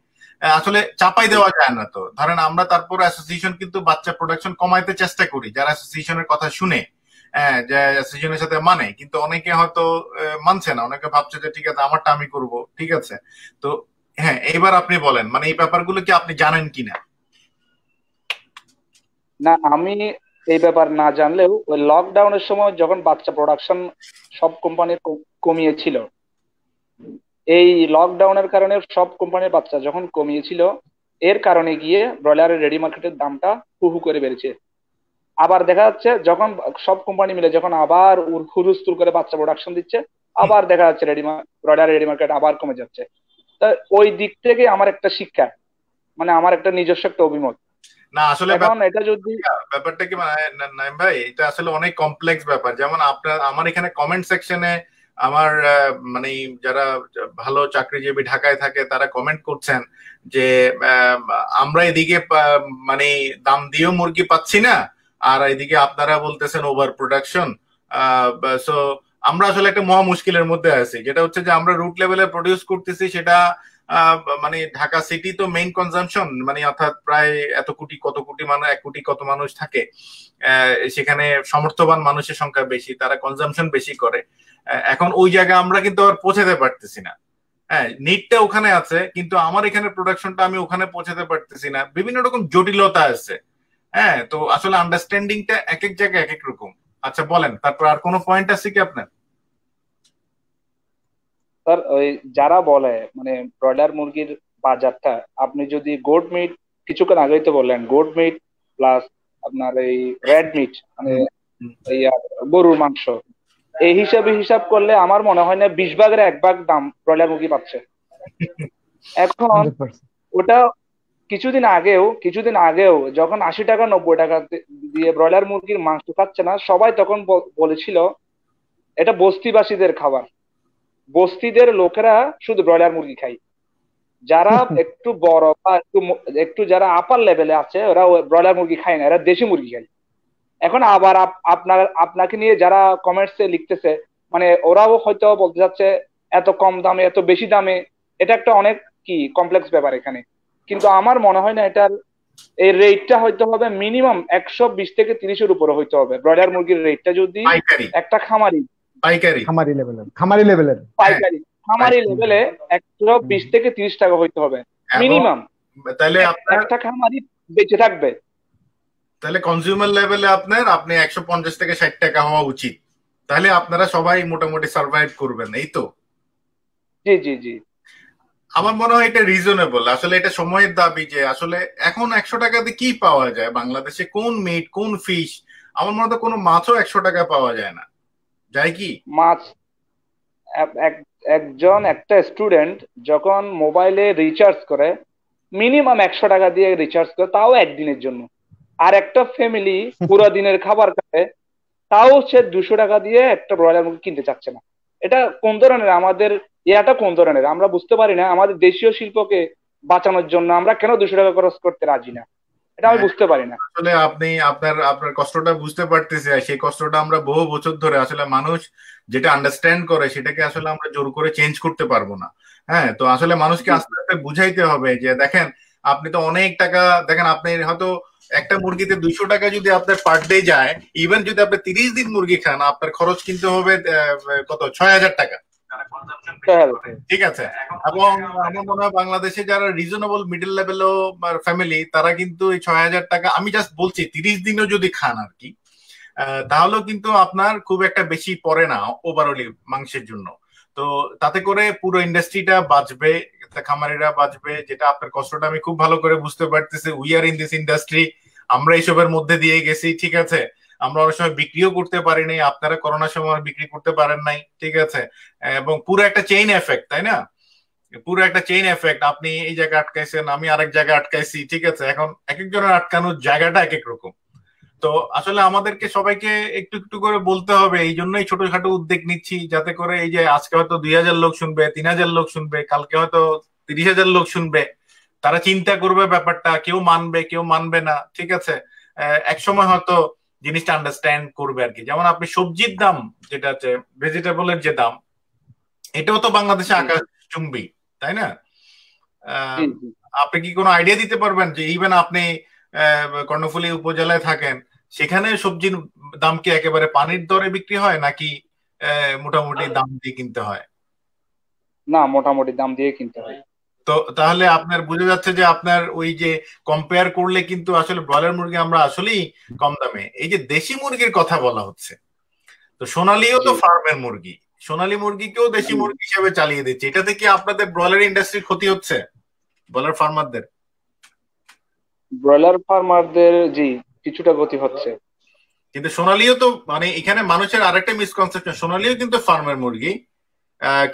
আসলে চাপাই দেওয়া যায় না তো ধরেন আমরা তারপর অ্যাসোসিয়েশন কিন্তু বাচ্চা প্রোডাকশন কমাইতে চেষ্টা করি যারা অ্যাসোসিয়েশনের কথা শুনে অ্যাসোসিয়েশনের সাথে মানে কিন্তু অনেকে হয়তো মানছে না অনেকে ভাবছে যে ঠিক আছে আমারটা আমি করব ঠিক আছে তো হ্যাঁ এইবার আপনি বলেন মানে এই ব্যাপারগুলো কি আপনি জানেন কিনা না আমি এই ব্যাপার না জানলেও ওই লকডাউনের সময় যখন বাচ্চা প্রোডাকশন সব কোম্পানির কমিয়েছিল এই লকডাউনের কারণে সব কোম্পানির বাচ্চা যখন কমিয়েছিল এর কারণে গিয়ে ব্রয়লারের রেডি মার্কেটের দামটা হু হু করে বেড়েছে আবার দেখা যাচ্ছে যখন সব কোম্পানি মিলে যখন আবার হুরুস্তুর করে বাচ্চা প্রোডাকশন দিচ্ছে আবার দেখা যাচ্ছে রেডি ব্রয়লারের রেডি মার্কেট আবার কমে যাচ্ছে তা ওই দিক থেকে আমার একটা শিক্ষা মানে আমার একটা নিজস্ব একটা অভিমত না আসলে এটা যদি ব্যাপারটা কি মানে, ভাই এটা আসলে অনেক কমপ্লেক্স ব্যাপার যেমন আপনার আমার এখানে কমেন্ট সেকশনে আমার মানে যারা ভালো চাকরিজীবী ঢাকায় থাকে তারা কমেন্ট করছেন যে আমরা এদিকে মানে দাম দিয়েও মুরগি পাচ্ছি না আর এদিকে আপনারা বলতেছেন ওভার প্রোডাকশন সো আমরা আসলে একটা মহা মুশকিলের মধ্যে আছি যেটা হচ্ছে যে আমরা রুট লেভেলে প্রডিউস করতেছি সেটা মানে ঢাকা সিটি তো মেইন কনজামশন মানে অর্থাৎ প্রায় এত কোটি কত কোটি মানুষ এক কোটি কত মানুষ থাকে সেখানে সমর্থবান মানুষের সংখ্যা বেশি তারা কনজামশন বেশি করে এখন ওই জায়গায় আমরা কিন্তু আর পৌঁছাতে পারতেছি না হ্যাঁ নিটটা ওখানে আছে কিন্তু আমার এখানে প্রোডাকশনটা আমি ওখানে পৌঁছাতে পারতেছি না বিভিন্ন রকম জটিলতা আছে হ্যাঁ তো আসলে আন্ডারস্ট্যান্ডিংটা এক এক জায়গায় এক এক রকম আচ্ছা বলেন তারপর আর কোনো পয়েন্ট আছে কি আপনার স্যার ওই যারা বলে মানে ব্রয়লার মুরগির বাজারটা আপনি যদি গোড মিট কিছুক্ষণ আগেই তো বললেন গোড মিট প্লাস আপনার এই রেড মিট মানে গরুর মাংস এই হিসাবে হিসাব করলে আমার মনে হয় না বিশ ভাগের এক ভাগ দাম ব্রয়লার মুরগি পাচ্ছে এখন ওটা কিছুদিন আগেও কিছুদিন আগেও যখন আশি টাকা নব্বই টাকা দিয়ে ব্রয়লার মুরগির মাংস খাচ্ছে না সবাই তখন বলেছিল এটা বস্তিবাসীদের খাবার বস্তিদের লোকেরা শুধু ব্রয়লার মুরগি খাই যারা একটু বড় বা একটু একটু যারা আপার লেভেলে আছে ওরা ব্রয়লার মুরগি খায় না এরা দেশি মুরগি খায় এখন আবার আপনার আপনাকে নিয়ে যারা কমেন্টসে লিখতেছে মানে ওরাও হয়তো বলতে যাচ্ছে এত কম দামে এত বেশি দামে এটা একটা অনেক কি কমপ্লেক্স ব্যাপার এখানে কিন্তু আমার মনে হয় না এটার এই রেটটা হয়তো হবে মিনিমাম একশো বিশ থেকে তিরিশের উপরে হইতে হবে ব্রয়লার মুরগির রেটটা যদি একটা খামারি পাইকারি খামারি লেভেলের খামারি লেভেলের পাইকারি খামারি লেভেলে একশো বিশ থেকে তিরিশ টাকা হইতে হবে মিনিমাম তাহলে একটা খামারি বেঁচে থাকবে তাহলে কনজিউমার লেভেলে আপনার আপনি একশো পঞ্চাশ থেকে ষাট টাকা হওয়া উচিত তাহলে আপনারা সবাই মোটামুটি সার্ভাইভ করবেন এই তো জি জি জি আমার মনে হয় এটা রিজনেবল আসলে এটা সময়ের দাবি যে আসলে এখন একশো টাকাতে কি পাওয়া যায় বাংলাদেশে কোন মিট কোন ফিশ আমার মনে হয় কোনো মাছও একশো টাকা পাওয়া যায় না যাই কি মাছ একজন একটা স্টুডেন্ট যখন মোবাইলে রিচার্জ করে মিনিমাম একশো টাকা দিয়ে রিচার্জ করে তাও একদিনের জন্য আর একটা ফ্যামিলি পুরো দিনের খাবার খায় তাও সে দুশো টাকা দিয়ে একটা ব্রয়লার মুরগি কিনতে চাচ্ছে না এটা কোন ধরনের আমাদের এটা কোন ধরনের আমরা বুঝতে পারি না আমাদের দেশীয় শিল্পকে বাঁচানোর জন্য আমরা কেন দুশো টাকা খরচ করতে রাজি না এটা আমি হ্যাঁ। বুঝতে পারি না আসলে আপনি আপনার আপনার কষ্টটা বুঝতে পারতেছি সেই কষ্টটা আমরা বহু বছর ধরে আসলে মানুষ যেটা আন্ডারস্ট্যান্ড করে সেটাকে আসলে আমরা জোর করে চেঞ্জ করতে পারবো না হ্যাঁ তো আসলে মানুষকে আস্তে আস্তে বুঝাইতে হবে যে দেখেন আপনি তো অনেক টাকা দেখেন আপনি হয়তো একটা মুরগিতে দুইশো টাকা যদি আপনার পার ডে যায় ইভেন যদি আপনি তিরিশ দিন মুরগি খান আপনার খরচ কিনতে হবে কত ছয় হাজার টাকা ঠিক আছে এবং আমার মনে হয় বাংলাদেশে যারা রিজনেবল মিডল লেভেল ফ্যামিলি তারা কিন্তু এই ছয় হাজার টাকা আমি জাস্ট বলছি তিরিশ দিনও যদি খান আর কি তাহলেও কিন্তু আপনার খুব একটা বেশি পড়ে না ওভারঅলি মাংসের জন্য তো তাতে করে পুরো ইন্ডাস্ট্রিটা বাঁচবে ভোক্তা খামারিরা বাঁচবে যেটা আপনার কষ্টটা আমি খুব ভালো করে বুঝতে পারতেছি we are in this industry আমরা এইসবের মধ্যে দিয়ে গেছি ঠিক আছে আমরা অনেক সময় বিক্রিও করতে পারি নাই আপনারা করোনার সময় বিক্রি করতে পারেন নাই ঠিক আছে এবং পুরো একটা চেইন এফেক্ট তাই না পুরো একটা চেইন এফেক্ট আপনি এই জায়গায় আটকাইছেন আমি আরেক জায়গায় আটকাইছি ঠিক আছে এখন এক একজনের আটকানোর জায়গাটা এক এক রকম তো আসলে আমাদেরকে সবাইকে একটু একটু করে বলতে হবে এই জন্যই ছোটখাটো উদ্যোগ নিচ্ছি যাতে করে এই যে আজকে হয়তো দুই হাজার লোক শুনবে তিন হাজার লোক শুনবে কালকে হয়তো তিরিশ হাজার লোক শুনবে তারা চিন্তা করবে ব্যাপারটা কেউ মানবে কেউ মানবে না ঠিক আছে একসময় হয়তো জিনিসটা আন্ডারস্ট্যান্ড করবে আর কি যেমন আপনি সবজির দাম যেটা আছে ভেজিটেবলের যে দাম এটাও তো বাংলাদেশে আকাশ চুম্বি তাই না আপনি কি কোনো আইডিয়া দিতে পারবেন যে ইভেন আপনি কর্ণফুলী উপজেলায় থাকেন সেখানে সবজির দাম কি একেবারে পানির দরে বিক্রি হয় নাকি মোটামুটি দাম দিয়ে কিনতে হয় না মোটামুটি দাম দিয়ে কিনতে হয় তো তাহলে আপনার বুঝে যাচ্ছে যে আপনার ওই যে কম্পেয়ার করলে কিন্তু আসলে ব্রয়লার মুরগি আমরা আসলেই কম দামে এই যে দেশি মুরগির কথা বলা হচ্ছে তো সোনালিও তো ফার্মের মুরগি সোনালি মুরগিকেও দেশি মুরগি হিসেবে চালিয়ে দিচ্ছে এটাতে কি আপনাদের ব্রয়লার ইন্ডাস্ট্রির ক্ষতি হচ্ছে ব্রয়লার ফার্মারদের ব্রয়লার ফার্মারদের জি কিছুটা গতি হচ্ছে কিন্তু সোনালিও তো মানে এখানে মানুষের আরেকটা মিসকনসেপশন সোনালিও কিন্তু ফার্মের মুরগি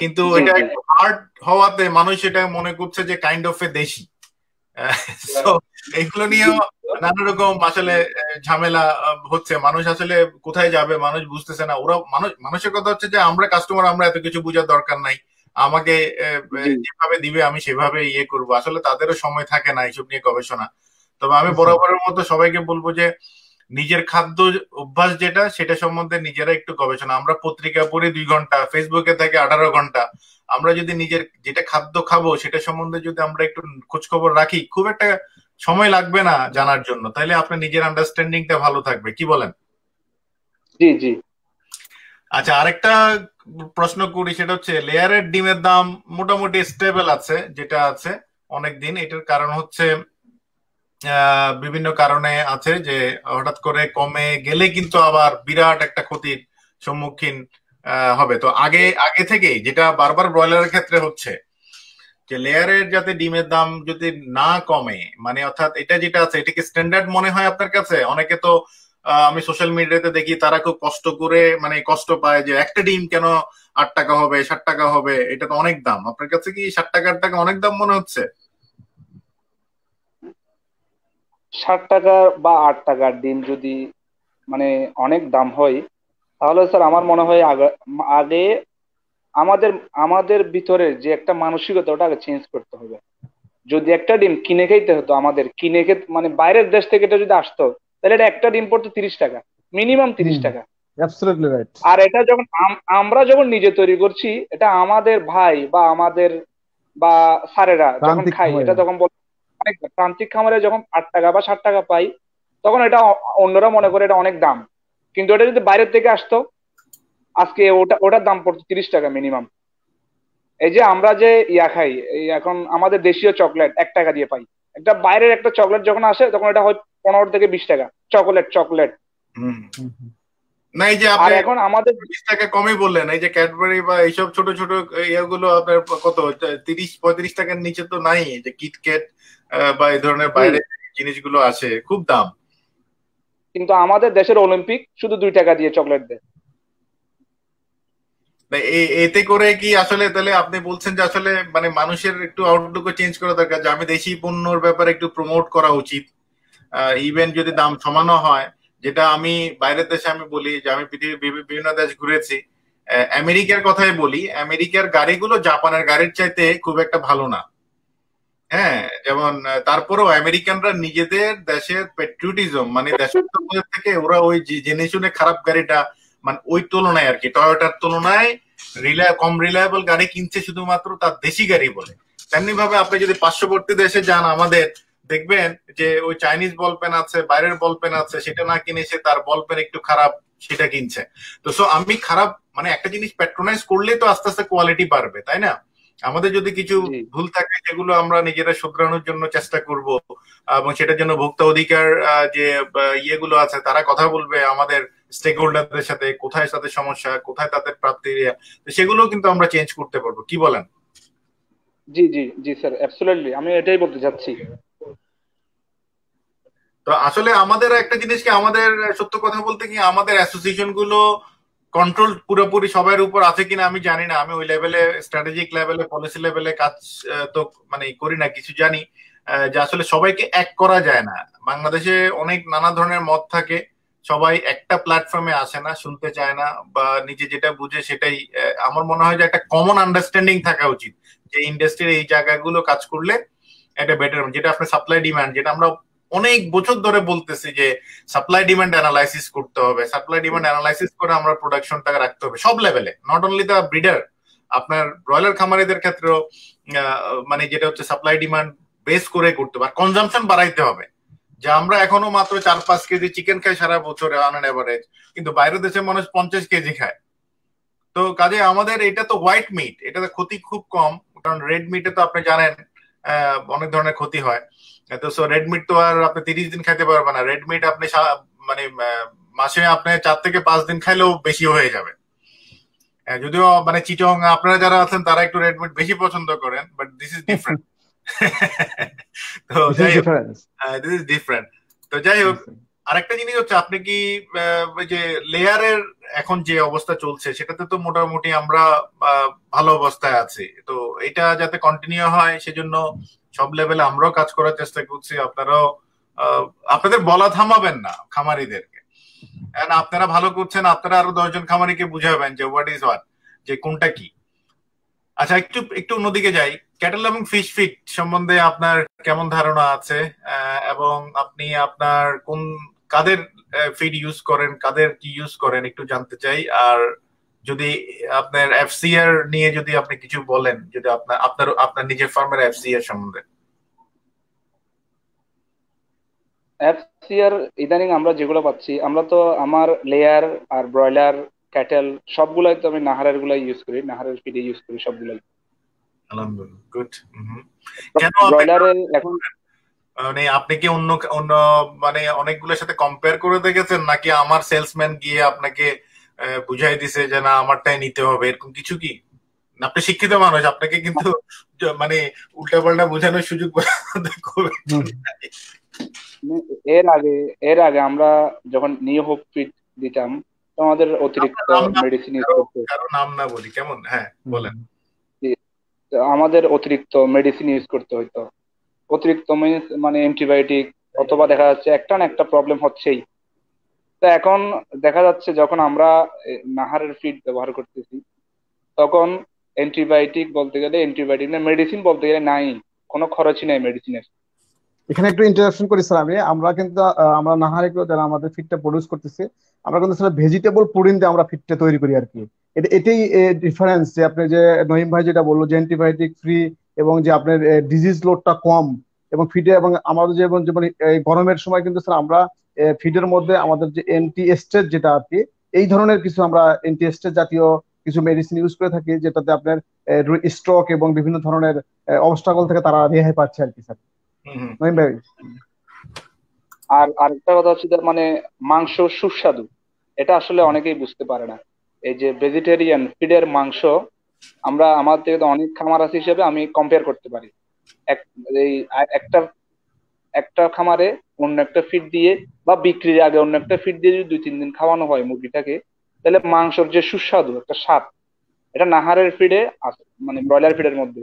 কিন্তু এটা হার্ড হওয়াতে মানুষ এটা মনে করছে যে কাইন্ড অফ এ দেশি এগুলো নিয়েও নানা রকম আসলে ঝামেলা হচ্ছে মানুষ আসলে কোথায় যাবে মানুষ বুঝতেছে না ওরা মানুষ মানুষের কথা হচ্ছে যে আমরা কাস্টমার আমরা এত কিছু বোঝার দরকার নাই আমাকে যেভাবে দিবে আমি সেভাবে ইয়ে করবো আসলে তাদেরও সময় থাকে না এইসব নিয়ে গবেষণা তবে আমি আচ্ছা। বরাবরের মতো সবাইকে বলবো যে নিজের খাদ্য অভ্যাস যেটা সেটা সম্বন্ধে নিজেরা একটু গবেষণা আমরা পত্রিকা পড়ি দুই ঘন্টা ফেসবুকে থাকে আঠারো ঘন্টা আমরা যদি নিজের যেটা খাদ্য খাবো সেটা সম্বন্ধে যদি আমরা একটু খোঁজখবর রাখি খুব একটা সময় লাগবে না জানার জন্য তাহলে আপনার নিজের আন্ডারস্ট্যান্ডিংটা ভালো থাকবে কি বলেন জি জি আচ্ছা আরেকটা প্রশ্ন করি সেটা হচ্ছে লেয়ারের ডিমের দাম মোটামুটি স্টেবল আছে যেটা আছে অনেকদিন এটার কারণ হচ্ছে বিভিন্ন কারণে আছে যে হঠাৎ করে কমে গেলে কিন্তু আবার বিরাট একটা ক্ষতির সম্মুখীন হবে তো আগে আগে থেকেই যেটা বারবার ব্রয়লারের ক্ষেত্রে হচ্ছে যে লেয়ারের যাতে ডিমের দাম যদি না কমে মানে অর্থাৎ এটা যেটা আছে এটাকে স্ট্যান্ডার্ড মনে হয় আপনার কাছে অনেকে তো আমি সোশ্যাল মিডিয়াতে দেখি তারা খুব কষ্ট করে মানে কষ্ট পায় যে একটা ডিম কেন আট টাকা হবে ষাট টাকা হবে এটা তো অনেক দাম আপনার কাছে কি ষাট টাকা আট টাকা অনেক দাম মনে হচ্ছে সাত টাকা বা আট টাকার ডিম যদি মানে অনেক দাম হয় তাহলে স্যার আমার মনে হয় আগে আমাদের আমাদের ভিতরে যে একটা মানসিকতা ওটা আগে চেঞ্জ করতে হবে যদি একটা ডিম কিনে খাইতে হতো আমাদের কিনে খেতে মানে বাইরের দেশ থেকে এটা যদি আসতো তাহলে এটা একটা ডিম পড়তো তিরিশ টাকা মিনিমাম তিরিশ টাকা আর এটা যখন আমরা যখন নিজে তৈরি করছি এটা আমাদের ভাই বা আমাদের বা স্যারেরা যখন খাই এটা তখন বলতো অনেক প্রান্তিক খামারে যখন আট টাকা বা ষাট টাকা পাই তখন এটা অন্যরা মনে করে এটা অনেক দাম কিন্তু এটা যদি বাইরের থেকে আসতো আজকে ওটা ওটার দাম পড়তো তিরিশ টাকা মিনিমাম এই যে আমরা যে ইয়া খাই এখন আমাদের দেশীয় চকলেট এক টাকা দিয়ে পাই একটা বাইরের একটা চকলেট যখন আসে তখন এটা হয় পনেরো থেকে বিশ টাকা চকলেট চকলেট না এই যে এখন আমাদের বিশ টাকা কমই বললেন এই যে ক্যাডবেরি বা এইসব ছোট ছোট ইয়েগুলো আপনার কত তিরিশ পঁয়ত্রিশ টাকার নিচে তো নাই যে কিটক্যাট বা এই ধরনের বাইরে জিনিসগুলো আছে খুব দাম কিন্তু আমাদের দেশের অলিম্পিক শুধু দুই টাকা দিয়ে চকলেট দেয় এতে করে কি আসলে তাহলে আপনি বলছেন যে আসলে মানে মানুষের একটু আউটলুক চেঞ্জ করা দরকার যে আমি দেশি পণ্যর ব্যাপারে একটু প্রমোট করা উচিত ইভেন যদি দাম সমানো হয় যেটা আমি বাইরের দেশে আমি বলি যে আমি পৃথিবীর বিভিন্ন দেশ ঘুরেছি আমেরিকার কথাই বলি আমেরিকার গাড়িগুলো জাপানের গাড়ির চাইতে খুব একটা ভালো না হ্যাঁ যেমন তারপরেও আমেরিকানরা নিজেদের দেশের পেট্রিয়টিজম মানে দেশের থেকে ওরা ওই জেনে শুনে খারাপ গাড়িটা মানে ওই তুলনায় আর কি টয়োটার তুলনায় কম রিলায়েবল গাড়ি কিনছে শুধুমাত্র তার দেশি গাড়ি বলে তেমনি ভাবে আপনি যদি পার্শ্ববর্তী দেশে যান আমাদের দেখবেন যে ওই চাইনিজ বল পেন আছে বাইরের বল পেন আছে সেটা না কিনে সে তার বল পেন একটু খারাপ সেটা কিনছে তো সো আমি খারাপ মানে একটা জিনিস প্যাট্রোনাইজ করলে তো আস্তে আস্তে কোয়ালিটি বাড়বে তাই না আমাদের যদি কিছু ভুল থাকে সেগুলো আমরা নিজেরা শুধরানোর জন্য চেষ্টা করব এবং সেটার জন্য ভোক্তা অধিকার যে ইয়েগুলো আছে তারা কথা বলবে আমাদের স্টেক হোল্ডারদের সাথে কোথায় তাদের সমস্যা কোথায় তাদের প্রাপ্তি ইয়ে, সেগুলো কিন্তু আমরা চেঞ্জ করতে পারবো কি বলেন জি জি জি স্যার আমি এটাই বলতে চাচ্ছি তো আসলে আমাদের একটা জিনিসকে আমাদের সত্য কথা বলতে কি আমাদের অ্যাসোসিয়েশন গুলো কন্ট্রোল পুরোপুরি সবার উপর আছে কিনা আমি জানি না আমি ওই লেভেলে স্ট্র্যাটেজিক লেভেলে পলিসি লেভেলে কাজ তো মানে করি না কিছু জানি যে আসলে সবাইকে এক করা যায় না বাংলাদেশে অনেক নানা ধরনের মত থাকে সবাই একটা প্ল্যাটফর্মে আসে না শুনতে চায় না বা নিজে যেটা বুঝে সেটাই আমার মনে হয় যে একটা কমন আন্ডারস্ট্যান্ডিং থাকা উচিত যে ইন্ডাস্ট্রির এই জায়গাগুলো কাজ করলে এটা বেটার যেটা আপনার সাপ্লাই ডিমান্ড যেটা আমরা অনেক বছর ধরে বলতেছে যে সাপ্লাই ডিমান্ড অ্যানালাইসিস করতে হবে সাপ্লাই ডিমান্ড অ্যানালাইসিস করে আমরা প্রোডাকশনটাকে রাখতে হবে সব লেভেলে নট অনলি দ্য ব্রিডার আপনার ব্রয়লার খামারিদের ক্ষেত্রেও মানে যেটা হচ্ছে সাপ্লাই ডিমান্ড বেস করে করতে হবে আর কনজামশন বাড়াইতে হবে যে আমরা এখনো মাত্র চার পাঁচ কেজি চিকেন খাই সারা বছরে অন অ্যান অ্যাভারেজ কিন্তু বাইরের দেশে মানুষ পঞ্চাশ কেজি খায় তো কাজে আমাদের এটা তো হোয়াইট মিট এটাতে ক্ষতি খুব কম কারণ রেড মিটে তো আপনি জানেন অনেক ধরনের ক্ষতি হয় হ্যাঁ, তো সো রেড মিট তো আর আপনি তিরিশ দিন খাইতে পারবেন না রেড মিট আপনি মানে মাসে আপনি চার থেকে পাঁচ দিন খাইলেও বেশি হয়ে যাবে হ্যাঁ, যদিও মানে চিটং আপনারা যারা আছেন তারা একটু রেড মিট বেশি পছন্দ করেন বাট দিস ইজ ডিফারেন্ট তো যাই হোক দিস ইজ ডিফারেন্ট তো যাই হোক আরেকটা জিনিস হচ্ছে আপনি কি ওই যে লেয়ারের এখন যে অবস্থা চলছে সেটাতে তো মোটামুটি আমরা ভালো অবস্থায় আছি তো এটা যাতে কন্টিনিউ হয় সেজন্য সব লেভেলে আমরাও কাজ করার চেষ্টা করছি আপনারাও আপনাদের বলা থামাবেন না খামারিদেরকে আপনারা ভালো করছেন আপনারা আরো দশজন খামারিকে বুঝাবেন যে হোয়াট ইজ ওয়াট যে কোনটা কি আচ্ছা একটু একটু অন্যদিকে যাই ক্যাটেল এবং ফিশ ফিট সম্বন্ধে আপনার কেমন ধারণা আছে এবং আপনি আপনার কোন কাদের ফিড ইউজ করেন কাদের কি ইউজ করেন একটু জানতে চাই আর যদি আপনার এফসিআর নিয়ে যদি আপনি কিছু বলেন যদি আপনার আপনার আপনার নিজের ফার্মের এফসিআর সম্বন্ধে এফসিআর ইদানিং আমরা যেগুলো পাচ্ছি আমরা তো আমার লেয়ার আর ব্রয়লার ক্যাটেল সবগুলাই তো আমি নাহারের গুলাই ইউজ করি নাহারের ফিড ইউজ করি সবগুলাই আলহামদুলিল্লাহ গুড ব্রয়লারে এখন মানে আপনি কি অন্য অন্য মানে অনেকগুলোর সাথে কম্পেয়ার করে দেখেছেন নাকি আমার সেলসম্যান গিয়ে আপনাকে বুঝাই দিছে যে না আমারটাই নিতে হবে এরকম কিছু কি আপনি শিক্ষিত মানুষ আপনাকে কিন্তু মানে উল্টা পাল্টা বোঝানোর সুযোগ এর আগে এর আগে আমরা যখন নিউ হোপ ফিট দিতাম আমাদের অতিরিক্ত মেডিসিন কারো নাম না বলি কেমন হ্যাঁ বলেন আমাদের অতিরিক্ত মেডিসিন ইউজ করতে হইতো অতিরিক্ত মানে অ্যান্টিবায়োটিক মানে অথবা দেখা যাচ্ছে একটা না একটা প্রবলেম হচ্ছেই তো এখন দেখা যাচ্ছে যখন আমরা নাহারের ফিড ব্যবহার করতেছি তখন অ্যান্টিবায়োটিক বলতে গেলে অ্যান্টিবায়োটিক না মেডিসিন বলতে গেলে নাই কোনো খরচই নাই মেডিসিনের এখানে একটু ইন্টারাকশন করি স্যার আমি আমরা কিন্তু আমরা নাহারে কেউ যারা আমাদের ফিটটা প্রডিউস করতেছে আমরা কিন্তু স্যার ভেজিটেবল পুরিন দিয়ে আমরা ফিটটা তৈরি করি আর কি এটাই ডিফারেন্স যে আপনি যে নহিম ভাই যেটা বললো যে অ্যান্টিবায়োটিক ফ্রি এবং যে আপনার ডিজিজ লোডটা কম এবং ফিডে এবং আমাদের যেমন যেমন গরমের সময় কিন্তু স্যার আমরা ফিডের মধ্যে আমাদের যে এন্টি যেটা আর কি এই ধরনের কিছু আমরা এন্টি জাতীয় কিছু মেডিসিন ইউজ করে থাকি যেটাতে আপনার স্ট্রোক এবং বিভিন্ন ধরনের অবস্টাকল থেকে তারা রেহাই পাচ্ছে আর কি স্যার ভাই আর আরেকটা কথা হচ্ছে মানে মাংস সুস্বাদু এটা আসলে অনেকেই বুঝতে পারে না এই যে ভেজিটেরিয়ান ফিডের মাংস আমরা আমার থেকে তো অনেক খামার আছে হিসেবে আমি কম্পেয়ার করতে পারি একটা একটা খামারে অন্য একটা ফিড দিয়ে বা বিক্রির আগে অন্য একটা ফিড দিয়ে যদি দুই তিন দিন খাওয়ানো হয় মুরগিটাকে তাহলে মাংসর যে সুস্বাদু একটা স্বাদ এটা নাহারের ফিডে আছে মানে ব্রয়লার ফিডের মধ্যে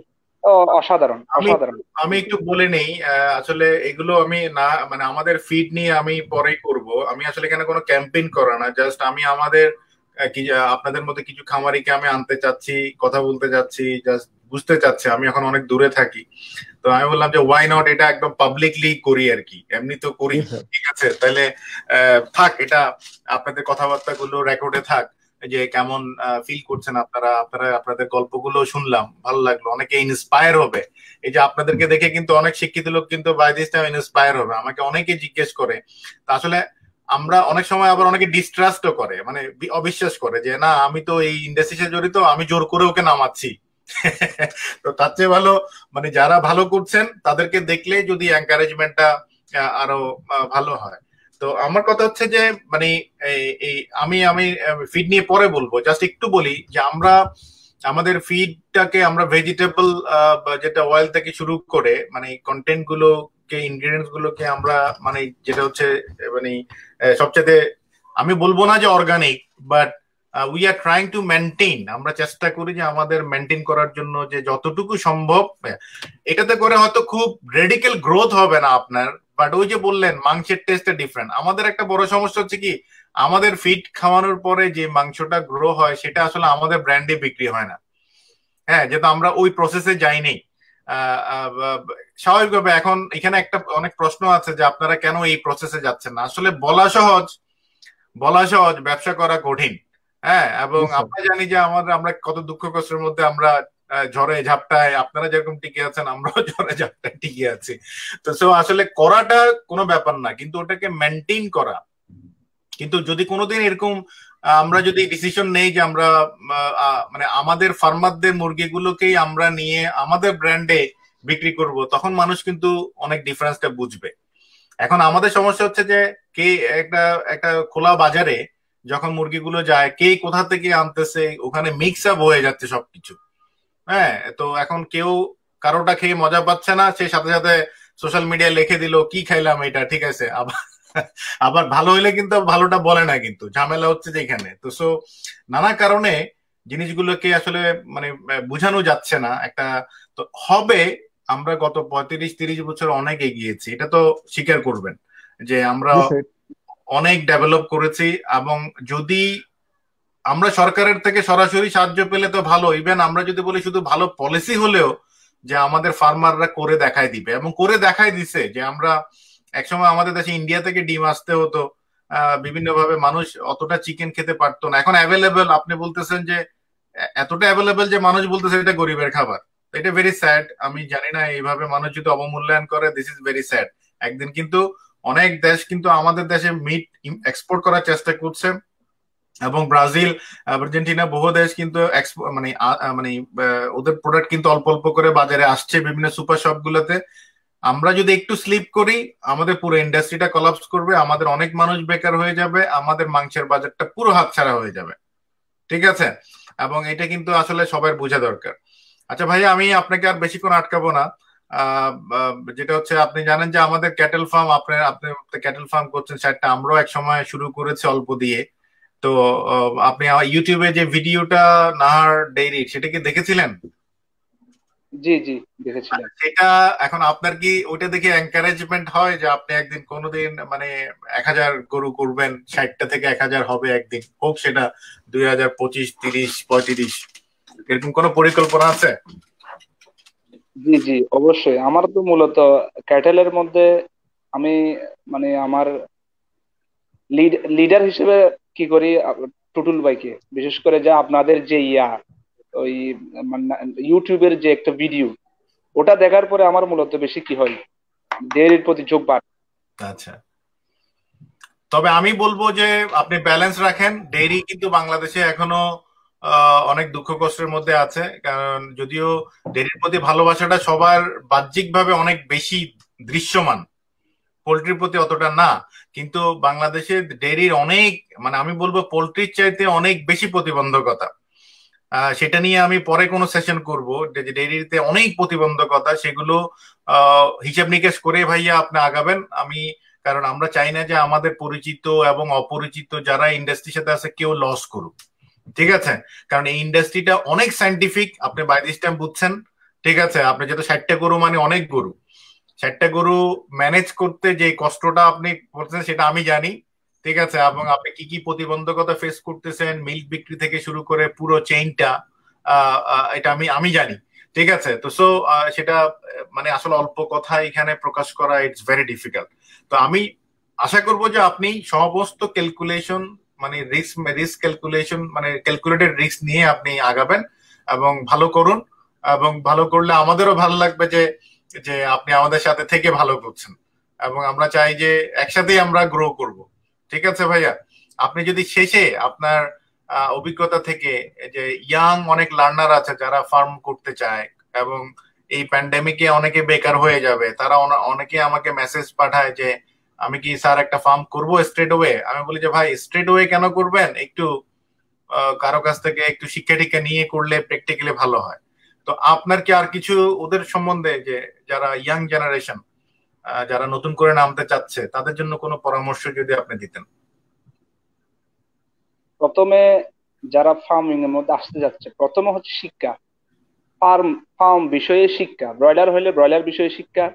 অসাধারণ অসাধারণ আমি একটু বলে নেই আসলে এগুলো আমি না মানে আমাদের ফিড নিয়ে আমি পরে করব আমি আসলে এখানে কোনো ক্যাম্পেইন করা না জাস্ট আমি আমাদের আপনাদের মধ্যে কিছু খামারিকে আমি আনতে চাচ্ছি কথা বলতে চাচ্ছি জাস্ট বুঝতে চাচ্ছে আমি এখন অনেক দূরে থাকি তো আমি বললাম যে ওয়াই নট এটা একদম পাবলিকলি করি আর কি এমনি তো করি ঠিক আছে তাহলে থাক এটা আপনাদের কথাবার্তা গুলো রেকর্ডে থাক যে কেমন ফিল করছেন আপনারা আপনারা আপনাদের গল্পগুলো শুনলাম ভালো লাগলো অনেকে ইন্সপায়ার হবে এই যে আপনাদেরকে দেখে কিন্তু অনেক শিক্ষিত লোক কিন্তু বাই দিস টাইম ইন্সপায়ার হবে আমাকে অনেকে জিজ্ঞেস করে তা আসলে আমরা অনেক সময় আবার অনেকে ডিস্ট্রাস্ট করে মানে অবিশ্বাস করে যে না আমি তো এই ইন্ডাস্ট্রিতে জড়িত আমি জোর করে ওকে নামাচ্ছি তো তার চেয়ে ভালো মানে যারা ভালো করছেন তাদেরকে দেখলে যদি এনকারেজমেন্টটা আরো ভালো হয় তো আমার কথা হচ্ছে যে মানে এই আমি আমি ফিড নিয়ে পরে বলবো জাস্ট একটু বলি যে আমরা আমাদের ফিডটাকে আমরা ভেজিটেবল যেটা অয়েল থেকে শুরু করে মানে কন্টেন্ট গুলোকে ইনগ্রিডিয়েন্টস গুলোকে আমরা মানে যেটা হচ্ছে মানে সবচেয়ে আমি বলবো না যে organic but we are trying to maintain আমরা চেষ্টা করি যে আমাদের মেনটেন করার জন্য যে যতটুকু সম্ভব এটাতে করে হয়তো খুব রেডিক্যাল গ্রোথ হবে না আপনার বাট ওই যে বললেন মাংসের টেস্টটা ডিফারেন্ট আমাদের একটা বড় সমস্যা হচ্ছে কি আমাদের ফিট খাওয়ানোর পরে যে মাংসটা গ্রো হয় সেটা আসলে আমাদের ব্র্যান্ডে বিক্রি হয় না হ্যাঁ যেহেতু আমরা ওই প্রসেসে যাইনি স্বাভাবিকভাবে এখন এখানে একটা অনেক প্রশ্ন আছে যে আপনারা কেন এই প্রসেসে যাচ্ছেন না আসলে বলা সহজ বলা সহজ ব্যবসা করা কঠিন হ্যাঁ এবং আচ্ছা। আমরা জানি যে আমাদের আমরা কত দুঃখ কষ্টের মধ্যে আমরা ঝড়ে ঝাপটায় আপনারা যেরকম টিকে আছেন আমরাও ঝড়ে ঝাপটায় টিকে আছি তো সে আসলে করাটা কোনো ব্যাপার না কিন্তু ওটাকে মেনটেন করা কিন্তু যদি কোনোদিন এরকম আমরা যদি ডিসিশন নেই যে আমরা মানে আমাদের ফার্মারদের মুরগিগুলোকেই আমরা নিয়ে আমাদের ব্র্যান্ডে বিক্রি করব তখন মানুষ কিন্তু অনেক ডিফারেন্সটা বুঝবে এখন আমাদের সমস্যা হচ্ছে যে কে একটা একটা খোলা বাজারে যখন মুরগিগুলো যায় কে কোথা থেকে আনতেছে ওখানে মিক্স আপ হয়ে যাচ্ছে সবকিছু হ্যাঁ তো এখন কেউ কারোটা খেয়ে মজা পাচ্ছে না সে সাথে সাথে সোশ্যাল মিডিয়ায় লিখে দিল কি খাইলাম এটা ঠিক আছে আবার আবার ভালো হইলে কিন্তু ভালোটা বলে না কিন্তু ঝামেলা হচ্ছে যেখানে তো সো নানা কারণে জিনিসগুলোকে আসলে মানে বোঝানো যাচ্ছে না একটা তো হবে আমরা গত পঁয়ত্রিশ তিরিশ বছর অনেক এগিয়েছি এটা তো স্বীকার করবেন যে আমরা অনেক ডেভেলপ করেছি এবং যদি আমরা সরকারের থেকে সরাসরি সাহায্য পেলে তো ভালো ইভেন আমরা যদি বলি শুধু ভালো পলিসি হলেও যে আমাদের ফার্মাররা করে দেখায় দিবে এবং করে দেখায় দিছে যে আমরা একসময় আমাদের দেশে ইন্ডিয়া থেকে ডিম আসতে হতো বিভিন্ন ভাবে মানুষ অতটা চিকেন খেতে পারতো না এখন অ্যাভেলেবেল আপনি বলতেছেন যে এতটা অ্যাভেলেবেল যে মানুষ বলতেছে এটা গরিবের খাবার এটা ভেরি স্যাড আমি জানি না এইভাবে মানুষ যদি অবমূল্যায়ন করে দিস ইজ ভেরি স্যাড একদিন কিন্তু অনেক দেশ কিন্তু আমাদের দেশে মিট এক্সপোর্ট করার চেষ্টা করছে এবং ব্রাজিল আর্জেন্টিনা বহু দেশ কিন্তু মানে মানে ওদের প্রোডাক্ট কিন্তু অল্প অল্প করে বাজারে আসছে বিভিন্ন সুপার শপ গুলোতে আমরা যদি একটু স্লিপ করি আমাদের পুরো ইন্ডাস্ট্রিটা কলাপস করবে আমাদের অনেক মানুষ বেকার হয়ে যাবে আমাদের মাংসের বাজারটা পুরো হাতছাড়া হয়ে যাবে ঠিক আছে এবং এটা কিন্তু আসলে সবার বোঝা দরকার আচ্ছা ভাইয়া আমি আপনাকে আর বেশিক্ষণ আটকাবো না যেটা হচ্ছে আপনি জানেন যে আমাদের ক্যাটেল ফার্ম আপনার আপনি ক্যাটেল ফার্ম করছেন স্যারটা আমরাও এক সময় শুরু করেছি অল্প দিয়ে তো আপনি ইউটিউবে যে ভিডিওটা নাহার ডেইরি সেটা কি দেখেছিলেন জি জি দেখেছিলাম সেটা মানে এখন আপনার কি ওটা দেখে এনকারেজমেন্ট হয় যে আপনি একদিন কোনোদিন মানে এক হাজার গরু করবেন ষাটটা থেকে এক হাজার হবে একদিন হোক সেটা দুই হাজার পঁচিশ তিরিশ পঁয়ত্রিশ এরকম কোনো পরিকল্পনা আছে জি জি অবশ্যই আমার তো মূলত ক্যাটেলের মধ্যে আমি মানে আমার লিডার হিসেবে কি করি টুটুল বাইকে বিশেষ করে যা আপনাদের যে ইয়া ওই মানে, ইউটিউবের যে একটা ভিডিও ওটা দেখার পরে আমার মূলত বেশি কি হয় ডেয়ারির প্রতি ঝোঁক বাড়ে আচ্ছা তবে আমি বলবো যে আপনি ব্যালেন্স রাখেন ডেয়ারি কিন্তু বাংলাদেশে এখনো অনেক দুঃখ কষ্টের মধ্যে আছে কারণ যদিও ডেয়ারির প্রতি ভালোবাসাটা সবার বাহ্যিকভাবে অনেক বেশি দৃশ্যমান পোলট্রির প্রতি অতটা না কিন্তু বাংলাদেশে ডেরির অনেক মানে আমি বলবো পোলট্রির চাইতে অনেক বেশি প্রতিবন্ধকতা সেটা নিয়ে আমি পরে কোনো সেশন করব যে ডেরিতে অনেক প্রতিবন্ধকতা সেগুলো হিসাব নিকেশ করে ভাইয়া আপনি আগাবেন আমি কারণ আমরা চাই না যে আমাদের পরিচিত এবং অপরিচিত যারা ইন্ডাস্ট্রির সাথে আছে কেউ লস করুক ঠিক আছে কারণ এই ইন্ডাস্ট্রিটা অনেক সাইন্টিফিক আপনি বাই দিস টাইম বুঝছেন ঠিক আছে আপনি যেহেতু ষাটটা গরু মানে অনেক গরু ষাটটা গরু ম্যানেজ করতে যে কষ্টটা আপনি করছেন সেটা আমি জানি ঠিক আছে এবং আপনি কি কি প্রতিবন্ধকতা ফেস করতেছেন মিল্ক বিক্রি থেকে শুরু করে পুরো চেইনটা এটা আমি আমি জানি ঠিক আছে তো সো সেটা মানে আসলে অল্প কথা এখানে প্রকাশ করা ইটস ভেরি ডিফিকাল্ট তো আমি আশা করব যে আপনি সমস্ত ক্যালকুলেশন মানে রিস্ক রিস্ক ক্যালকুলেশন মানে ক্যালকুলেটেড রিস্ক নিয়ে আপনি আগাবেন এবং ভালো করুন এবং ভালো করলে আমাদেরও ভালো লাগবে যে যে আপনি আমাদের সাথে থেকে ভালো করছেন এবং আমরা চাই যে একসাথেই আমরা গ্রো করবো ঠিক আছে ভাইয়া আপনি যদি শেষে আপনার অভিজ্ঞতা থেকে যে ইয়াং অনেক লার্নার আছে যারা ফার্ম করতে চায় এবং এই প্যান্ডেমিকে অনেকে বেকার হয়ে যাবে তারা অনেকে আমাকে মেসেজ পাঠায় যে আমি কি স্যার একটা ফার্ম করব স্ট্রেট ওয়ে আমি বলি যে ভাই স্ট্রেট ওয়ে কেন করবেন একটু কারো কাছ থেকে একটু শিক্ষা টিক্ষা নিয়ে করলে প্র্যাকটিক্যালি ভালো হয় তো আপনার কি আর কিছু ওদের সম্বন্ধে যে যারা ইয়াং জেনারেশন যারা নতুন করে নামতে চাচ্ছে তাদের জন্য কোনো পরামর্শ যদি আপনি দিতেন প্রথমে যারা ফার্মিং এর মধ্যে আসতে যাচ্ছে প্রথমে হচ্ছে শিক্ষা ফার্ম ফার্ম বিষয়ে শিক্ষা ব্রয়লার হলে ব্রয়লার বিষয়ে শিক্ষা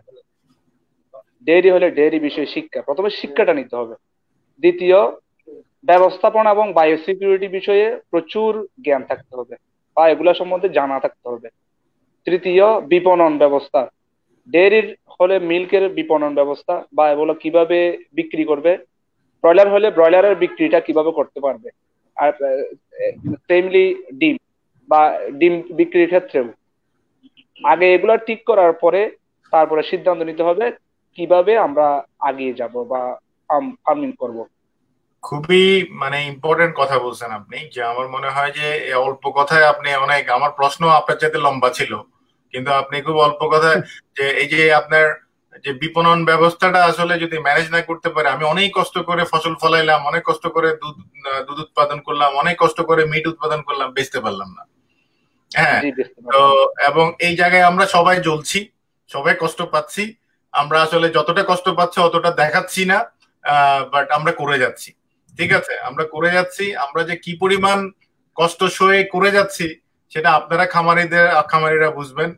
ডেয়ারি হলে ডেয়ারি বিষয়ে শিক্ষা প্রথমে শিক্ষাটা নিতে হবে দ্বিতীয় ব্যবস্থাপনা এবং বায়োসিকিউরিটি বিষয়ে প্রচুর জ্ঞান থাকতে হবে বা এগুলা সম্বন্ধে জানা থাকতে হবে তৃতীয় বিপণন ব্যবস্থা ডেয়ারির হলে মিল্কের বিপণন ব্যবস্থা বা এগুলো কিভাবে বিক্রি করবে ব্রয়লার হলে ব্রয়লারের বিক্রিটা কিভাবে করতে পারবে আর সেমলি ডিম বা ডিম বিক্রির ক্ষেত্রেও আগে এগুলো ঠিক করার পরে তারপরে সিদ্ধান্ত নিতে হবে কিভাবে আমরা আগিয়ে যাব বা ফার্মিং করব খুবই মানে ইম্পর্টেন্ট কথা বলছেন আপনি যে আমার মনে হয় যে অল্প কথায় আপনি অনেক আমার প্রশ্ন আপনার চাইতে লম্বা ছিল কিন্তু আপনি খুব অল্প কথায় যে এই যে আপনার যে বিপণন ব্যবস্থাটা আসলে যদি ম্যানেজ না করতে পারে আমি অনেক কষ্ট করে ফসল ফলাইলাম অনেক কষ্ট করে দুধ দুধ উৎপাদন করলাম অনেক কষ্ট করে মিট উৎপাদন করলাম বেচতে পারলাম না হ্যাঁ তো এবং এই জায়গায় আমরা সবাই জ্বলছি সবাই কষ্ট পাচ্ছি আমরা আসলে যতটা কষ্ট পাচ্ছি অতটা দেখাচ্ছি না বাট আমরা করে যাচ্ছি ঠিক আছে আমরা করে যাচ্ছি আমরা যে কি পরিমাণ কষ্ট সয়ে করে যাচ্ছি সেটা আপনারা খামারিদের খামারিরা বুঝবেন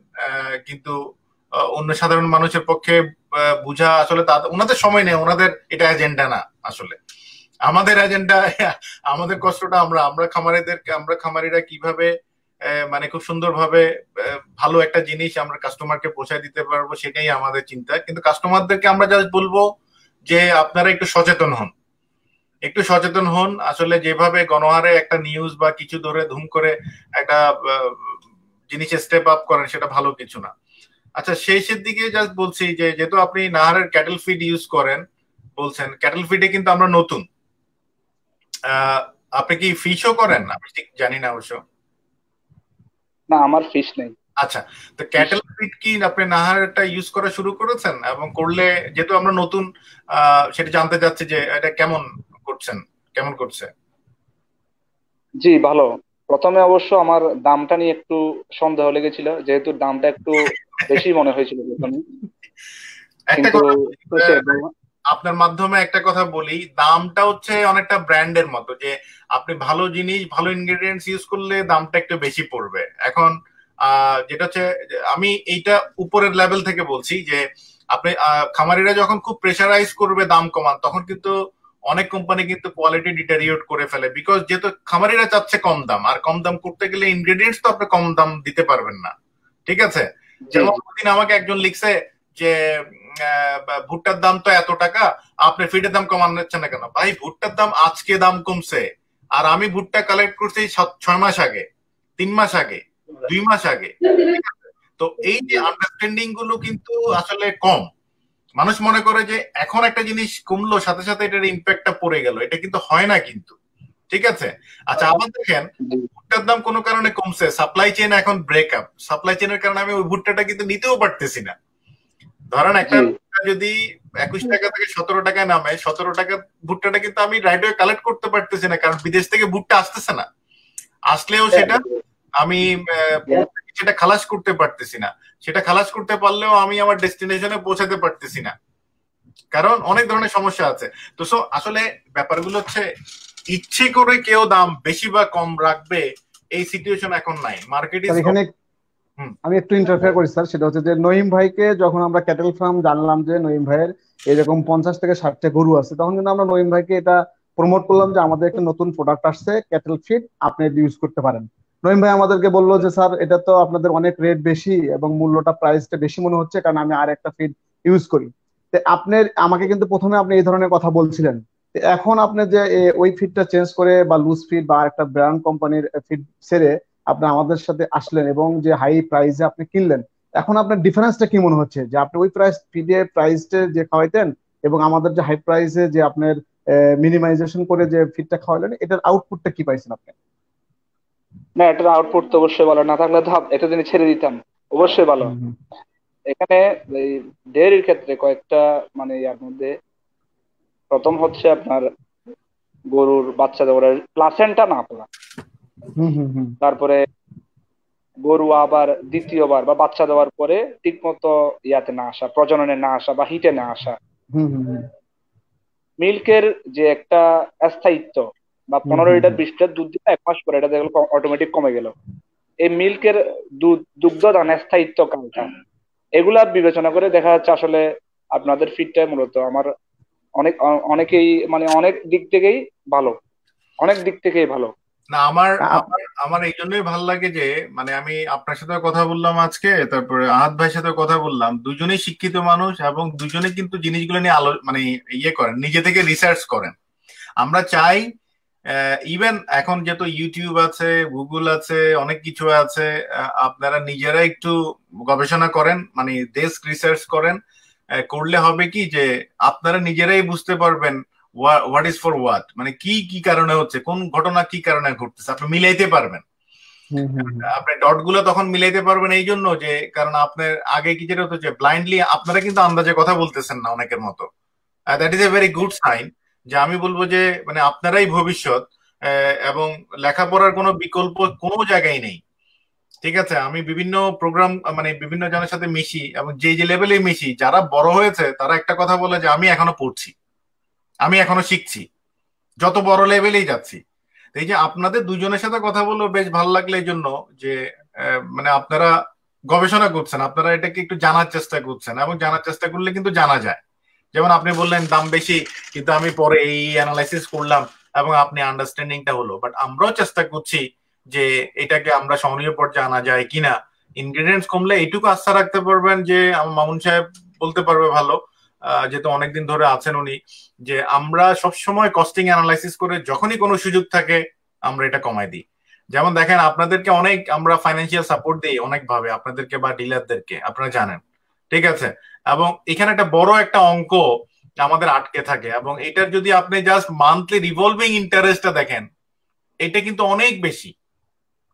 কিন্তু অন্য সাধারণ মানুষের পক্ষে বুঝা আসলে ওনাদের সময় নেই ওনাদের এটা এজেন্ডা না আসলে আমাদের এজেন্ডা আমাদের কষ্টটা আমরা আমরা খামারিদেরকে আমরা খামারিরা কিভাবে মানে খুব সুন্দরভাবে ভালো একটা জিনিস আমরা কাস্টমারকে পৌঁছায় দিতে পারবো সেটাই আমাদের চিন্তা কিন্তু কাস্টমারদেরকে আমরা জাস্ট বলবো যে আপনারা একটু সচেতন হন একটু সচেতন হন আসলে যেভাবে গণহারে একটা নিউজ বা কিছু ধরে ধুম করে একটা জিনিসে স্টেপ আপ করেন সেটা ভালো কিছু না আচ্ছা শেষের দিকে জাস্ট বলছি যে যেহেতু আপনি নাহারের ক্যাটেল ফিড ইউজ করেন বলছেন ক্যাটেল ফিডে কিন্তু আমরা নতুন আপনি কি ফিশও করেন আমি ঠিক জানি না অবশ্য না আমার ফিশ নেই আচ্ছা তো ক্যাটেল ফিড কি আপনি নাহারটা ইউজ করা শুরু করেছেন এবং করলে যেহেতু আমরা নতুন সেটা জানতে চাচ্ছি যে এটা কেমন করছেন কেমন করছে জি ভালো প্রথমে অবশ্য আমার দামটা নিয়ে একটু সন্দেহ লেগেছিল যেহেতু দামটা একটু বেশি মনে হয়েছিল আপনার মাধ্যমে একটা কথা বলি দামটা হচ্ছে অনেকটা ব্র্যান্ডের মতো যে আপনি ভালো জিনিস ভালো ইনগ্রেডিয়েন্টস ইউজ করলে দামটা একটু বেশি পড়বে এখন যেটা হচ্ছে আমি এইটা উপরের লেভেল থেকে বলছি যে আপনি খামারিরা যখন খুব প্রেশারাইজ করবে দাম কমান তখন কিন্তু অনেক কোম্পানি কিন্তু কোয়ালিটি ডিটারিয়েট করে ফেলে বিকজ যেহেতু খামারিরা চাচ্ছে কম দাম আর কম দাম করতে গেলে ইনগ্রেডিয়েন্টস তো আপনি কম দাম দিতে পারবেন না ঠিক আছে যেমন আমাকে একজন লিখছে যে ভুট্টার দাম তো এত টাকা আপনি ফিডের দাম কমাচ্ছেন না কেন ভাই ভুট্টার দাম আজকে দাম কমছে আর আমি ভুট্টা কালেক্ট করছি ছয় মাস আগে তিন মাস আগে দুই মাস আগে তো এই যে আন্ডারস্ট্যান্ডিং গুলো কিন্তু আসলে কম মানুষ মনে করে যে এখন একটা জিনিস কমলো সাথে সাথে এটার ইম্প্যাক্টটা পড়ে গেল এটা কিন্তু হয় না কিন্তু ঠিক আছে আচ্ছা আবার দেখেন ভুট্টার দাম কোনো কারণে কমছে সাপ্লাই চেন এখন ব্রেক আপ সাপ্লাই চেনের কারণে আমি ওই ভুট্টাটা কিন্তু নিতেও পারতেছি না ধরেন একটা যদি একুশ টাকা থেকে সতেরো টাকায় নামে সতেরো টাকা ভুট্টাটা কিন্তু আমি রাইট ওয়ে কালেক্ট করতে পারতেছি না কারণ বিদেশ থেকে ভুট্টা আসতেছে না আসলেও সেটা হ্যাঁ। আমি হ্যাঁ। সেটা খালাস করতে পারতেছি না সেটা খালাস করতে পারলেও আমি আমার ডেস্টিনেশনে পৌঁছাতে পারতেছি না কারণ অনেক ধরনের সমস্যা আছে তো সো আসলে ব্যাপারগুলো হচ্ছে ইচ্ছে করে কেউ দাম বেশি বা কম রাখবে এই সিচুয়েশন এখন নাই মার্কেট এখানে আমি একটু ইন্টারফেয়ার করি স্যার সেটা হচ্ছে যে নঈম ভাইকে যখন আমরা ক্যাটেল ফার্ম জানলাম যে নঈম ভাইয়ের এরকম পঞ্চাশ থেকে ষাটটা গরু আছে তখন কিন্তু আমরা নঈম ভাইকে এটা প্রমোট করলাম যে আমাদের একটা নতুন প্রোডাক্ট আসছে ক্যাটেল ফিড আপনি ইউজ করতে পারেন নইম ভাই আমাদেরকে বললো যে স্যার এটা তো আপনাদের অনেক রেট বেশি এবং মূল্যটা প্রাইসটা বেশি মনে হচ্ছে কারণ আমি আর একটা ফিড ইউজ করি আপনার আমাকে কিন্তু প্রথমে আপনি এই ধরনের কথা বলছিলেন এখন আপনি যে ওই ফিডটা চেঞ্জ করে বা লুজ ফিড বা একটা ব্র্যান্ড কোম্পানির ফিড ছেড়ে আপনি আমাদের সাথে আসলেন এবং যে হাই প্রাইসে আপনি কিনলেন এখন আপনার ডিফারেন্সটা কি মনে হচ্ছে যে আপনি ওই প্রাইস ফিডে প্রাইসটা যে খাওয়াইতেন এবং আমাদের যে হাই প্রাইসে যে আপনার মিনিমাইজেশন করে যে ফিডটা খাওয়ালেন এটার আউটপুটটা কি পাইছেন আপনি না এটার আউটপুট তো অবশ্যই ভালো না থাকলে ধাপ এতদিনে ছেড়ে দিতাম অবশ্যই ভালো এখানে এই ডেয়ারির ক্ষেত্রে কয়েকটা মানে ইয়ার মধ্যে প্রথম হচ্ছে আপনার গরুর বাচ্চা দেওয়ার প্লাসেন্টা না পড়া তারপরে গরু আবার দ্বিতীয়বার বা বাচ্চা দেওয়ার পরে ঠিক মতো ইয়াতে না আসা প্রজননে না আসা বা হিটে না আসা মিল্কের যে একটা স্থায়িত্ব বা পনেরো লিটার বিশ লিটার দুধ দিলে এক মাস পরে এটা দেখলো অটোমেটিক কমে গেল এই মিল্কের দুধ দুগ্ধ দান স্থায়িত্ব কালটা এগুলা বিবেচনা করে দেখা যাচ্ছে আসলে আপনাদের ফিডটা মূলত আমার অনেক অনেকেই মানে অনেক দিক থেকেই ভালো অনেক দিক থেকেই ভালো না আমার আমার এই জন্যই ভালো লাগে যে মানে আমি আপনার সাথে কথা বললাম আজকে তারপরে আহাত ভাইয়ের সাথে কথা বললাম দুজনেই শিক্ষিত মানুষ এবং দুজনে কিন্তু জিনিসগুলো নিয়ে আলো মানে ইয়ে করেন নিজে থেকে রিসার্চ করেন আমরা চাই ইভেন এখন যেহেতু ইউটিউব আছে গুগল আছে অনেক কিছু আছে আপনারা নিজেরা একটু গবেষণা করেন মানে ডেস্ক রিসার্চ করেন করলে হবে কি যে আপনারা নিজেরাই বুঝতে পারবেন হোয়াট ইজ ফর হোয়াট মানে কি কি কারণে হচ্ছে কোন ঘটনা কি কারণে ঘটতেছে আপনি মিলাইতে পারবেন আপনি ডট গুলো তখন মিলাইতে পারবেন এই জন্য যে কারণ আপনার আগে কি যেটা হতো যে ব্লাইন্ডলি আপনারা কিন্তু আন্দাজে কথা বলতেছেন না অনেকের মতো that is a very good sign যে আমি বলবো যে মানে আপনারাই ভবিষ্যৎ এবং লেখাপড়ার কোনো বিকল্প কোনো জায়গায় নেই ঠিক আছে আমি বিভিন্ন প্রোগ্রাম মানে বিভিন্ন জনের সাথে মিশি এবং যে যে লেভেলে মিশি যারা বড় হয়েছে তারা একটা কথা বলে যে আমি এখনো পড়ছি আমি এখনো শিখছি যত বড় লেভেলেই যাচ্ছি এই যে আপনাদের দুজনের সাথে কথা বললো বেশ ভালো লাগলে এই জন্য যে মানে আপনারা গবেষণা করছেন আপনারা এটাকে একটু জানার চেষ্টা করছেন এবং জানার চেষ্টা করলে কিন্তু জানা যায় যেমন আপনি বললেন দাম বেশি কিন্তু আমি পরে এই অ্যানালাইসিস করলাম এবং আপনি আন্ডারস্ট্যান্ডিংটা হলো বাট আমরাও চেষ্টা করছি যে এটাকে আমরা সহনীয় পর্যায়ে আনা যায় কিনা ইনগ্রিডিয়েন্টস কমলে এইটুকু আস্থা রাখতে পারবেন যে আমার মামুন সাহেব বলতে পারবে ভালো যেহেতু অনেকদিন ধরে আছেন উনি যে আমরা সবসময় কস্টিং অ্যানালাইসিস করে যখনই কোনো সুযোগ থাকে আমরা এটা কমাই দিই যেমন দেখেন আপনাদেরকে অনেক আমরা ফাইন্যান্সিয়াল সাপোর্ট দিই অনেকভাবে আপনাদেরকে বা ডিলারদেরকে আপনারা জানেন ঠিক আছে এবং এখানে একটা বড় একটা অঙ্ক আমাদের আটকে থাকে এবং এটার যদি আপনি জাস্ট মান্থলি রিভলভিং ইন্টারেস্টটা দেখেন এটা কিন্তু অনেক বেশি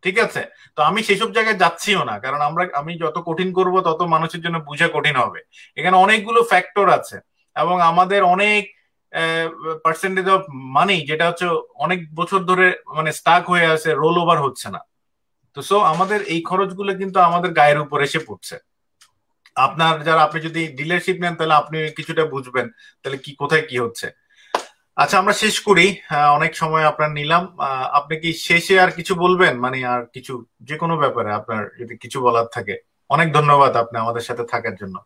ঠিক আছে তো আমি সেসব জায়গায় যাচ্ছিও না কারণ আমরা আমি যত কঠিন করব তত মানুষের জন্য বুঝা কঠিন হবে এখানে অনেকগুলো ফ্যাক্টর আছে এবং আমাদের অনেক পার্সেন্টেজ অফ মানি যেটা হচ্ছে অনেক বছর ধরে মানে স্টাক হয়ে আছে রোল ওভার হচ্ছে না তো সো আমাদের এই খরচগুলো কিন্তু আমাদের গায়ের উপর এসে পড়ছে আপনার যারা আপনি যদি ডিলারশিপ নেন তাহলে আপনি কিছুটা বুঝবেন তাহলে কি কোথায় কি হচ্ছে আচ্ছা আমরা শেষ করি অনেক সময় আপনার নিলাম আপনি কি শেষে আর কিছু বলবেন মানে আর কিছু যে কোনো ব্যাপারে আপনার যদি কিছু বলার থাকে অনেক ধন্যবাদ আপনি আমাদের সাথে থাকার জন্য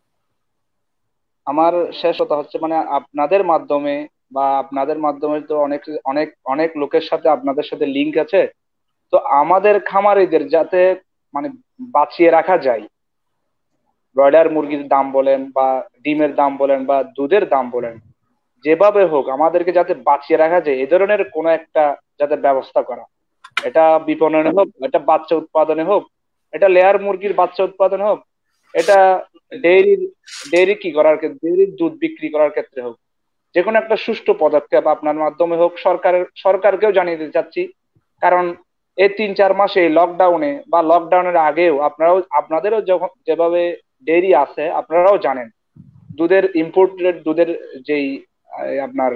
আমার শেষ কথা হচ্ছে মানে আপনাদের মাধ্যমে বা আপনাদের মাধ্যমে তো অনেক অনেক অনেক লোকের সাথে আপনাদের সাথে লিংক আছে তো আমাদের খামারিদের যাতে মানে বাঁচিয়ে রাখা যায় ব্রয়লার মুরগির দাম বলেন বা ডিমের দাম বলেন বা দুধের দাম বলেন যেভাবে হোক আমাদেরকে যাতে বাঁচিয়ে রাখা যায় এ ধরনের কোন একটা যাতে ব্যবস্থা করা এটা বিপণনে হোক এটা বাচ্চা উৎপাদনে হোক এটা লেয়ার মুরগির বাচ্চা উৎপাদন হোক এটা ডেইরি ডেইরি কি করার ক্ষেত্রে ডেইরির দুধ বিক্রি করার ক্ষেত্রে হোক যে কোনো একটা সুষ্ঠু পদক্ষেপ আপনার মাধ্যমে হোক সরকারের সরকারকেও জানিয়ে দিতে চাচ্ছি কারণ এই তিন চার মাসে লকডাউনে বা লকডাউনের আগেও আপনারাও আপনাদেরও যখন যেভাবে ডেরি আছে আপনারাও জানেন দুধের ইম্পোর্টেড দুধের যেই আপনার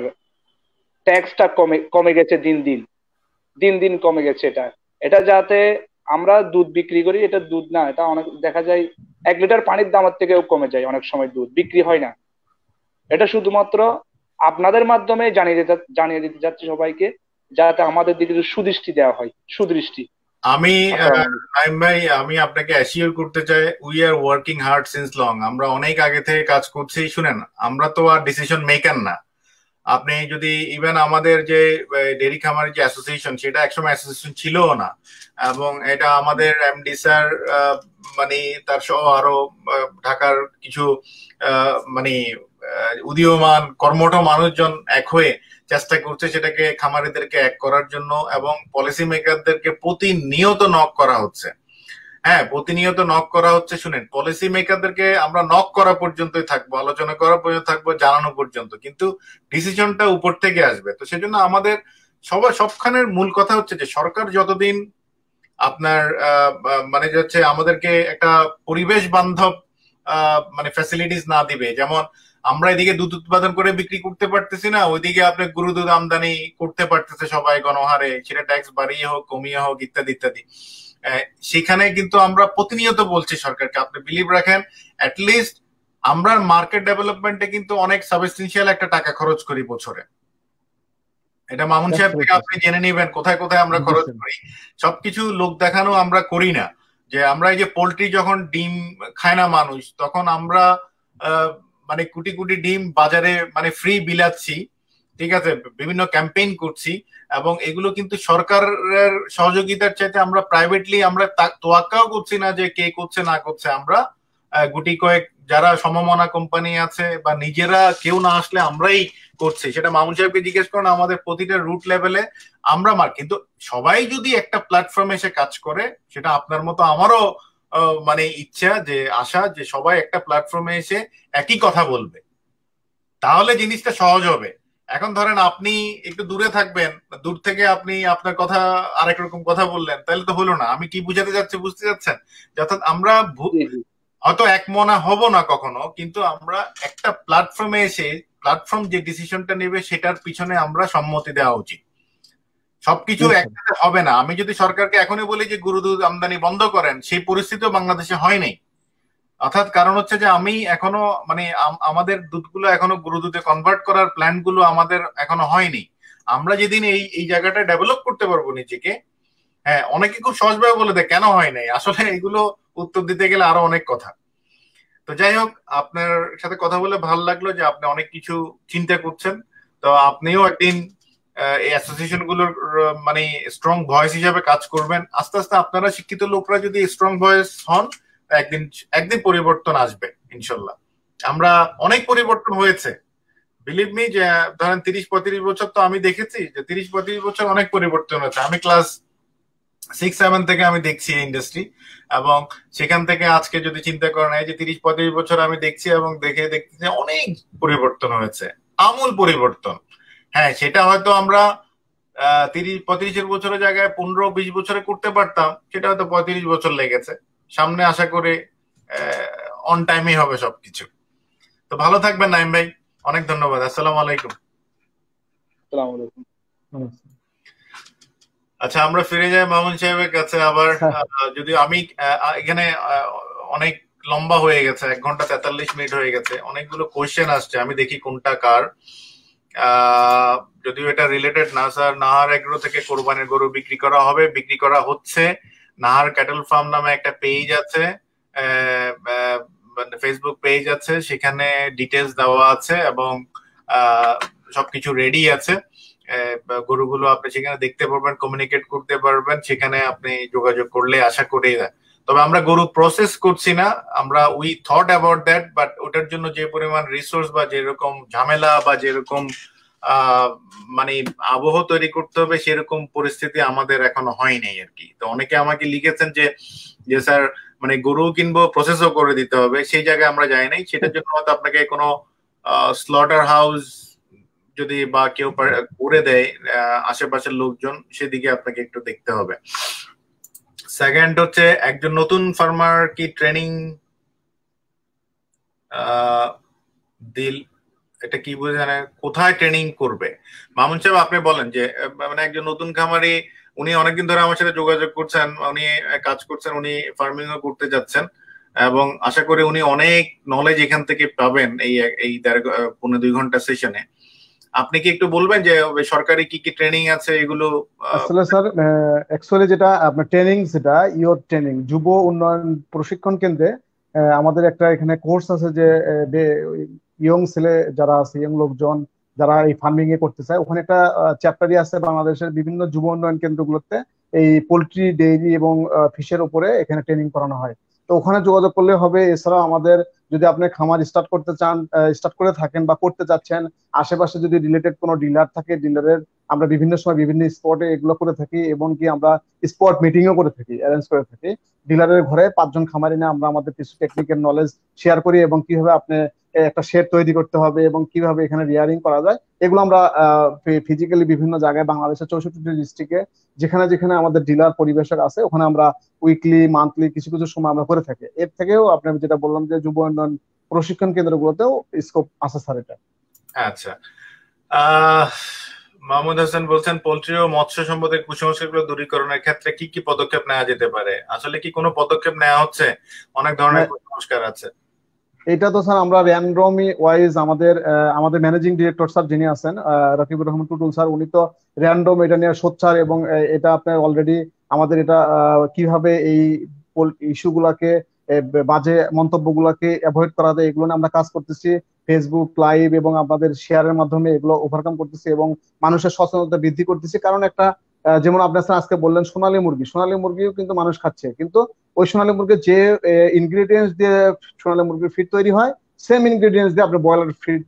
ট্যাক্সটা কমে কমে গেছে দিন দিন দিন দিন কমে গেছে এটা এটা যাতে আমরা দুধ বিক্রি করি এটা দুধ না এটা অনেক দেখা যায় এক লিটার পানির দামের থেকেও কমে যায় অনেক সময় দুধ বিক্রি হয় না এটা শুধুমাত্র আপনাদের মাধ্যমে জানিয়ে দিতে জানিয়ে দিতে যাচ্ছি সবাইকে যাতে আমাদের দিকে সুদৃষ্টি দেওয়া হয় সুদৃষ্টি আমি আইম আচ্ছা। ভাই আমি আপনাকে অ্যাসিওর করতে চাই we are working hard since long আমরা অনেক আগে থেকে কাজ করছি শুনেন আমরা তো আর ডিসিশন মেকার না আপনি যদি ইভেন আমাদের যে ডেরি খামার যে অ্যাসোসিয়েশন সেটা একসময় অ্যাসোসিয়েশন ছিল না এবং এটা আমাদের এমডি স্যার মানে তার সহ আরো ঢাকার কিছু মানে উদীয়মান কর্মঠ মানুষজন এক হয়ে চেষ্টা করছে সেটাকে খামারিদেরকে এক করার জন্য এবং পলিসি মেকারদেরকে প্রতিনিয়ত নক করা হচ্ছে হ্যাঁ প্রতিনিয়ত নক করা হচ্ছে শুনেন পলিসি মেকারদেরকে আমরা নক করা পর্যন্তই থাকবো আলোচনা করা পর্যন্ত থাকবো জানানো পর্যন্ত কিন্তু ডিসিশনটা উপর থেকে আসবে তো সেজন্য আমাদের সবাই সবখানের মূল কথা হচ্ছে যে সরকার যতদিন আপনার মানে যে হচ্ছে আমাদেরকে একটা পরিবেশ বান্ধব মানে ফ্যাসিলিটিস না দিবে যেমন আমরা এদিকে দুধ উৎপাদন করে বিক্রি করতে পারতেছি না ওইদিকে আপনি গরু দুধ আমদানি করতে পারতেছে সবাই গণহারে সেটা ট্যাক্স বাড়িয়ে হোক কমিয়ে হোক ইত্যাদি ইত্যাদি সেখানে কিন্তু আমরা প্রতিনিয়ত বলছি সরকারকে আপনি বিলিভ রাখেন অ্যাটলিস্ট আমরা মার্কেট ডেভেলপমেন্টে কিন্তু অনেক সাবস্টেন্সিয়াল একটা টাকা খরচ করি বছরে এটা মামুন সাহেব থেকে আপনি জেনে নেবেন কোথায় কোথায় আমরা খরচ করি সবকিছু লোক দেখানো আমরা করি না যে আমরা এই যে পোল্ট্রি যখন ডিম খায় না মানুষ তখন আমরা মানে কোটি কোটি ডিম বাজারে মানে ফ্রি বিলাচ্ছি ঠিক আছে বিভিন্ন ক্যাম্পেইন করছি এবং এগুলো কিন্তু সরকারের সহযোগিতার চাইতে আমরা প্রাইভেটলি আমরা তোয়াক্কাও করছি না যে কে করছে না করছে আমরা গুটি কয়েক যারা সমমনা কোম্পানি আছে বা নিজেরা কেউ না আসলে আমরাই করছি সেটা মামুন সাহেবকে জিজ্ঞেস করেন আমাদের প্রতিটা রুট লেভেলে আমরা মার কিন্তু সবাই যদি একটা প্ল্যাটফর্মে এসে কাজ করে সেটা আপনার মতো আমারও মানে ইচ্ছা যে আশা যে সবাই একটা প্ল্যাটফর্মে এসে একই কথা বলবে তাহলে জিনিসটা সহজ হবে এখন ধরেন আপনি একটু দূরে থাকবেন দূর থেকে আপনি আপনার কথা আরেক রকম কথা বললেন তাহলে তো হলো না আমি কি বুঝাতে যাচ্ছি বুঝতে যাচ্ছেন অর্থাৎ আমরা হয়তো এক মনা হব না কখনো কিন্তু আমরা একটা প্ল্যাটফর্মে এসে প্ল্যাটফর্ম যে ডিসিশনটা নেবে সেটার পিছনে আমরা সম্মতি দেওয়া উচিত সবকিছু একসাথে হবে না আমি যদি সরকারকে এখনই বলি যে গুরু দুধ আমদানি বন্ধ করেন সেই পরিস্থিতিও বাংলাদেশে হয়নি অর্থাৎ কারণ হচ্ছে যে আমি এখনো মানে আমাদের দুধগুলো এখনো গুরু দুধে কনভার্ট করার প্ল্যান গুলো আমাদের এখনো হয়নি আমরা যেদিন এই এই জায়গাটা ডেভেলপ করতে পারবো নিজেকে হ্যাঁ অনেকে খুব সহজভাবে বলে দেয় কেন হয় নাই আসলে এগুলো উত্তর দিতে গেলে আরো অনেক কথা তো যাই হোক আপনার সাথে কথা বলে ভালো লাগলো যে আপনি অনেক কিছু চিন্তা করছেন তো আপনিও একদিন এই অ্যাসোসিয়েশনগুলোর মানে স্ট্রং ভয়েস হিসাবে কাজ করবেন আস্তে আস্তে আপনারা শিক্ষিত লোকরা যদি স্ট্রং ভয়েস হন একদিন একদিন পরিবর্তন আসবে ইনশাল্লাহ আমরা অনেক পরিবর্তন হয়েছে বিলিভ মি যে ধরেন তিরিশ পঁয়ত্রিশ বছর তো আমি দেখেছি যে তিরিশ পঁয়ত্রিশ বছর অনেক পরিবর্তন হয়েছে আমি ক্লাস সিক্স সেভেন থেকে আমি দেখছি এই ইন্ডাস্ট্রি এবং সেখান থেকে আজকে যদি চিন্তা করেন এই যে তিরিশ পঁয়ত্রিশ বছর আমি দেখছি এবং দেখে দেখতে অনেক পরিবর্তন হয়েছে আমূল পরিবর্তন হ্যাঁ সেটা হয়তো আমরা তিরিশ পঁয়ত্রিশের বছরের জায়গায় পনেরো বিশ বছরে করতে পারতাম সেটা হয়তো পঁয়ত্রিশ বছর লেগেছে সামনে আশা করে অন টাইমে হবে সবকিছু তো ভালো থাকবেন নাইম ভাই অনেক ধন্যবাদ আসসালাম আলাইকুম আচ্ছা আমরা ফিরে যাই মামুন সাহেবের কাছে আবার হ্যাঁ। যদি আমি এখানে অনেক লম্বা হয়ে গেছে এক ঘন্টা তেতাল্লিশ মিনিট হয়ে গেছে অনেকগুলো কোয়েশ্চেন আসছে আমি দেখি কোনটা কার যদিও এটা রিলেটেড না স্যার নাহার এগ্রো থেকে কোরবানির গরু বিক্রি করা হবে বিক্রি করা হচ্ছে নাহার ক্যাটল ফার্ম নামে একটা পেজ আছে ফেসবুক মানে পেজ আছে সেখানে ডিটেলস দেওয়া আছে এবং সবকিছু রেডি আছে গরুগুলো আপনি সেখানে দেখতে পারবেন কমিউনিকেট করতে পারবেন সেখানে আপনি যোগাযোগ করলে আশা করি তবে আমরা গরু প্রসেস করছি না আমরা we thought about that but ওটার জন্য যে পরিমাণ রিসোর্স বা যেরকম ঝামেলা বা যেরকম মানে আবহ তৈরি করতে হবে সেরকম পরিস্থিতি আমাদের এখনো হয় নাই আর কি তো অনেকে আমাকে লিখেছেন যে যে স্যার মানে গরু কিনবো প্রসেসও করে দিতে হবে সেই জায়গায় আমরা যাই নাই সেটার জন্য হয়তো আপনাকে কোনো স্লটার হাউস যদি বা কেউ করে দেয় আশেপাশের লোকজন সেদিকে আপনাকে একটু দেখতে হবে সেকেন্ড হচ্ছে একজন নতুন ফার্মার কি ট্রেনিং দিল এটা কি বুঝে কোথায় ট্রেনিং করবে মামুন সাহেব আপনি বলেন যে মানে একজন নতুন খামারি উনি অনেকদিন ধরে আমার সাথে যোগাযোগ করছেন উনি কাজ করছেন উনি ফার্মিং ও করতে যাচ্ছেন এবং আশা করি উনি অনেক নলেজ এখান থেকে পাবেন এই এই পনেরো দুই ঘন্টা সেশনে আপনি কি একটু বলবেন যে সরকারি কি কি ট্রেনিং আছে এগুলো আসলে স্যার অ্যাকচুয়ালি যেটা আপনার ট্রেনিং সেটা ইওর ট্রেনিং যুব উন্নয়ন প্রশিক্ষণ কেন্দ্রে আমাদের একটা এখানে কোর্স আছে যে ইয়ং ছেলে যারা আছে ইয়ং লোকজন যারা এই ফার্মিং এ করতে চায় ওখানে একটা চ্যাপ্টারই আছে বাংলাদেশের বিভিন্ন যুব উন্নয়ন কেন্দ্রগুলোতে এই পোলট্রি ডেইরি এবং ফিশের উপরে এখানে ট্রেনিং করানো হয় তো ওখানে যোগাযোগ করলে হবে এছাড়াও আমাদের যদি আপনি খামার স্টার্ট করতে চান স্টার্ট করে থাকেন বা করতে চাচ্ছেন আশেপাশে যদি রিলেটেড কোনো ডিলার থাকে ডিলারের আমরা বিভিন্ন সময় বিভিন্ন স্পটে এগুলো করে থাকি এবং কি আমরা স্পট মিটিংও করে থাকি অ্যারেঞ্জ করে থাকি ডিলারের ঘরে পাঁচজন খামারি নিয়ে আমরা আমাদের কিছু টেকনিক্যাল নলেজ শেয়ার করি এবং কিভাবে আপনি একটা শেড তৈরি করতে হবে এবং কিভাবে এখানে রিয়ারিং করা যায় এগুলো আমরা ফিজিক্যালি বিভিন্ন জায়গায় বাংলাদেশের চৌষট্টি ডিস্ট্রিক্টে যেখানে যেখানে আমাদের ডিলার পরিবেশক আছে ওখানে আমরা উইকলি মান্থলি কিছু কিছু সময় আমরা করে থাকি এর থেকেও আপনার যেটা বললাম যে যুব উন্নয়ন প্রশিক্ষণ কেন্দ্রগুলোতেও স্কোপ আছে স্যার এটা আচ্ছা মাহমুদ হাসান বলছেন পোল্ট্রি ও মৎস্য সম্পদের কুসংস্কারগুলো দূরীকরণের ক্ষেত্রে কি কি পদক্ষেপ নেওয়া যেতে পারে আসলে কি কোনো পদক্ষেপ নেওয়া হচ্ছে অনেক ধরনের হ্যাঁ। কুসংস্কার আছে এটা তো স্যার আমরা র্যান্ডমি ওয়াইজ আমাদের আমাদের ম্যানেজিং ডিরেক্টর স্যার যিনি আছেন রকিবুর রহমান টুটুল স্যার উনি তো র্যান্ডম এটা নিয়ে সোচ্চার এবং এটা আপনার অলরেডি আমাদের এটা কিভাবে এই ইস্যুগুলাকে বাজে মন্তব্যগুলোকে অ্যাভয়েড করা যায় এগুলো নিয়ে আমরা কাজ করতেছি ফেসবুক লাইভ এবং আমাদের শেয়ারের মাধ্যমে এগুলো ওভারকাম করতেছি এবং মানুষের সচেতনতা বৃদ্ধি করতেছি কারণ একটা যেমন আপনার আজকে বললেন সোনালি মুরগি সোনালি মুরগিও কিন্তু মানুষ খাচ্ছে কিন্তু ওই সোনালি মুরগির যে ইনগ্রিডিয়েন্টস দিয়ে সোনালি মুরগির ফিট তৈরি হয় সেম ইনগ্রিডিয়েন্টস দিয়ে আপনার ব্রয়লার ফিট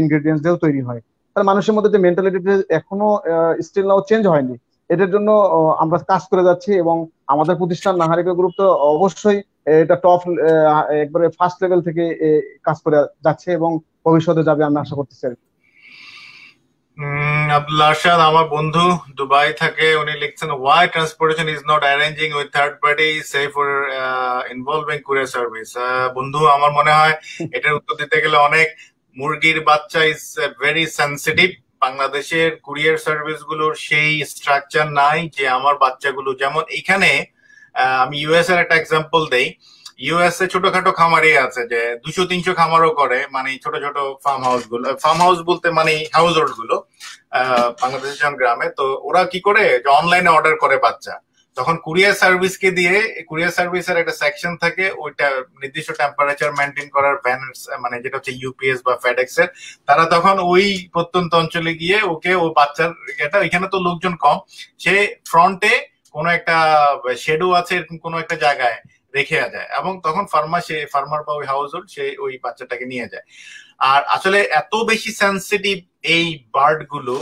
ইনগ্রিডিয়েন্টস দিয়েও তৈরি হয় তাহলে মানুষের মধ্যে যে মেন্টালিটিটা এখনো স্টিল নাও চেঞ্জ হয়নি এটার জন্য আমরা কাজ করে যাচ্ছি এবং আমাদের প্রতিষ্ঠান নাহারিকা গ্রুপ তো অবশ্যই এটা টপ একবারে ফার্স্ট লেভেল থেকে কাজ করে যাচ্ছে এবং ভবিষ্যতে যাবে আমরা আশা করতেছি আর কি আব্দুল আরশাদ আমার বন্ধু দুবাই থাকে উনি লিখছেন why transportation is not arranging with third party সে ফর ইনভলভিং কুরিয়ার সার্ভিস বন্ধু আমার মনে হয় এটার উত্তর দিতে গেলে অনেক মুরগির বাচ্চা ইজ ভেরি সেন্সিটিভ বাংলাদেশের কুরিয়ার সার্ভিস গুলোর সেই স্ট্রাকচার নাই যে আমার বাচ্চাগুলো যেমন এখানে আমি ইউএস এর একটা এক্সাম্পল দেই ইউএসএ ছোটখাটো খামারই আছে যে দুশো তিনশো খামারও করে মানে ছোট ছোট ফার্ম হাউস গুলো ফার্ম হাউস বলতে মানে হাউস হোল্ড গুলো বাংলাদেশের গ্রামে তো ওরা কি করে যে অনলাইনে অর্ডার করে বাচ্চা তখন কুরিয়ার সার্ভিস কে দিয়ে কুরিয়ার সার্ভিস এর একটা সেকশন থাকে ওইটা নির্দিষ্ট টেম্পারেচার মেনটেন করার ভ্যান মানে যেটা হচ্ছে ইউপিএস বা ফ্যাডেক্স এর তারা তখন ওই প্রত্যন্ত অঞ্চলে গিয়ে ওকে ও বাচ্চার এটা এখানে তো লোকজন কম সে ফ্রন্টে কোনো একটা শেডো আছে এরকম কোনো একটা জায়গায় রেখে যায় এবং তখন ফার্মা সে ফার্মার বা ওই হাউস হোল্ড সে ওই বাচ্চাটাকে নিয়ে যায় আর আসলে এত বেশি সেন্সিটিভ এই বার্ড গুলো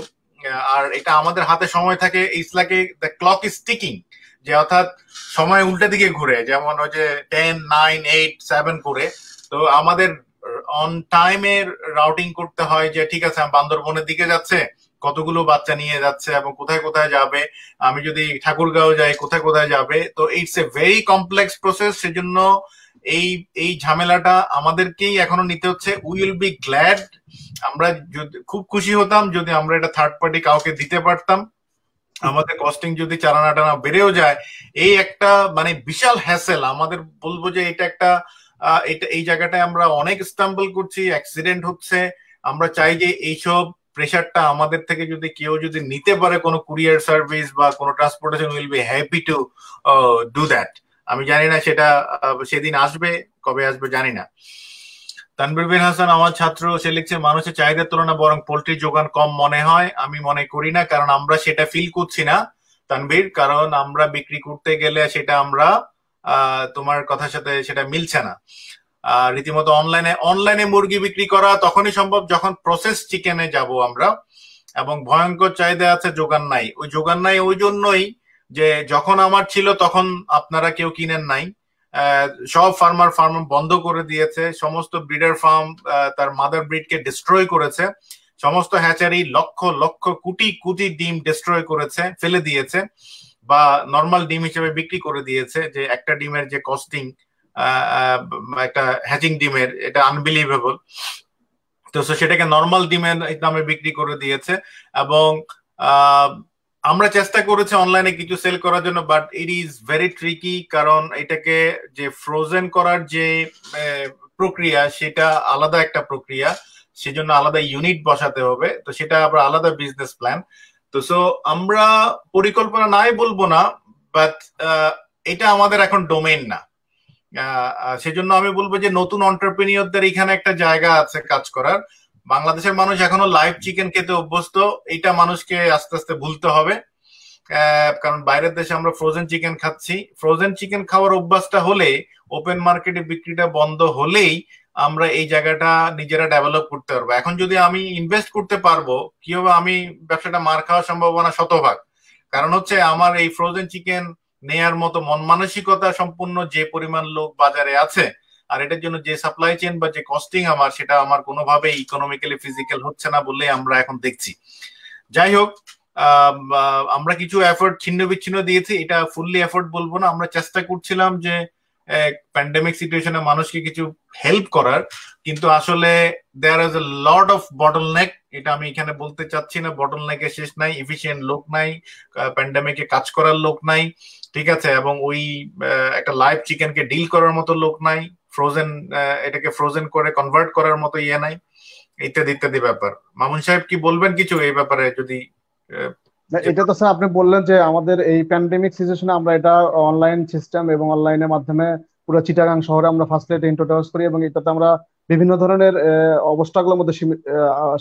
আর এটা আমাদের হাতে সময় থাকে ইসলাকে দ্য ক্লক ইজ টিকিং যে অর্থাৎ সময় উল্টে দিকে ঘুরে যেমন ওই যে টেন নাইন এইট সেভেন করে তো আমাদের অন টাইমের রাউটিং করতে হয় যে ঠিক আছে বান্দরবনের দিকে যাচ্ছে কতগুলো বাচ্চা নিয়ে যাচ্ছে এবং কোথায় কোথায় যাবে আমি যদি ঠাকুরগাঁও যাই কোথায় কোথায় যাবে তো it's a very complex process সেজন্য এই এই ঝামেলাটা আমাদেরকেই এখনো নিতে হচ্ছে উইল বি গ্ল্যাড আমরা যদি খুব খুশি হতাম যদি আমরা এটা থার্ড পার্টি কাউকে দিতে পারতাম আমাদের কস্টিং যদি চালানা টানা বেড়েও যায় এই একটা মানে বিশাল হ্যাসেল আমাদের বলবো যে এটা একটা এটা এই জায়গাটায় আমরা অনেক স্টাম্বল করছি অ্যাক্সিডেন্ট হচ্ছে আমরা চাই যে এইসব প্রেশারটা আমাদের থেকে যদি কেউ যদি নিতে পারে কোনো কুরিয়ার সার্ভিস বা কোনো transportation will be happy to do that আমি জানি না সেটা সেদিন আসবে কবে আসবে জানি না তানবির বিন হাসান আমার ছাত্র সে লিখছে মানুষের চাহিদার তুলনা বরং পোলট্রির যোগান কম মনে হয় আমি মনে করি না কারণ আমরা সেটা ফিল করছি না তানবির কারণ আমরা বিক্রি করতে গেলে সেটা আমরা তোমার কথার সাথে সেটা মিলছে না রীতিমতো অনলাইনে অনলাইনে মুরগি বিক্রি করা তখনই সম্ভব যখন প্রসেস চিকেনে যাব আমরা এবং ভয়ঙ্কর চাহিদা আছে যোগান নাই ওই যোগান নাই ওই জন্যই যে যখন আমার ছিল তখন আপনারা কেউ কিনেন নাই সব ফার্মার ফার্ম বন্ধ করে দিয়েছে সমস্ত ব্রিডার ফার্ম তার মাদার ব্রিডকে ডিস্ট্রয় করেছে সমস্ত হ্যাচারি লক্ষ লক্ষ কোটি কোটি ডিম ডিস্ট্রয় করেছে ফেলে দিয়েছে বা নর্মাল ডিম হিসেবে বিক্রি করে দিয়েছে যে একটা ডিমের যে কস্টিং একটা হ্যাচিং ডিমের এটা আনবিলিভেবল তো সেটাকে নর্মাল ডিমের দামে বিক্রি করে দিয়েছে এবং আমরা চেষ্টা করেছি অনলাইনে কিছু সেল করার জন্য but it is very tricky কারণ এটাকে যে ফ্রোজেন করার যে প্রক্রিয়া সেটা আলাদা একটা প্রক্রিয়া সেজন্য আলাদা ইউনিট বসাতে হবে তো সেটা আবার আলাদা বিজনেস প্ল্যান তো সো আমরা পরিকল্পনা নাই বলবো না বাট এটা আমাদের এখন ডোমেন না সেজন্য আমি বলবো যে নতুন অন্টারপ্রিনিয়রদের এখানে একটা জায়গা আছে কাজ করার বাংলাদেশের মানুষ এখনো লাইভ চিকেন খেতে অভ্যস্ত এইটা মানুষকে আস্তে আস্তে ভুলতে হবে কারণ বাইরের দেশে আমরা ফ্রোজেন চিকেন খাচ্ছি ফ্রোজেন চিকেন খাওয়ার অভ্যাসটা হলে ওপেন মার্কেটে বিক্রিটা বন্ধ হলেই আমরা এই জায়গাটা নিজেরা ডেভেলপ করতে পারবো এখন যদি আমি ইনভেস্ট করতে পারবো কিভাবে আমি ব্যবসাটা মার খাওয়ার সম্ভাবনা শতভাগ কারণ হচ্ছে আমার এই ফ্রোজেন চিকেন নেয়ার মতো মন মানসিকতা সম্পূর্ণ যে পরিমাণ লোক বাজারে আছে আর এটার জন্য যে সাপ্লাই চেন বা যে কস্টিং আমার সেটা আমার কোনোভাবে ইকোনমিক্যালি ফিজিক্যাল হচ্ছে না বলে আমরা এখন দেখছি যাই হোক আমরা কিছু এফোর্ট ছিন্ন বিচ্ছিন্ন দিয়েছি এটা ফুললি এফোর্ট বলবো না আমরা চেষ্টা করছিলাম যে প্যান্ডেমিক সিচুয়েশনে মানুষকে কিছু হেল্প করার কিন্তু আসলে there is a lot of bottleneck এটা আমি এখানে বলতে চাচ্ছি না বটল নেকের শেষ নাই এফিসিয়েন্ট লোক নাই প্যান্ডেমিকে কাজ করার লোক নাই ঠিক আছে এবং ওই একটা লাইভ চিকেনকে ডিল করার মতো লোক নাই ফ্রোজেন এটাকে ফ্রোজেন করে কনভার্ট করার মতো ইয়ে নাই ইত্যাদি ইত্যাদি ব্যাপার মামুন সাহেব কি বলবেন কিছু এই ব্যাপারে যদি এটা তো স্যার আপনি বললেন যে আমাদের এই প্যান্ডেমিক সিচুয়েশনে আমরা এটা অনলাইন সিস্টেম এবং অনলাইনের মাধ্যমে পুরো চিটাগাং শহরে আমরা ফার্স্ট লাইট ইন্ট্রোডিউস করি এবং এটাতে আমরা বিভিন্ন ধরনের অবস্থাগুলোর মধ্যে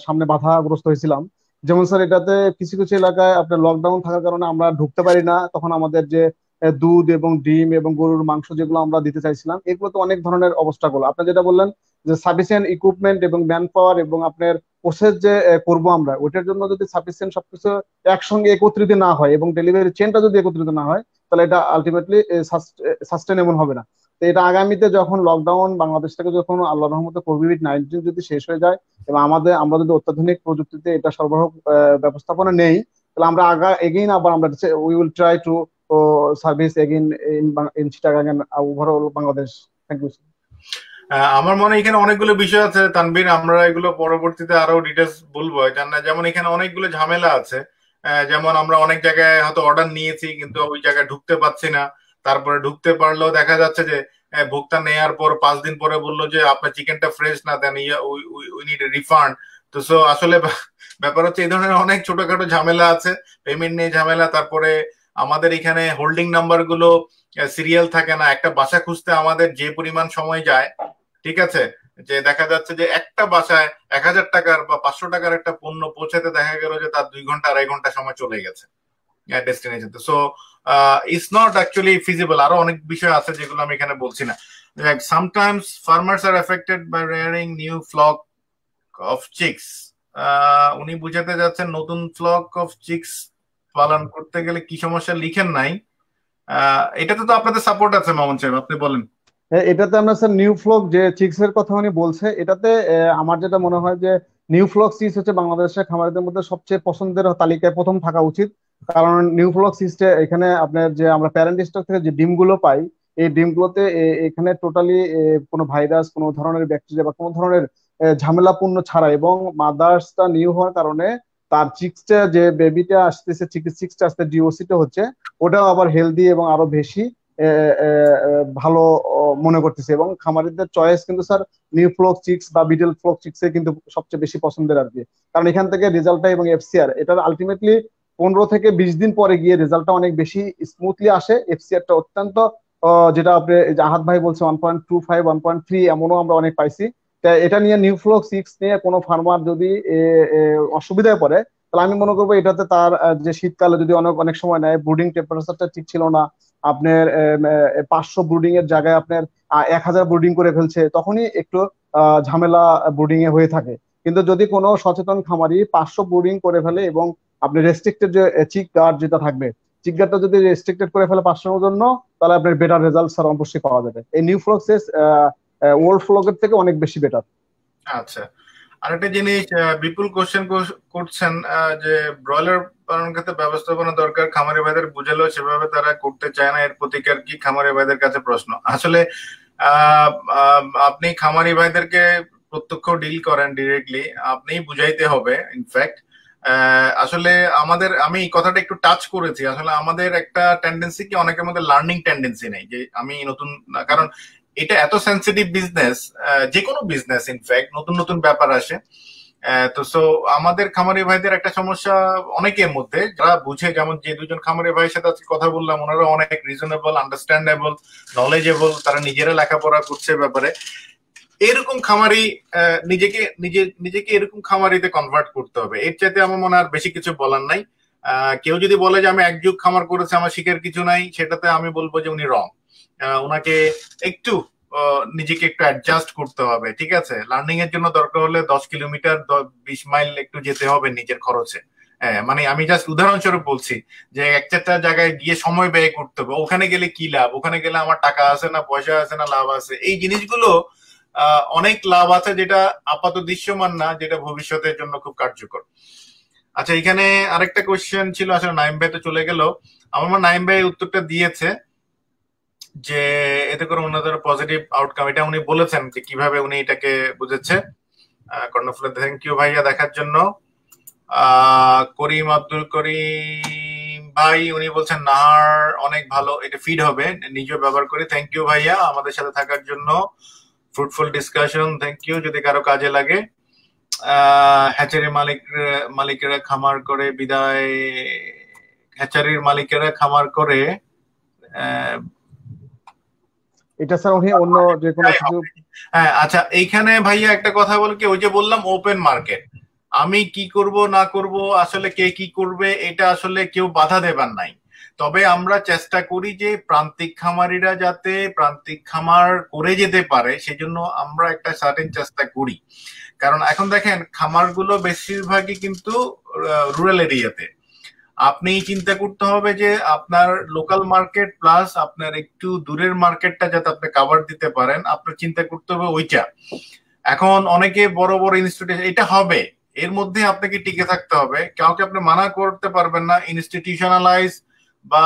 সামনে বাধাগ্রস্ত হয়েছিলাম যেমন স্যার এটাতে কিছু কিছু এলাকায় আপনার লকডাউন থাকার কারণে আমরা ঢুকতে পারি না তখন আমাদের যে দুধ এবং ডিম এবং গরুর মাংস যেগুলো আমরা দিতে চাইছিলাম এগুলো তো অনেক ধরনের অবস্থাগুলো আপনি যেটা বললেন যে সাফিসিয়েন্ট ইকুইপমেন্ট এবং ম্যান পাওয়ার এবং আপনার প্রসেস যে করব আমরা ওইটার জন্য যদি সাফিসিয়েন্ট সবকিছু একসঙ্গে একত্রিত না হয় এবং ডেলিভারি চেনটা যদি একত্রিত না হয় তাহলে এটা আলটিমেটলি সাস্টেনেবল হবে না তো এটা আগামীতে যখন লকডাউন বাংলাদেশ থেকে যখন আল্লাহ রহমত কোভিড নাইন্টিন যদি শেষ হয়ে যায় এবং আমাদের আমরা যদি অত্যাধুনিক প্রযুক্তিতে এটা সরবরাহ ব্যবস্থাপনা নেই তাহলে আমরা আগা এগেইন আবার আমরা we will try to service again in Chittagong overall Bangladesh thank you আমার মনে এখানে অনেকগুলো বিষয় আছে তানবির আমরা এগুলো পরবর্তীতে আরো ডিটেলস বলবো যেমন এখানে অনেকগুলো ঝামেলা আছে যেমন আমরা অনেক জায়গায় হয়তো অর্ডার নিয়েছি কিন্তু ওই জায়গায় ঢুকতে পারছি না তারপরে ঢুকতে পারলেও দেখা যাচ্ছে যে ভোক্তা নেয়ার পর পাঁচ দিন পরে বললো যে আপনার চিকেনটা ফ্রেশ না দেন উই নিড রিফান্ড তো সো আসলে ব্যাপার হচ্ছে এই ধরনের অনেক ছোটখাটো ঝামেলা আছে পেমেন্ট নিয়ে ঝামেলা তারপরে আমাদের এখানে হোল্ডিং নাম্বার গুলো সিরিয়াল থাকে না একটা বাসা খুঁজতে আমাদের যে পরিমাণ সময় যায় ঠিক আছে যে দেখা যাচ্ছে যে একটা বাসায় এক হাজার টাকার বা পাঁচশো টাকার একটা পণ্য পৌঁছাতে দেখা গেল যে তার দুই ঘন্টা আড়াই ঘন্টা সময় চলে গেছে destination so it's not actually feasible আরো অনেক বিষয় আছে যেগুলো আমি এখানে বলছি না দেখ sometimes farmers are affected rearing new flock of chicks chicks উনি বুঝাতে যাচ্ছেন নতুন ফ্লক অফ চিক্স পালন করতে গেলে কি সমস্যা লিখেন নাই এটাতে তো আপনাদের সাপোর্ট আছে মামুন সাহেব আপনি বলেন হ্যাঁ, এটাতে আমরা স্যার নিউ ফ্লক যে চিক্স এর কথা উনি বলছে এটাতে আমার যেটা মনে হয় যে নিউ ফ্লক চিক্স হচ্ছে বাংলাদেশের খামারিদের মধ্যে সবচেয়ে পছন্দের তালিকায় প্রথম থাকা উচিত কারণ সিস্টে এখানে আপনার যে আমরা প্যারেন্ট স্টক থেকে যে ডিমগুলো পাই এই ডিমগুলোতে এখানে টোটালি কোনো ভাইরাস কোনো ধরনের ব্যাকটেরিয়া বা কোনো ধরনের ঝামেলাপূর্ণ ছাড়া এবং মাদার্সটা নিউ হওয়ার কারণে তার চিক্সটা যে বেবিটা আসতেছে চিক্সটা আসতে ডিওসিটা হচ্ছে ওটাও আবার হেলদি এবং আরো বেশি ভালো মনে করতেছে এবং খামারিদের চয়েস কিন্তু স্যার নিউ ফ্লক চিক্স বা বিডেল ফ্লক চিক্সে কিন্তু সবচেয়ে বেশি পছন্দের আর কি কারণ এখান থেকে রেজাল্টটা এবং এফসিআর এটা আলটিমেটলি পনেরো থেকে বিশ দিন পরে গিয়ে রেজাল্টটা অনেক বেশি স্মুথলি আসে এফসিআরটা অত্যন্ত যেটা আপনি আহাত ভাই বলছে one point two five one point three এমনও আমরা অনেক পাইছি তা এটা নিয়ে নিউফ্লো সিক্স নিয়ে কোনো ফার্মার যদি অসুবিধায় পড়ে তাহলে আমি মনে করবো এটাতে তার যে শীতকালে যদি অনেক অনেক সময় নেয় ব্রুডিং টেম্পারেচারটা ঠিক ছিল না আপনার পাঁচশো ব্রুডিং এর জায়গায় আপনার এক হাজার ব্রুডিং করে ফেলছে তখনই একটু ঝামেলা ব্রুডিং এ হয়ে থাকে কিন্তু যদি কোনো সচেতন খামারি পাঁচশো ব্রুডিং করে ফেলে এবং আপনি রেস্ট্রিক্টেড যে চিক গার্ড যেটা থাকবে চিক গার্ডটা যদি রেস্ট্রিক্টেড করে ফেলে পাঁচশোর জন্য তাহলে আপনার বেটার রেজাল্ট স্যার অবশ্যই পাওয়া যাবে এই নিউ ফ্লক্সেস ওল্ড ফ্লকের থেকে অনেক বেশি বেটার আচ্ছা আর একটা জিনিস বিপুল কোশ্চেন করছেন যে ব্রয়লার পালন ক্ষেত্রে ব্যবস্থাপনা দরকার খামারি ভাইদের বুঝালেও সেভাবে তারা করতে চায় না এর প্রতিকার কি খামারি ভাইদের কাছে প্রশ্ন আসলে আপনি খামারি ভাইদেরকে প্রত্যক্ষ ডিল করেন ডিরেক্টলি আপনি বুঝাইতে হবে ইনফ্যাক্ট আসলে আমাদের আমি কথাটা একটু টাচ করেছি আসলে আমাদের একটা টেন্ডেন্সি কি অনেকের মধ্যে লার্নিং টেন্ডেন্সি নেই যে আমি নতুন কারণ এটা এত সেন্সিটিভ বিজনেস যে কোনো বিজনেস ইনফ্যাক্ট নতুন নতুন ব্যাপার আসে তো সো আমাদের খামারি ভাইদের একটা সমস্যা অনেকের মধ্যে যারা বুঝে যেমন যে দুজন খামারি ভাইয়ের সাথে আজকে কথা বললাম ওনারা অনেক রিজনেবল আন্ডারস্ট্যান্ডেবল নলেজেবল তারা নিজেরা লেখাপড়া করছে ব্যাপারে এরকম খামারি নিজেকে নিজে নিজেকে এরকম খামারিতে কনভার্ট করতে হবে এর চাইতে আমার মনে আর বেশি কিছু বলার নাই কেউ যদি বলে যে আমি একযুগ খামার করেছে আমার শিকার কিছু নাই সেটাতে আমি বলবো যে উনি রং ওনাকে একটু নিজেকে একটু অ্যাডজাস্ট করতে হবে ঠিক আছে লার্নিং এর জন্য দরকার হলে দশ কিলোমিটার বিশ মাইল একটু যেতে হবে নিজের খরচে হ্যাঁ মানে আমি জাস্ট উদাহরণস্বরূপ বলছি যে এক চারটা জায়গায় গিয়ে সময় ব্যয় করতে হবে ওখানে গেলে কি লাভ ওখানে গেলে আমার টাকা আছে না পয়সা আছে না লাভ আছে এই জিনিসগুলো আহ অনেক লাভ আছে যেটা আপাত দৃশ্যমান না যেটা ভবিষ্যতের জন্য খুব কার্যকর আচ্ছা এখানে আরেকটা কোয়েশ্চেন ছিল আসলে নাইম ভাই তো চলে গেল আমার মনে নাইম ভাই উত্তরটা দিয়েছে যে এতে করে ওনাদের পজিটিভ আউটকাম এটা উনি বলেছেন যে কিভাবে উনি এটাকে বুঝেছে কর্ণফুলা থ্যাংক ইউ ভাইয়া দেখার জন্য করিম আব্দুল করিম ভাই উনি বলছেন নাহার অনেক ভালো এটা ফিড হবে নিজেও ব্যবহার করে থ্যাংক ইউ ভাইয়া আমাদের সাথে থাকার জন্য ফ্রুটফুল ডিসকাশন থ্যাংক ইউ যদি কারো কাজে লাগে হ্যাচারি মালিক মালিকেরা খামার করে বিদায় হ্যাচারির মালিকেরা খামার করে এটা স্যার উনি অন্য যে কোনো কিছু হ্যাঁ আচ্ছা এইখানে ভাইয়া একটা কথা বল কি ওই যে বললাম ওপেন মার্কেট আমি কি করব না করব আসলে কে কি করবে এটা আসলে কেউ বাধা দেবার নাই তবে আমরা চেষ্টা করি যে প্রান্তিক খামারিরা যাতে প্রান্তিক খামার করে যেতে পারে সেজন্য আমরা একটা সার্টেন চেষ্টা করি কারণ এখন দেখেন খামারগুলো বেশিরভাগই কিন্তু রুরাল এরিয়াতে আপনি চিন্তা করতে হবে যে আপনার লোকাল মার্কেট প্লাস আপনার একটু দূরের মার্কেটটা যাতে আপনি কাভার দিতে পারেন আপনার চিন্তা করতে হবে ওইটা এখন অনেকে বড় বড় ইনস্টিটিউশন এটা হবে এর মধ্যে আপনাকে টিকে থাকতে হবে কাউকে আপনি মানা করতে পারবেন না ইনস্টিটিউশনালাইজ বা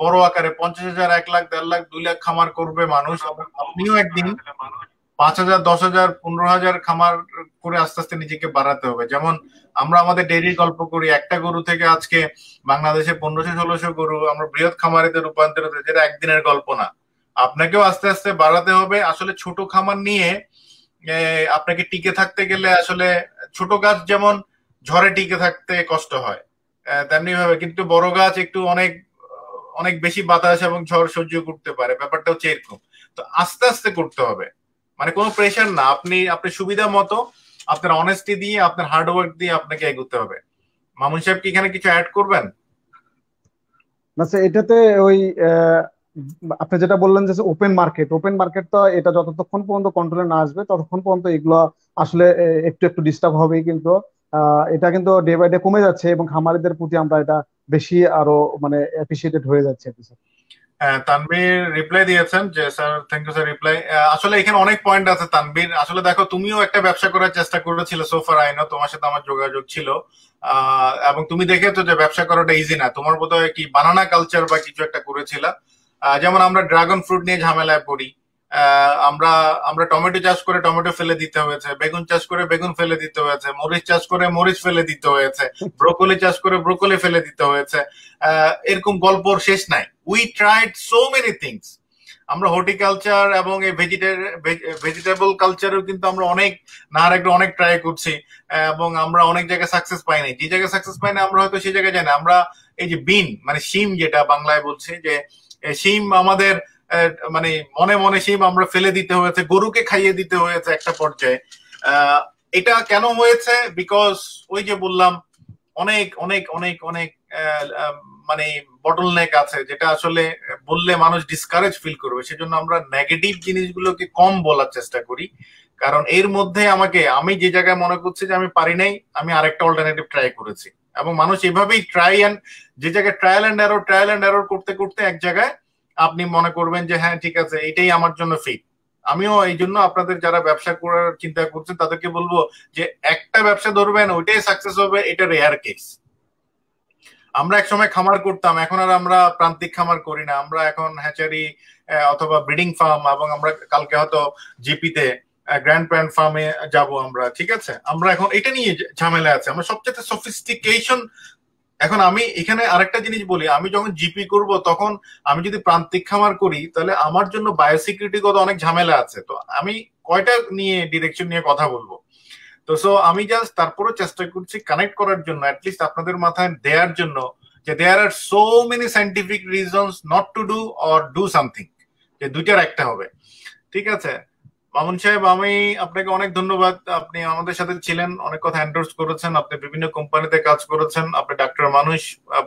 বড় আকারে পঞ্চাশ হাজার এক লাখ দেড় লাখ দুই লাখ খামার করবে মানুষ আপনিও একদিন পাঁচ হাজার দশ হাজার পনেরো হাজার খামার করে আস্তে আস্তে নিজেকে বাড়াতে হবে যেমন আমরা আমাদের ডেরির গল্প করি একটা গরু থেকে আজকে বাংলাদেশে পনেরোশো ষোলোশো গরু আমরা বৃহৎ খামারিতে রূপান্তরিত যেটা একদিনের গল্প না আপনাকেও আস্তে আস্তে বাড়াতে হবে আসলে ছোট খামার নিয়ে আপনাকে টিকে থাকতে গেলে আসলে ছোট গাছ যেমন ঝড়ে টিকে থাকতে কষ্ট হয় তেমনি ভাবে কিন্তু বড় গাছ একটু অনেক অনেক বেশি বাতাস এবং ঝড় সহ্য করতে পারে ব্যাপারটা হচ্ছে এরকম তো আস্তে আস্তে করতে হবে মানে কোনো প্রেশার না আপনি আপনার সুবিধা মতো আপনার অনেস্টি দিয়ে আপনার হার্ডওয়ার্ক দিয়ে আপনাকে এগোতে হবে মামুন সাহেব কি এখানে কিছু অ্যাড করবেন না এটাতে ওই আপনি যেটা বললেন যে ওপেন মার্কেট ওপেন মার্কেট তো এটা যতক্ষণ পর্যন্ত কন্ট্রোলে না আসবে ততক্ষণ পর্যন্ত এগুলো আসলে একটু একটু ডিস্টার্ব হবে কিন্তু এটা কিন্তু ডে বাই ডে কমে যাচ্ছে এবং খামারিদের প্রতি আমরা এটা বেশি আরো মানে অ্যাপ্রিসিয়েটেড হয়ে যাচ্ছে তানবীর রিপ্লাই দিয়েছেন যে sir thank you sir reply আসলে এখানে অনেক পয়েন্ট আছে তানবীর আসলে দেখো তুমিও একটা ব্যবসা করার চেষ্টা করেছিলে সোফার আইনো তোমার সাথে আমার যোগাযোগ ছিল এবং তুমি দেখেছো যে ব্যবসা করাটা ইজি না তোমার বোধহয় কি বানানা কালচার বা কিছু একটা করেছিলা যেমন আমরা ড্রাগন ফ্রুট নিয়ে ঝামেলায় পড়ি আমরা আমরা টমেটো চাষ করে টমেটো ফেলে দিতে হয়েছে বেগুন চাষ করে বেগুন ফেলে দিতে হয়েছে মরিচ চাষ করে মরিচ ফেলে দিতে হয়েছে ব্রোকলি চাষ করে ব্রোকলি ফেলে দিতে হয়েছে এরকম গল্পর শেষ নাই we tried so many things আমরা হর্টিকালচার এবং এই ভেজিটেবল কালচারও কিন্তু আমরা অনেক না একটু অনেক ট্রাই করছি এবং আমরা অনেক জায়গায় সাকসেস পাইনি যে জায়গায় সাকসেস পাইনি আমরা হয়তো সেই জায়গায় যাই না আমরা এই যে বিন মানে শিম যেটা বাংলায় বলছি যে সিম আমাদের মানে মনে মনে সেই আমরা ফেলে দিতে হয়েছে গরুকে খাইয়ে দিতে হয়েছে একটা পর্যায়ে এটা কেন হয়েছে বিকজ ওই যে বললাম অনেক অনেক অনেক অনেক মানে বটল নেক আছে যেটা আসলে বললে মানুষ ডিসকারেজ ফিল করবে সেজন্য আমরা নেগেটিভ জিনিসগুলোকে কম বলার চেষ্টা করি কারণ এর মধ্যে আমাকে আমি যে জায়গায় মনে করছি যে আমি পারি নাই আমি আরেকটা অল্টারনেটিভ ট্রাই করেছি এবং মানুষ এভাবেই ট্রাই অ্যান্ড যে জায়গায় trial and error trial and error করতে করতে এক জায়গায় আপনি মনে করবেন যে হ্যাঁ ঠিক আছে এটাই আমার জন্য ফিট আমিও এই জন্য আপনাদের যারা ব্যবসা করার চিন্তা করছেন তাদেরকে বলবো যে একটা ব্যবসা ধরবেন ওইটাই সাকসেস হবে এটা রেয়ার কেস আমরা এক সময় খামার করতাম এখন আর আমরা প্রান্তিক খামার করি না আমরা এখন হ্যাচারি অথবা ব্রিডিং ফার্ম এবং আমরা কালকে হয়তো জিপিতে গ্র্যান্ড প্যান্ড ফার্মে যাব আমরা ঠিক আছে আমরা এখন এটা নিয়ে ঝামেলা আছে আমরা সবচেয়ে সফিস্টিকেশন এখন আমি এখানে আরেকটা জিনিস বলি আমি যখন জিপি করব তখন আমি যদি প্রান্তিক খামার করি তাহলে আমার জন্য কত অনেক ঝামেলা আছে তো আমি কয়টা নিয়ে ডিরেকশন নিয়ে কথা বলবো তো সো আমি জাস্ট তারপরে চেষ্টা করছি কানেক্ট করার জন্য অ্যাটলিস্ট আপনাদের মাথায় দেওয়ার জন্য যে there are so many scientific reasons not to do or do something যে দুইটার একটা হবে ঠিক আছে মামুন সাহেব আমি আপনাকে অনেক ধন্যবাদ আপনি আমাদের সাথে ছিলেন অনেক কথা এন্ডোর্স করেছেন আপনি বিভিন্ন কোম্পানিতে কাজ করেছেন আপনি ডাক্তার মানুষ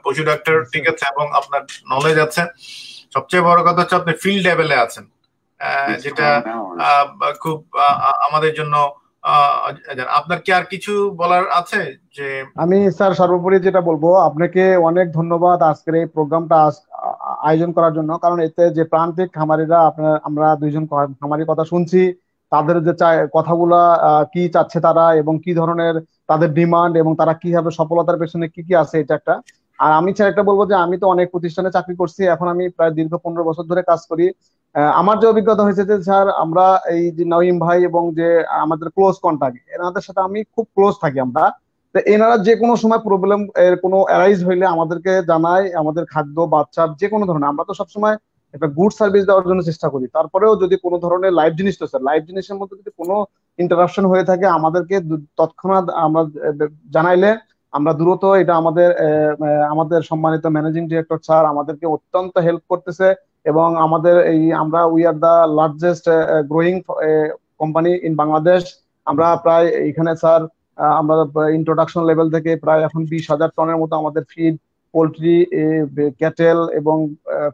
পশু ডাক্তার ঠিক আছে এবং আপনার নলেজ আছে সবচেয়ে বড় কথা হচ্ছে আপনি ফিল্ড লেভেলে আছেন যেটা হ্যাঁ, হ্যাঁ, খুব আমাদের জন্য আচ্ছা, আপনার কি আর কিছু বলার আছে যে আমি স্যার সর্বোপরি যেটা বলবো আপনাকে অনেক ধন্যবাদ আজকের এই প্রোগ্রামটা আয়োজন করার জন্য কারণ এতে যে প্রান্তিক খামারিরা আপনার আমরা দুইজন খামারির কথা শুনছি তাদের যে কথাগুলা কি চাচ্ছে তারা এবং কি ধরনের তাদের ডিমান্ড এবং তারা কিভাবে সফলতার পেছনে কি কি আছে এটা একটা আর আমি স্যার একটা বলবো যে আমি তো অনেক প্রতিষ্ঠানে চাকরি করছি এখন আমি প্রায় দীর্ঘ পনেরো বছর ধরে কাজ করি আমার যে অভিজ্ঞতা হয়েছে যে স্যার আমরা এই যে নঈম ভাই এবং যে আমাদের ক্লোজ কন্ট্যাক্ট এনাদের সাথে আমি খুব ক্লোজ থাকি আমরা তো এনারা যে কোনো সময় প্রবলেম এর কোনো অ্যারাইজ হইলে আমাদেরকে জানায় আমাদের খাদ্য বাচ্চা যে কোনো ধরনের আমরা তো সবসময় একটা গুড সার্ভিস দেওয়ার জন্য চেষ্টা করি তারপরেও যদি কোনো ধরনের লাইভ জিনিস তো স্যার লাইভ জিনিসের মধ্যে যদি কোনো ইন্টারাপশন হয়ে থাকে আমাদেরকে তৎক্ষণাৎ আমরা জানাইলে আমরা দ্রুত এটা আমাদের আমাদের সম্মানিত ম্যানেজিং ডিরেক্টর স্যার আমাদেরকে অত্যন্ত হেল্প করতেছে এবং আমাদের এই আমরা we are the largest growing company in Bangladesh আমরা প্রায় এখানে স্যার আমরা ইন্ট্রোডাকশন লেভেল থেকে প্রায় এখন বিশ হাজার টনের মতো আমাদের ফিড পোলট্রি ক্যাটেল এবং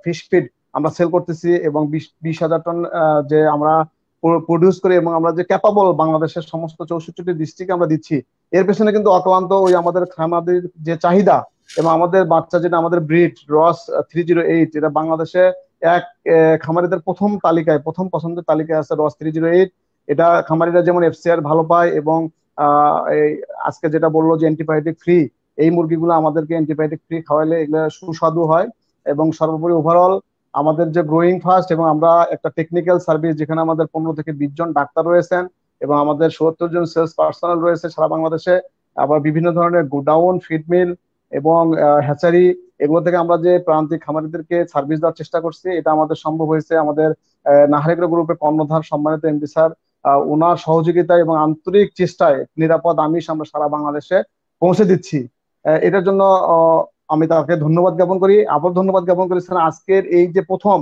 ফিশ ফিড আমরা সেল করতেছি এবং বিশ হাজার টন যে আমরা প্রডিউস করি এবং আমরা যে ক্যাপাবল বাংলাদেশের সমস্ত চৌষট্টি ডিস্ট্রিক্ট আমরা দিচ্ছি এর পেছনে কিন্তু অক্লান্ত ওই আমাদের খামাদের যে চাহিদা এবং আমাদের বাচ্চা যেটা আমাদের ব্রিড রস থ্রি জিরো এইট এটা বাংলাদেশে এক খামারিদের প্রথম তালিকায় প্রথম পছন্দের তালিকায় আছে রস থ্রি জিরো এইট এটা খামারিরা যেমন এফসিআর ভালো পায় এবং আজকে যেটা বললো যে অ্যান্টিবায়োটিক ফ্রি এই মুরগিগুলো আমাদেরকে অ্যান্টিবায়োটিক ফ্রি খাওয়াইলে এগুলো সুস্বাদু হয় এবং সর্বোপরি ওভারঅল আমাদের যে গ্রোয়িং ফাস্ট এবং আমরা একটা টেকনিক্যাল সার্ভিস যেখানে আমাদের পনেরো থেকে বিশ জন ডাক্তার রয়েছেন এবং আমাদের সত্তর জন সেলস পার্সোনাল রয়েছে সারা বাংলাদেশে আবার বিভিন্ন ধরনের গোডাউন ফিডমিল এবং হ্যাচারি এগুলো থেকে আমরা যে প্রান্তিক খামারিদেরকে সার্ভিস দেওয়ার চেষ্টা করছি এটা আমাদের সম্ভব হয়েছে আমাদের নাহারেক গ্রুপের কর্ণধার সম্মানিত এমডি স্যার ওনার সহযোগিতা এবং আন্তরিক চেষ্টায় নিরাপদ আমিষ আমরা সারা বাংলাদেশে পৌঁছে দিচ্ছি এটার জন্য আমি তাকে ধন্যবাদ জ্ঞাপন করি আবার ধন্যবাদ জ্ঞাপন করি স্যার আজকের এই যে প্রথম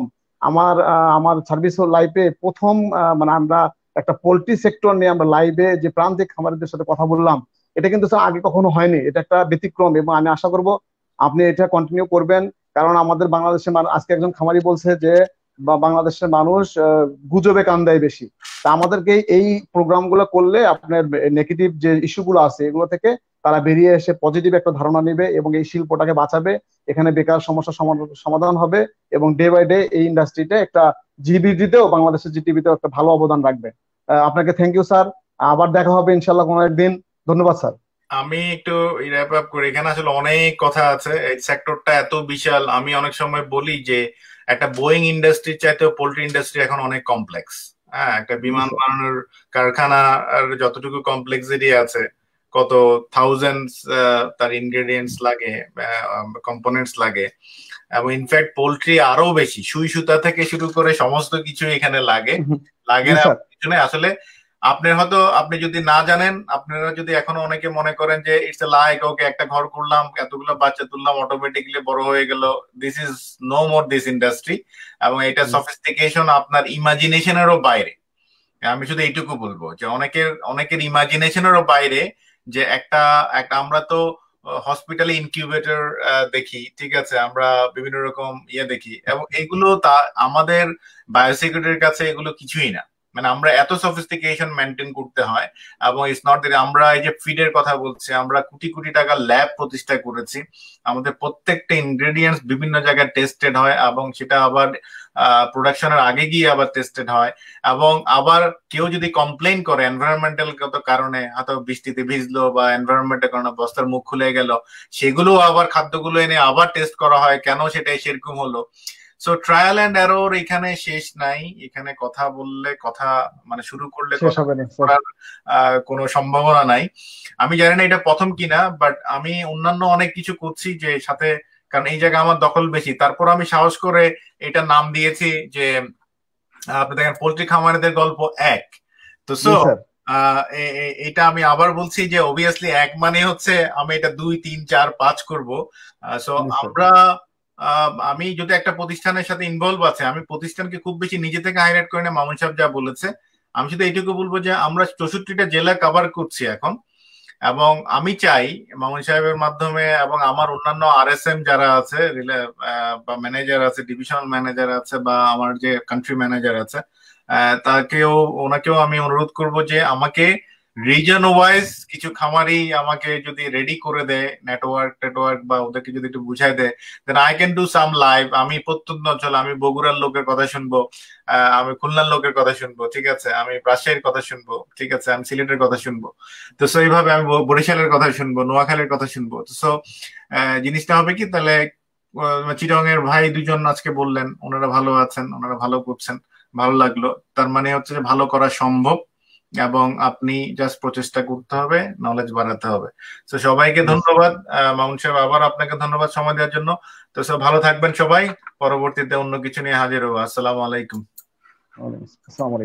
আমার আমার সার্ভিস লাইফে প্রথম মানে আমরা একটা পোলট্রি সেক্টর নিয়ে আমরা লাইভে যে প্রান্তিক খামারিদের সাথে কথা বললাম এটা কিন্তু স্যার আগে কখনো হয়নি এটা একটা ব্যতিক্রম এবং আমি আশা করবো আপনি এটা কন্টিনিউ করবেন কারণ আমাদের বাংলাদেশের আজকে একজন খামারি বলছে যে বা বাংলাদেশের মানুষ গুজবে কান দেয় বেশি তা আমাদেরকে এই প্রোগ্রামগুলো করলে আপনার নেগেটিভ যে ইস্যুগুলো আছে এগুলো থেকে তারা বেরিয়ে এসে পজিটিভ একটা ধারণা নেবে এবং এই শিল্পটাকে বাঁচাবে এখানে বেকার সমস্যা সমাধান হবে এবং ডে বাই ডে এই ইন্ডাস্ট্রিতে একটা জিবিডিতেও বাংলাদেশের জিটিভিতেও একটা ভালো অবদান রাখবে আপনাকে থ্যাংক ইউ স্যার আবার দেখা হবে ইনশাল্লাহ কোনো একদিন ধন্যবাদ স্যার আমি একটু র্যাপ আপ করি এখানে আসলে অনেক কথা আছে এই সেক্টরটা এত বিশাল আমি অনেক সময় বলি যে একটা বোয়িং ইন্ডাস্ট্রির চাইতেও পোল্ট্রি ইন্ডাস্ট্রি এখন অনেক কমপ্লেক্স হ্যাঁ একটা বিমান বানানোর কারখানা আর যতটুকু কমপ্লেক্সিটি আছে কত থাউজেন্ডস তার ইনগ্রেডিয়েন্টস লাগে কম্পোনেন্টস লাগে এবং ইনফ্যাক্ট পোল্ট্রি আরো বেশি সুই সুতা থেকে শুরু করে সমস্ত কিছু এখানে লাগে লাগে না আসলে আপনি হয়তো আপনি যদি না জানেন আপনারা যদি এখনো অনেকে মনে করেন যে ইটস এ লাইক ওকে একটা ঘর করলাম এতগুলো বাচ্চা তুললাম অটোমেটিকলি বড় হয়ে গেল this is no more this industry এবং এটা সফিস্টিকেশন আপনার ইমাজিনেশনেরও বাইরে আমি শুধু এইটুকু বলবো যে অনেকের অনেকের ইমাজিনেশনেরও বাইরে যে একটা একটা আমরা তো হসপিটালে ইনকিউবেটর দেখি ঠিক আছে আমরা বিভিন্ন রকম ইয়ে দেখি এবং এগুলো তা আমাদের বায়োসিকিউরিটির কাছে এগুলো কিছুই না মানে আমরা এত সফিস্টিকেশন মেনটেন করতে হয় এবং ইটস নট দ্যাট আমরা এই যে ফিডের কথা বলছি আমরা কোটি কোটি টাকা ল্যাব প্রতিষ্ঠা করেছি আমাদের প্রত্যেকটা ইনগ্রেডিয়েন্টস বিভিন্ন জায়গায় টেস্টেড হয় এবং সেটা আবার প্রোডাকশনের আগে গিয়ে আবার টেস্টেড হয় এবং আবার কেউ যদি কমপ্লেন করে এনভায়রনমেন্টাল কারণে হয়তো বৃষ্টিতে ভিজলো বা এনভায়রনমেন্টের কারণে বস্তার মুখ খুলে গেল সেগুলো আবার খাদ্যগুলো এনে আবার টেস্ট করা হয় কেন সেটা সেরকম হলো সো ট্রায়াল এন্ড এরর এখানে শেষ নাই এখানে কথা বললে কথা মানে শুরু করলে করার কোনো সম্ভাবনা নাই আমি জানি না এটা প্রথম কিনা বাট আমি অন্যান্য অনেক কিছু করছি যে সাথে কারণ এই জায়গা আমার দখল বেশি তারপর আমি সাহস করে এটা নাম দিয়েছি যে আপনি দেখেন পোল্ট্রি খামারিদের গল্প এক তো সো এটা আমি আবার বলছি যে অবভিয়াসলি এক মানে হচ্ছে আমি এটা দুই তিন চার পাঁচ করব সো আমরা আমি যদি একটা প্রতিষ্ঠানের সাথে ইনভলভ আছে আমি প্রতিষ্ঠানকে খুব বেশি নিজে থেকে হাইলাইট করি না মামুন সাহেব যা বলেছে আমি শুধু এইটুকু বলবো যে আমরা চৌষট্টিটা জেলা কাভার করছি এখন এবং আমি চাই মামুন সাহেবের মাধ্যমে এবং আমার অন্যান্য আর এস এম যারা আছে বা ম্যানেজার আছে ডিভিশনাল ম্যানেজার আছে বা আমার যে কান্ট্রি ম্যানেজার আছে তাকেও ওনাকেও আমি অনুরোধ করব যে আমাকে রিজন ওয়াইজ কিছু খামারি আমাকে যদি রেডি করে দেয় নেটওয়ার্ক টেটওয়ার্ক বা ওদেরকে যদি একটু বুঝাই দেয় then I can do some live আমি প্রত্যন্ত অঞ্চল আমি বগুড়ার লোকের কথা শুনবো আমি খুলনার লোকের কথা শুনবো ঠিক আছে আমি রাজশাহীর কথা শুনবো ঠিক আছে আমি সিলেটের কথা শুনবো তো সো এইভাবে আমি বরিশালের কথা শুনবো নোয়াখালীর কথা শুনবো তো সো জিনিসটা হবে কি তাহলে চিটং এর ভাই দুজন আজকে বললেন ওনারা ভালো আছেন ওনারা ভালো করছেন ভালো লাগলো তার মানে হচ্ছে যে ভালো করা সম্ভব এবং আপনি জাস্ট প্রচেষ্টা করতে হবে নলেজ বানাতে হবে তো সবাইকে ধন্যবাদ মামুন সাহেব আবার আপনাকে ধন্যবাদ সময় দেওয়ার জন্য তো সব ভালো থাকবেন সবাই পরবর্তীতে অন্য কিছু নিয়ে হাজির হবো আসসালামু আলাইকুম